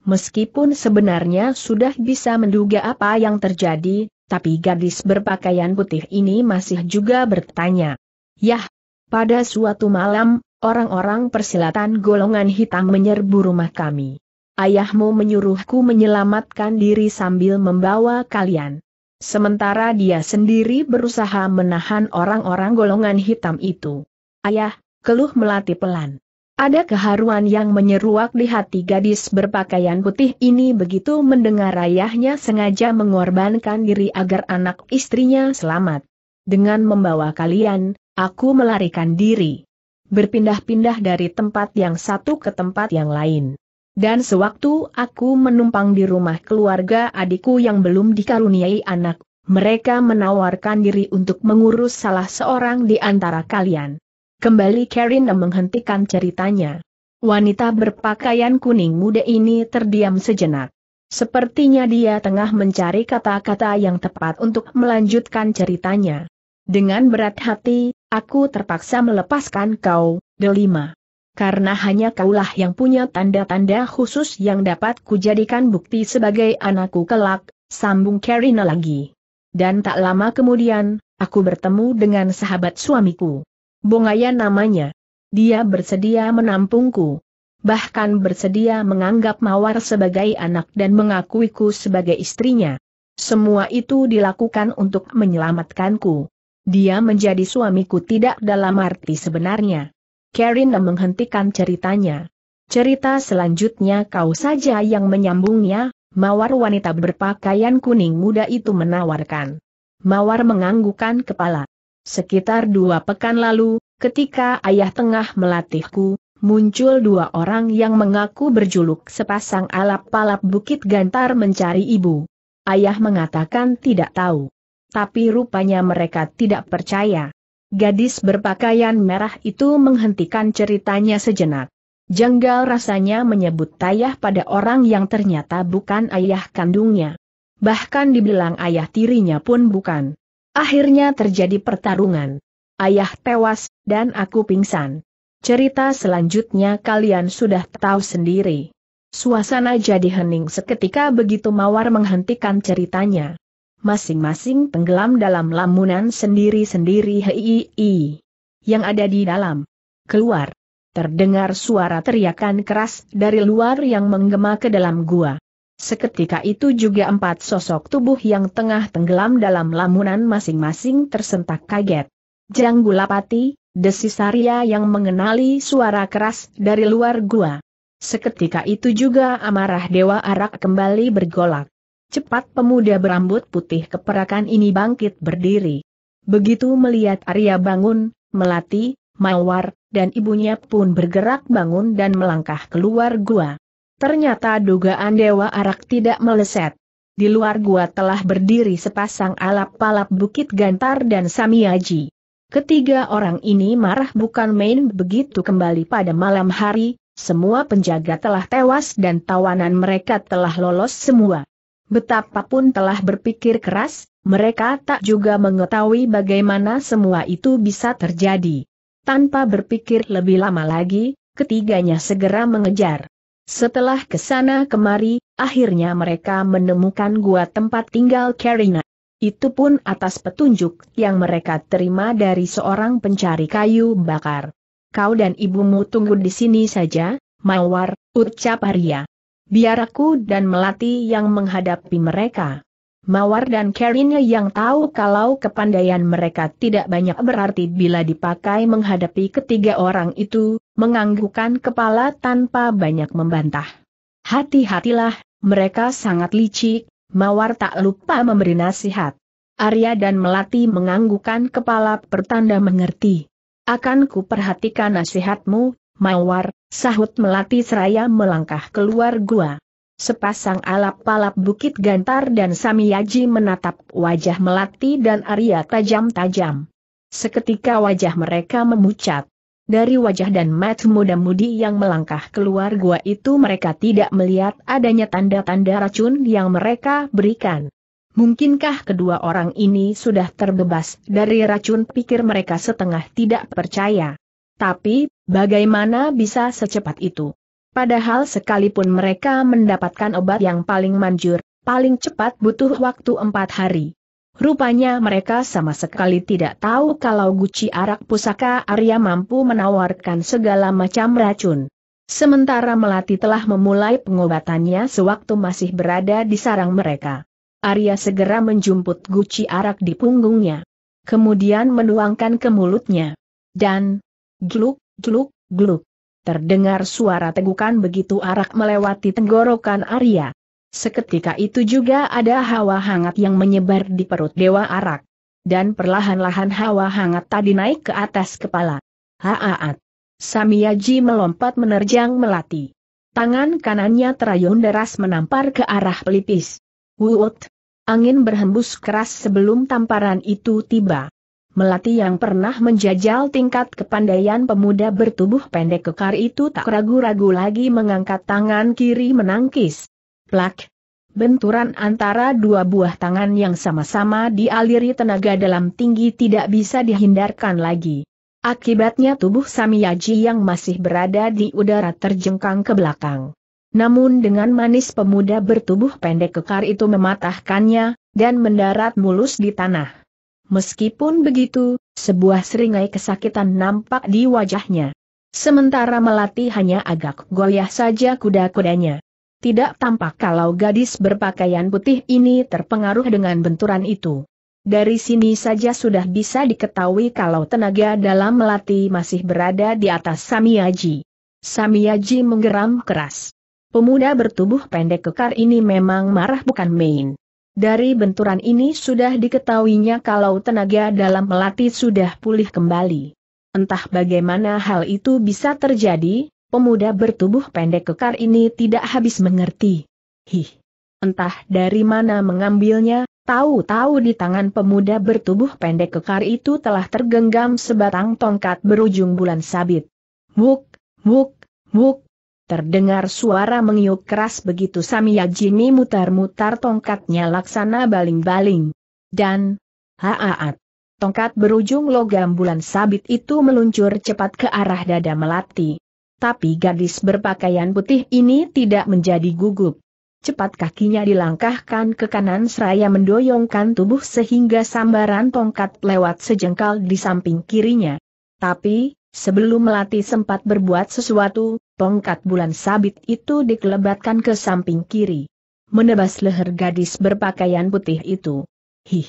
Meskipun sebenarnya sudah bisa menduga apa yang terjadi, tapi gadis berpakaian putih ini masih juga bertanya. Yah, pada suatu malam, orang-orang persilatan golongan hitam menyerbu rumah kami. Ayahmu menyuruhku menyelamatkan diri sambil membawa kalian. Sementara dia sendiri berusaha menahan orang-orang golongan hitam itu. Ayah, keluh melati pelan. Ada keharuan yang menyeruak di hati gadis berpakaian putih ini begitu mendengar ayahnya sengaja mengorbankan diri agar anak istrinya selamat. Dengan membawa kalian, aku melarikan diri. Berpindah-pindah dari tempat yang satu ke tempat yang lain. Dan sewaktu aku menumpang di rumah keluarga adikku yang belum dikaruniai anak, mereka menawarkan diri untuk mengurus salah seorang di antara kalian. Kembali Karin menghentikan ceritanya. Wanita berpakaian kuning muda ini terdiam sejenak. Sepertinya dia tengah mencari kata-kata yang tepat untuk melanjutkan ceritanya. Dengan berat hati, aku terpaksa melepaskan kau, Delima karena hanya kaulah yang punya tanda-tanda khusus yang dapat kujadikan bukti sebagai anakku kelak, sambung Karina lagi. Dan tak lama kemudian, aku bertemu dengan sahabat suamiku. Bongaya namanya. Dia bersedia menampungku. Bahkan bersedia menganggap Mawar sebagai anak dan mengakuiku sebagai istrinya. Semua itu dilakukan untuk menyelamatkanku. Dia menjadi suamiku tidak dalam arti sebenarnya Karin menghentikan ceritanya. Cerita selanjutnya kau saja yang menyambungnya, mawar wanita berpakaian kuning muda itu menawarkan. Mawar menganggukan kepala. Sekitar dua pekan lalu, ketika ayah tengah melatihku, muncul dua orang yang mengaku berjuluk sepasang alap-alap bukit gantar mencari ibu. Ayah mengatakan tidak tahu. Tapi rupanya mereka tidak percaya. Gadis berpakaian merah itu menghentikan ceritanya sejenak. Janggal rasanya menyebut tayah pada orang yang ternyata bukan ayah kandungnya. Bahkan dibilang ayah tirinya pun bukan. Akhirnya terjadi pertarungan. Ayah tewas, dan aku pingsan. Cerita selanjutnya kalian sudah tahu sendiri. Suasana jadi hening seketika begitu Mawar menghentikan ceritanya masing-masing tenggelam dalam lamunan sendiri-sendiri hei yang ada di dalam. Keluar. Terdengar suara teriakan keras dari luar yang menggema ke dalam gua. Seketika itu juga empat sosok tubuh yang tengah tenggelam dalam lamunan masing-masing tersentak kaget. Janggulapati, desisaria yang mengenali suara keras dari luar gua. Seketika itu juga amarah Dewa Arak kembali bergolak. Cepat pemuda berambut putih keperakan ini bangkit berdiri. Begitu melihat Arya bangun, melati, mawar, dan ibunya pun bergerak bangun dan melangkah keluar gua. Ternyata dugaan Dewa Arak tidak meleset. Di luar gua telah berdiri sepasang alap-alap Bukit Gantar dan Samiaji. Ketiga orang ini marah bukan main begitu kembali pada malam hari, semua penjaga telah tewas dan tawanan mereka telah lolos semua. Betapapun telah berpikir keras, mereka tak juga mengetahui bagaimana semua itu bisa terjadi. Tanpa berpikir lebih lama lagi, ketiganya segera mengejar. Setelah kesana kemari, akhirnya mereka menemukan gua tempat tinggal Karina. Itu pun atas petunjuk yang mereka terima dari seorang pencari kayu bakar. Kau dan ibumu tunggu di sini saja, Mawar, ucap Arya. Biar aku dan Melati yang menghadapi mereka. Mawar dan Karine yang tahu kalau kepandaian mereka tidak banyak berarti bila dipakai menghadapi ketiga orang itu, menganggukkan kepala tanpa banyak membantah. Hati-hatilah, mereka sangat licik, Mawar tak lupa memberi nasihat. Arya dan Melati menganggukkan kepala pertanda mengerti. Akan ku perhatikan nasihatmu, Mawar, sahut Melati seraya melangkah keluar gua. Sepasang alap-alap Bukit Gantar dan Samiyaji menatap wajah Melati dan Arya tajam-tajam. Seketika wajah mereka memucat. Dari wajah dan mat muda-mudi yang melangkah keluar gua itu mereka tidak melihat adanya tanda-tanda racun yang mereka berikan. Mungkinkah kedua orang ini sudah terbebas dari racun pikir mereka setengah tidak percaya. Tapi, Bagaimana bisa secepat itu? Padahal sekalipun mereka mendapatkan obat yang paling manjur, paling cepat butuh waktu empat hari. Rupanya mereka sama sekali tidak tahu kalau Guci Arak Pusaka Arya mampu menawarkan segala macam racun. Sementara Melati telah memulai pengobatannya sewaktu masih berada di sarang mereka. Arya segera menjumput Guci Arak di punggungnya. Kemudian menuangkan ke mulutnya. Dan, gluk, gluk, gluk. Terdengar suara tegukan begitu arak melewati tenggorokan Arya. Seketika itu juga ada hawa hangat yang menyebar di perut Dewa Arak. Dan perlahan-lahan hawa hangat tadi naik ke atas kepala. Haaat. Samiaji melompat menerjang melati. Tangan kanannya terayun deras menampar ke arah pelipis. Wuut. Angin berhembus keras sebelum tamparan itu tiba. Melati yang pernah menjajal tingkat kepandaian pemuda bertubuh pendek kekar itu tak ragu-ragu lagi mengangkat tangan kiri menangkis. Plak! Benturan antara dua buah tangan yang sama-sama dialiri tenaga dalam tinggi tidak bisa dihindarkan lagi. Akibatnya tubuh Samiyaji yang masih berada di udara terjengkang ke belakang. Namun dengan manis pemuda bertubuh pendek kekar itu mematahkannya, dan mendarat mulus di tanah. Meskipun begitu, sebuah seringai kesakitan nampak di wajahnya. Sementara Melati hanya agak goyah saja kuda-kudanya. Tidak tampak kalau gadis berpakaian putih ini terpengaruh dengan benturan itu. Dari sini saja sudah bisa diketahui kalau tenaga dalam Melati masih berada di atas Samiaji. Samiaji menggeram keras. Pemuda bertubuh pendek kekar ini memang marah bukan main. Dari benturan ini sudah diketahuinya kalau tenaga dalam melati sudah pulih kembali. Entah bagaimana hal itu bisa terjadi, pemuda bertubuh pendek kekar ini tidak habis mengerti. Hih. Entah dari mana mengambilnya, tahu-tahu di tangan pemuda bertubuh pendek kekar itu telah tergenggam sebatang tongkat berujung bulan sabit. Muk, muk, muk, Terdengar suara mengiuk keras begitu Samia Jimmy mutar-mutar tongkatnya laksana baling-baling. Dan, haaat, tongkat berujung logam bulan sabit itu meluncur cepat ke arah dada melati. Tapi gadis berpakaian putih ini tidak menjadi gugup. Cepat kakinya dilangkahkan ke kanan seraya mendoyongkan tubuh sehingga sambaran tongkat lewat sejengkal di samping kirinya. Tapi, sebelum melati sempat berbuat sesuatu, Tongkat bulan sabit itu dikelebatkan ke samping kiri. Menebas leher gadis berpakaian putih itu. Hih.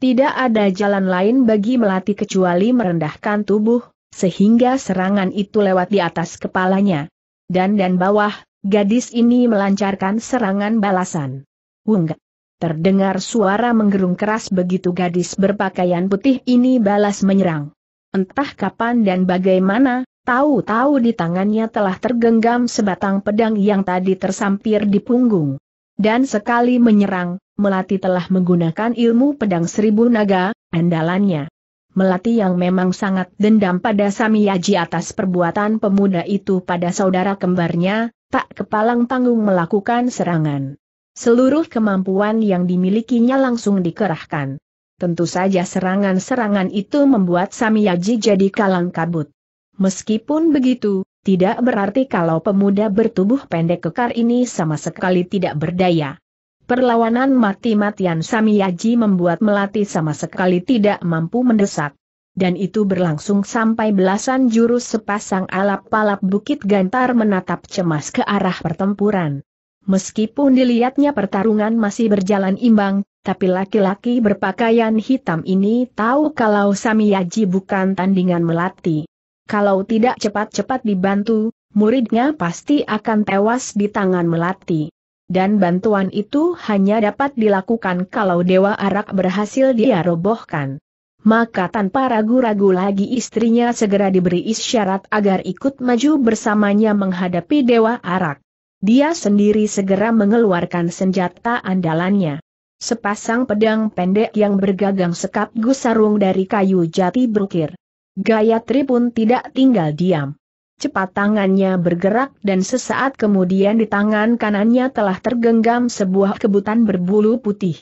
Tidak ada jalan lain bagi melati kecuali merendahkan tubuh, sehingga serangan itu lewat di atas kepalanya. Dan dan bawah, gadis ini melancarkan serangan balasan. Wungga. Terdengar suara menggerung keras begitu gadis berpakaian putih ini balas menyerang. Entah kapan dan bagaimana, Tahu-tahu di tangannya telah tergenggam sebatang pedang yang tadi tersampir di punggung. Dan sekali menyerang, Melati telah menggunakan ilmu pedang seribu naga, andalannya. Melati yang memang sangat dendam pada Samiyaji atas perbuatan pemuda itu pada saudara kembarnya, tak kepalang tanggung melakukan serangan. Seluruh kemampuan yang dimilikinya langsung dikerahkan. Tentu saja serangan-serangan itu membuat Samiyaji jadi kalang kabut. Meskipun begitu, tidak berarti kalau pemuda bertubuh pendek kekar ini sama sekali tidak berdaya. Perlawanan mati-matian Samiyaji membuat Melati sama sekali tidak mampu mendesak. Dan itu berlangsung sampai belasan jurus sepasang alap-alap Bukit Gantar menatap cemas ke arah pertempuran. Meskipun dilihatnya pertarungan masih berjalan imbang, tapi laki-laki berpakaian hitam ini tahu kalau Samiyaji bukan tandingan Melati. Kalau tidak cepat-cepat dibantu, muridnya pasti akan tewas di tangan melati. Dan bantuan itu hanya dapat dilakukan kalau Dewa Arak berhasil dia robohkan. Maka tanpa ragu-ragu lagi istrinya segera diberi isyarat agar ikut maju bersamanya menghadapi Dewa Arak. Dia sendiri segera mengeluarkan senjata andalannya. Sepasang pedang pendek yang bergagang sekap gusarung dari kayu jati berukir. Gayatri pun tidak tinggal diam. Cepat tangannya bergerak dan sesaat kemudian di tangan kanannya telah tergenggam sebuah kebutan berbulu putih.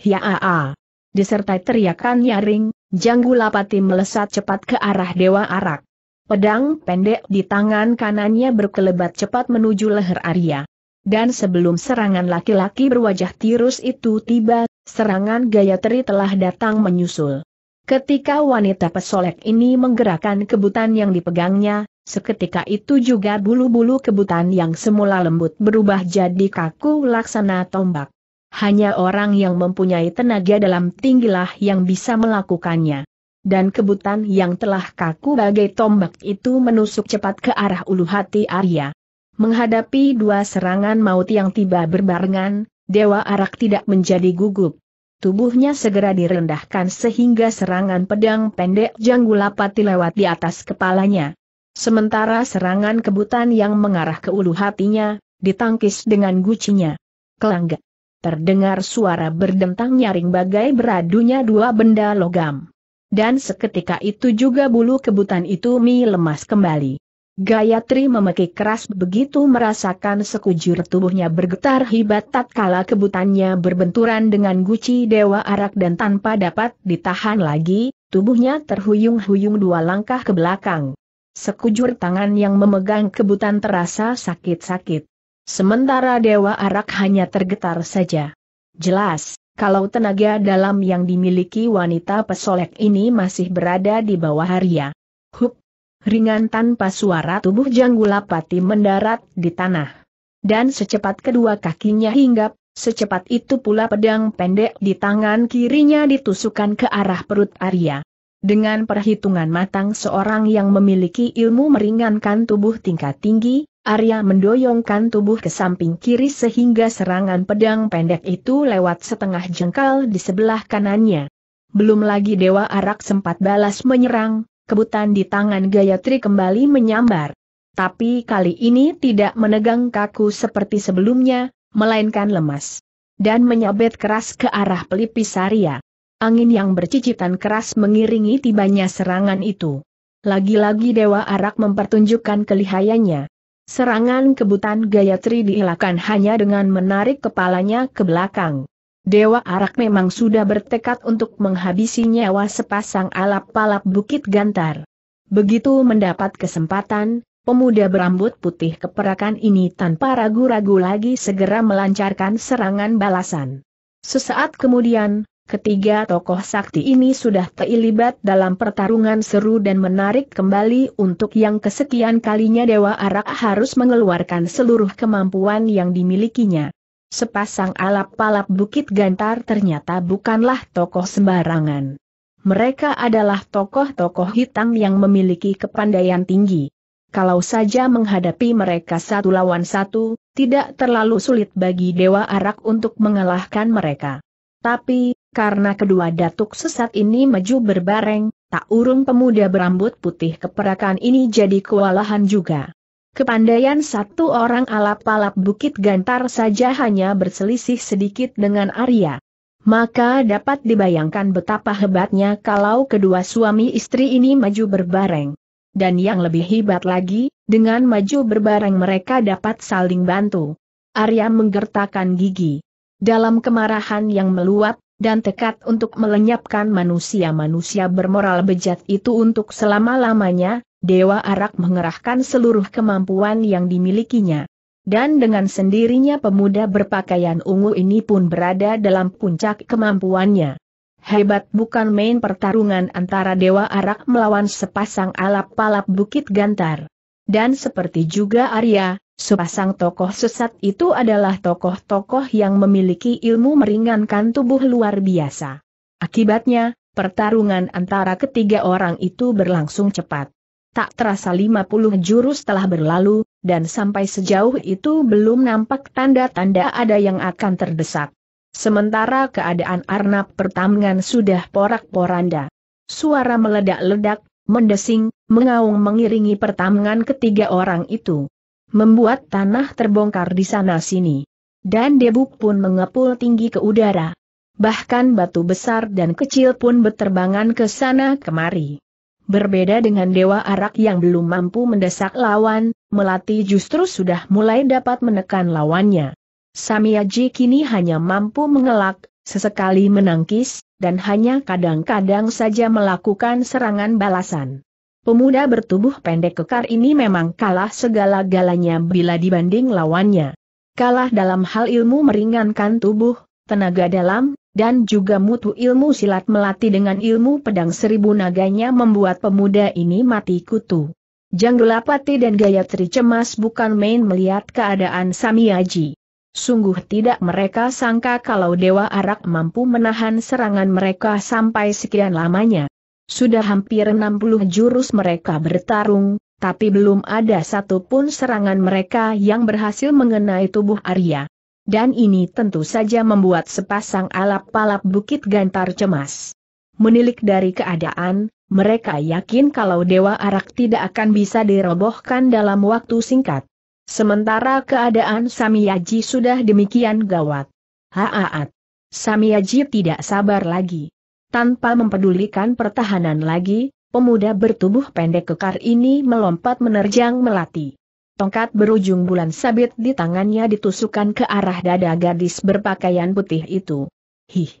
Hiaa! Disertai teriakan nyaring, Janggulapati melesat cepat ke arah Dewa Arak. Pedang pendek di tangan kanannya berkelebat cepat menuju leher Arya. Dan sebelum serangan laki-laki berwajah tirus itu tiba, serangan Gayatri telah datang menyusul. Ketika wanita pesolek ini menggerakkan kebutan yang dipegangnya, seketika itu juga bulu-bulu kebutan yang semula lembut berubah jadi kaku laksana tombak. Hanya orang yang mempunyai tenaga dalam tinggilah yang bisa melakukannya. Dan kebutan yang telah kaku bagai tombak itu menusuk cepat ke arah ulu hati Arya. Menghadapi dua serangan maut yang tiba berbarengan, Dewa Arak tidak menjadi gugup tubuhnya segera direndahkan sehingga serangan pedang pendek Janggulapati lewat di atas kepalanya. Sementara serangan kebutan yang mengarah ke ulu hatinya, ditangkis dengan gucinya. Kelangga. Terdengar suara berdentang nyaring bagai beradunya dua benda logam. Dan seketika itu juga bulu kebutan itu mi lemas kembali. Gayatri memekik keras begitu merasakan sekujur tubuhnya bergetar hibat tatkala kebutannya berbenturan dengan guci dewa arak dan tanpa dapat ditahan lagi, tubuhnya terhuyung-huyung dua langkah ke belakang. Sekujur tangan yang memegang kebutan terasa sakit-sakit. Sementara dewa arak hanya tergetar saja. Jelas, kalau tenaga dalam yang dimiliki wanita pesolek ini masih berada di bawah Arya. Hup, ringan tanpa suara tubuh Janggulapati mendarat di tanah. Dan secepat kedua kakinya hinggap, secepat itu pula pedang pendek di tangan kirinya ditusukkan ke arah perut Arya. Dengan perhitungan matang seorang yang memiliki ilmu meringankan tubuh tingkat tinggi, Arya mendoyongkan tubuh ke samping kiri sehingga serangan pedang pendek itu lewat setengah jengkal di sebelah kanannya. Belum lagi Dewa Arak sempat balas menyerang, kebutan di tangan Gayatri kembali menyambar. Tapi kali ini tidak menegang kaku seperti sebelumnya, melainkan lemas. Dan menyabet keras ke arah pelipis Saria. Angin yang bercicitan keras mengiringi tibanya serangan itu. Lagi-lagi Dewa Arak mempertunjukkan kelihayannya. Serangan kebutan Gayatri dielakkan hanya dengan menarik kepalanya ke belakang. Dewa Arak memang sudah bertekad untuk menghabisi nyawa sepasang alap-alap Bukit Gantar. Begitu mendapat kesempatan, pemuda berambut putih keperakan ini tanpa ragu-ragu lagi segera melancarkan serangan balasan. Sesaat kemudian, ketiga tokoh sakti ini sudah terlibat dalam pertarungan seru dan menarik kembali untuk yang kesekian kalinya Dewa Arak harus mengeluarkan seluruh kemampuan yang dimilikinya. Sepasang alap-alap Bukit Gantar ternyata bukanlah tokoh sembarangan. Mereka adalah tokoh-tokoh hitam yang memiliki kepandaian tinggi. Kalau saja menghadapi mereka satu lawan satu, tidak terlalu sulit bagi Dewa Arak untuk mengalahkan mereka. Tapi, karena kedua datuk sesat ini maju berbareng, tak urung pemuda berambut putih keperakan ini jadi kewalahan juga. Kepandaian satu orang alap-alap Bukit Gantar saja hanya berselisih sedikit dengan Arya. Maka dapat dibayangkan betapa hebatnya kalau kedua suami istri ini maju berbareng. Dan yang lebih hebat lagi, dengan maju berbareng mereka dapat saling bantu. Arya menggertakkan gigi. Dalam kemarahan yang meluap, dan tekad untuk melenyapkan manusia-manusia bermoral bejat itu untuk selama-lamanya, Dewa Arak mengerahkan seluruh kemampuan yang dimilikinya. Dan dengan sendirinya pemuda berpakaian ungu ini pun berada dalam puncak kemampuannya. Hebat bukan main pertarungan antara Dewa Arak melawan sepasang alap-alap Bukit Gantar. Dan seperti juga Arya, sepasang tokoh sesat itu adalah tokoh-tokoh yang memiliki ilmu meringankan tubuh luar biasa. Akibatnya, pertarungan antara ketiga orang itu berlangsung cepat. Tak terasa 50 jurus telah berlalu, dan sampai sejauh itu belum nampak tanda-tanda ada yang akan terdesak. Sementara keadaan Arnab pertamgan sudah porak-poranda. Suara meledak-ledak, mendesing, mengaung mengiringi pertamgan ketiga orang itu. Membuat tanah terbongkar di sana-sini. Dan debu pun mengepul tinggi ke udara. Bahkan batu besar dan kecil pun berterbangan ke sana kemari. Berbeda dengan Dewa Arak yang belum mampu mendesak lawan, Melati justru sudah mulai dapat menekan lawannya. Samiaji kini hanya mampu mengelak, sesekali menangkis, dan hanya kadang-kadang saja melakukan serangan balasan. Pemuda bertubuh pendek kekar ini memang kalah segala-galanya bila dibanding lawannya. Kalah dalam hal ilmu meringankan tubuh, tenaga dalam, dan juga mutu ilmu silat melati dengan ilmu pedang seribu naganya membuat pemuda ini mati kutu. Janggulapati dan Gayatri cemas bukan main melihat keadaan Samiaji. Sungguh tidak mereka sangka kalau Dewa Arak mampu menahan serangan mereka sampai sekian lamanya. Sudah hampir 60 jurus mereka bertarung, tapi belum ada satupun serangan mereka yang berhasil mengenai tubuh Arya. Dan ini tentu saja membuat sepasang alap-alap Bukit Gantar cemas. Menilik dari keadaan, mereka yakin kalau Dewa Arak tidak akan bisa dirobohkan dalam waktu singkat. Sementara keadaan Samiyaji sudah demikian gawat. Haaat. Samiyaji tidak sabar lagi. Tanpa mempedulikan pertahanan lagi, pemuda bertubuh pendek kekar ini melompat menerjang Melati. Tongkat berujung bulan sabit di tangannya ditusukkan ke arah dada gadis berpakaian putih itu. Hih!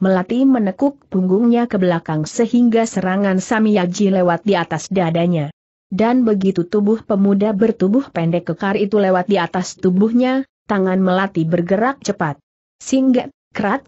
Melati menekuk punggungnya ke belakang sehingga serangan Samiyaji lewat di atas dadanya. Dan begitu tubuh pemuda bertubuh pendek kekar itu lewat di atas tubuhnya, tangan Melati bergerak cepat. Singgat, kerat,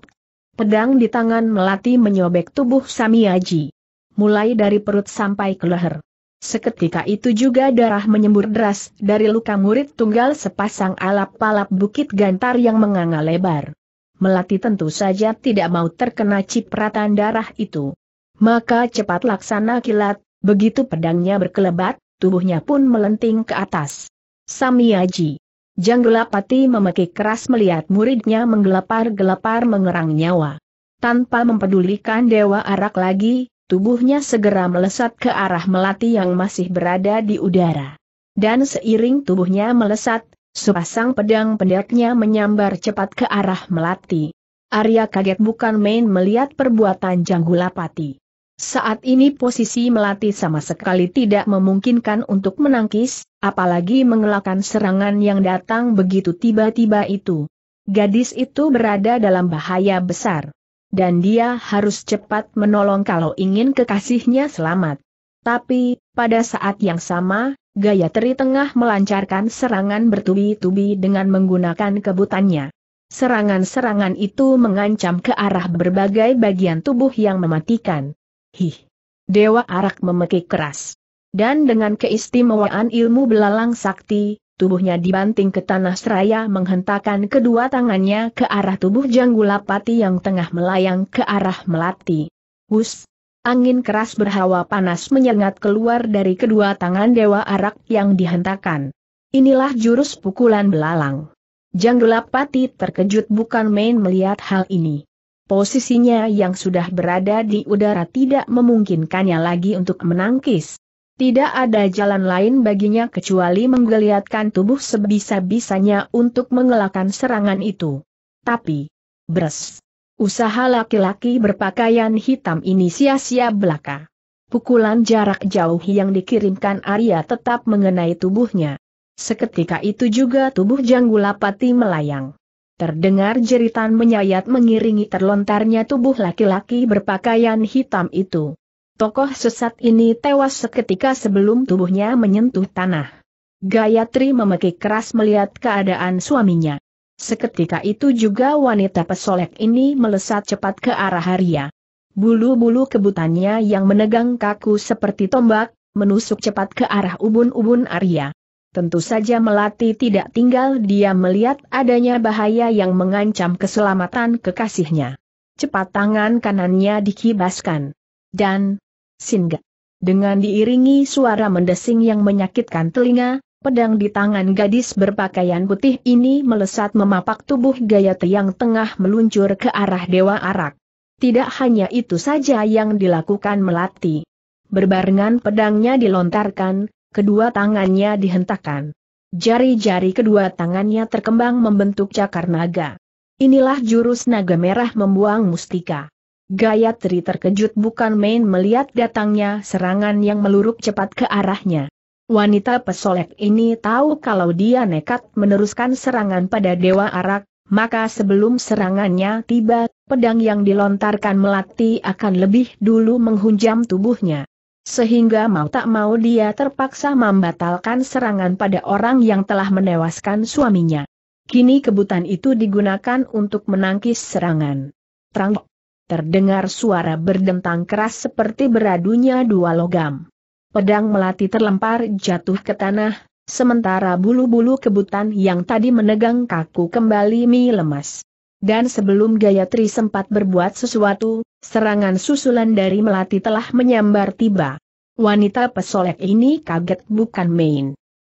pedang di tangan Melati menyobek tubuh Samiyaji mulai dari perut sampai ke leher. Seketika itu juga darah menyembur deras dari luka murid tunggal sepasang alap-alap bukit gantar yang menganga lebar. Melati tentu saja tidak mau terkena cipratan darah itu. Maka cepat laksana kilat, begitu pedangnya berkelebat, tubuhnya pun melenting ke atas. Samiaji. Janggelapati memekik keras melihat muridnya menggelapar-gelapar mengerang nyawa. Tanpa mempedulikan Dewa Arak lagi, tubuhnya segera melesat ke arah melati yang masih berada di udara. Dan seiring tubuhnya melesat, sepasang pedang pendeknya menyambar cepat ke arah melati. Arya kaget bukan main melihat perbuatan Janggulapati. Saat ini posisi Melati sama sekali tidak memungkinkan untuk menangkis, apalagi mengelakkan serangan yang datang begitu tiba-tiba itu. Gadis itu berada dalam bahaya besar. Dan dia harus cepat menolong kalau ingin kekasihnya selamat. Tapi, pada saat yang sama, Gayatri tengah melancarkan serangan bertubi-tubi dengan menggunakan kebutannya. Serangan-serangan itu mengancam ke arah berbagai bagian tubuh yang mematikan. Hih! Dewa Arak memekik keras. Dan dengan keistimewaan ilmu belalang sakti, tubuhnya dibanting ke tanah seraya menghentakkan kedua tangannya ke arah tubuh Janggulapati yang tengah melayang ke arah Melati. Hus, Angin keras berhawa panas menyengat keluar dari kedua tangan Dewa Arak yang dihentakkan. Inilah jurus pukulan belalang. Janggulapati terkejut bukan main melihat hal ini. Posisinya yang sudah berada di udara tidak memungkinkannya lagi untuk menangkis. Tidak ada jalan lain baginya kecuali menggeliatkan tubuh sebisa-bisanya untuk mengelakkan serangan itu. Tapi, bres. Usaha laki-laki berpakaian hitam ini sia-sia belaka. Pukulan jarak jauh yang dikirimkan Arya tetap mengenai tubuhnya. Seketika itu juga tubuh Janggulapati melayang. Terdengar jeritan menyayat mengiringi terlontarnya tubuh laki-laki berpakaian hitam itu tokoh sesat ini tewas seketika sebelum tubuhnya menyentuh tanah. Gayatri memekik keras melihat keadaan suaminya. Seketika itu juga wanita pesolek ini melesat cepat ke arah Haria. Bulu-bulu kebutannya yang menegang kaku seperti tombak, menusuk cepat ke arah ubun-ubun Arya. Tentu saja Melati tidak tinggal dia melihat adanya bahaya yang mengancam keselamatan kekasihnya. Cepat tangan kanannya dikibaskan. Dan, Singa. Dengan diiringi suara mendesing yang menyakitkan telinga, pedang di tangan gadis berpakaian putih ini melesat memapak tubuh Gayatri yang tengah meluncur ke arah Dewa Arak. Tidak hanya itu saja yang dilakukan Melati. Berbarengan pedangnya dilontarkan, kedua tangannya dihentakkan, Jari-jari kedua tangannya terkembang membentuk cakar naga. Inilah jurus naga merah membuang mustika. Gayatri terkejut bukan main melihat datangnya serangan yang meluruk cepat ke arahnya. Wanita pesolek ini tahu kalau dia nekat meneruskan serangan pada Dewa Arak, maka sebelum serangannya tiba, pedang yang dilontarkan melati akan lebih dulu menghunjam tubuhnya. Sehingga mau tak mau dia terpaksa membatalkan serangan pada orang yang telah menewaskan suaminya. Kini kebutan itu digunakan untuk menangkis serangan. Terang terdengar suara berdentang keras seperti beradunya dua logam. Pedang melati terlempar jatuh ke tanah, sementara bulu-bulu kebutan yang tadi menegang kaku kembali mi lemas. Dan sebelum Gayatri sempat berbuat sesuatu, serangan susulan dari melati telah menyambar tiba. Wanita pesolek ini kaget bukan main.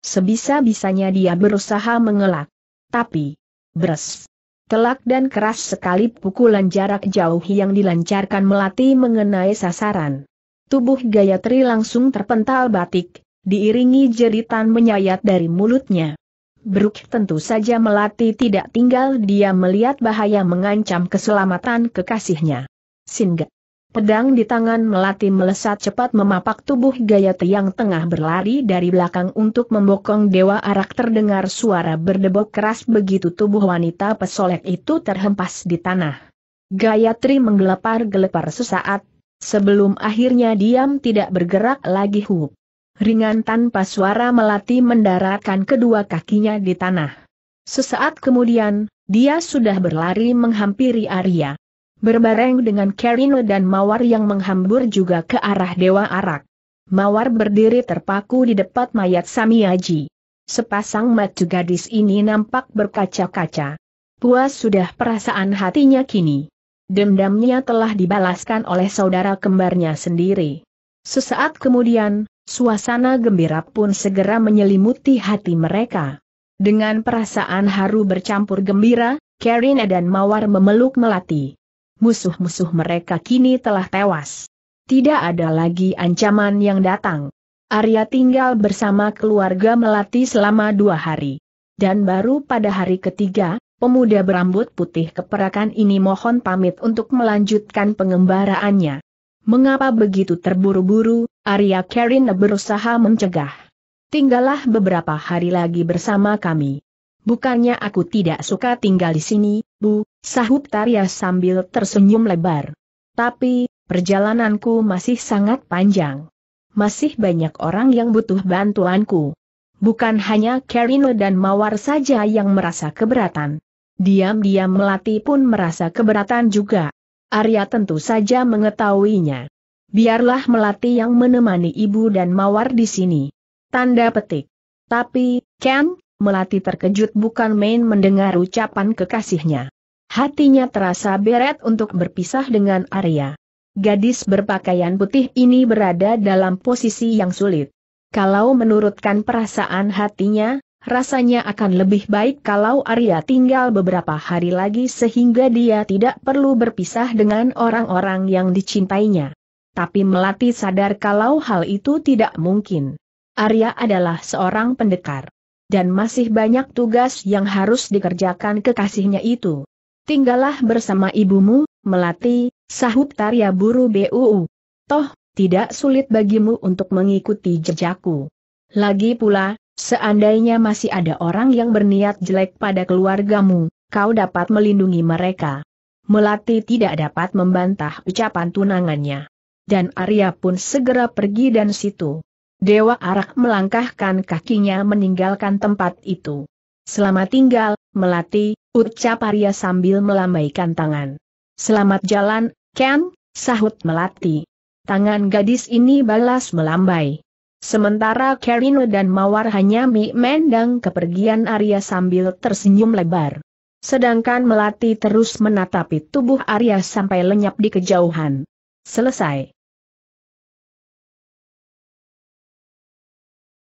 Sebisa-bisanya dia berusaha mengelak. Tapi, bres. Telak dan keras sekali pukulan jarak jauh yang dilancarkan melati mengenai sasaran. Tubuh Gayatri langsung terpental batik, diiringi jeritan menyayat dari mulutnya. Bruk tentu saja melati tidak tinggal dia melihat bahaya mengancam keselamatan kekasihnya. Singgah. Pedang di tangan melati melesat cepat memapak tubuh Gayatri yang tengah berlari dari belakang untuk membokong Dewa Arak terdengar suara berdebok keras begitu tubuh wanita pesolek itu terhempas di tanah. Gayatri menggelepar-gelepar sesaat, sebelum akhirnya diam tidak bergerak lagi hub. Ringan tanpa suara melati mendaratkan kedua kakinya di tanah. Sesaat kemudian, dia sudah berlari menghampiri Arya berbareng dengan Karino dan Mawar yang menghambur juga ke arah Dewa Arak. Mawar berdiri terpaku di depan mayat Samiaji. Sepasang mata gadis ini nampak berkaca-kaca. Puas sudah perasaan hatinya kini. Dendamnya telah dibalaskan oleh saudara kembarnya sendiri. Sesaat kemudian, suasana gembira pun segera menyelimuti hati mereka. Dengan perasaan haru bercampur gembira, Karina dan Mawar memeluk Melati musuh-musuh mereka kini telah tewas. Tidak ada lagi ancaman yang datang. Arya tinggal bersama keluarga Melati selama dua hari. Dan baru pada hari ketiga, pemuda berambut putih keperakan ini mohon pamit untuk melanjutkan pengembaraannya. Mengapa begitu terburu-buru, Arya Karina berusaha mencegah. Tinggallah beberapa hari lagi bersama kami. Bukannya aku tidak suka tinggal di sini, Bu, sahut Tarya sambil tersenyum lebar. Tapi, perjalananku masih sangat panjang. Masih banyak orang yang butuh bantuanku. Bukan hanya Karino dan Mawar saja yang merasa keberatan. Diam-diam Melati pun merasa keberatan juga. Arya tentu saja mengetahuinya. Biarlah Melati yang menemani ibu dan Mawar di sini. Tanda petik. Tapi, Ken, Melati terkejut bukan main mendengar ucapan kekasihnya hatinya terasa beret untuk berpisah dengan Arya. Gadis berpakaian putih ini berada dalam posisi yang sulit. Kalau menurutkan perasaan hatinya, rasanya akan lebih baik kalau Arya tinggal beberapa hari lagi sehingga dia tidak perlu berpisah dengan orang-orang yang dicintainya. Tapi Melati sadar kalau hal itu tidak mungkin. Arya adalah seorang pendekar. Dan masih banyak tugas yang harus dikerjakan kekasihnya itu. Tinggallah bersama ibumu, Melati, sahut Tarya Buru BUU. Toh, tidak sulit bagimu untuk mengikuti jejakku. Lagi pula, seandainya masih ada orang yang berniat jelek pada keluargamu, kau dapat melindungi mereka. Melati tidak dapat membantah ucapan tunangannya. Dan Arya pun segera pergi dan situ. Dewa Arak melangkahkan kakinya meninggalkan tempat itu. Selama tinggal, Melati, Ucap Arya sambil melambaikan tangan. Selamat jalan, Ken, sahut melati. Tangan gadis ini balas melambai. Sementara Karino dan Mawar hanya memandang kepergian Arya sambil tersenyum lebar. Sedangkan Melati terus menatapi tubuh Arya sampai lenyap di kejauhan. Selesai.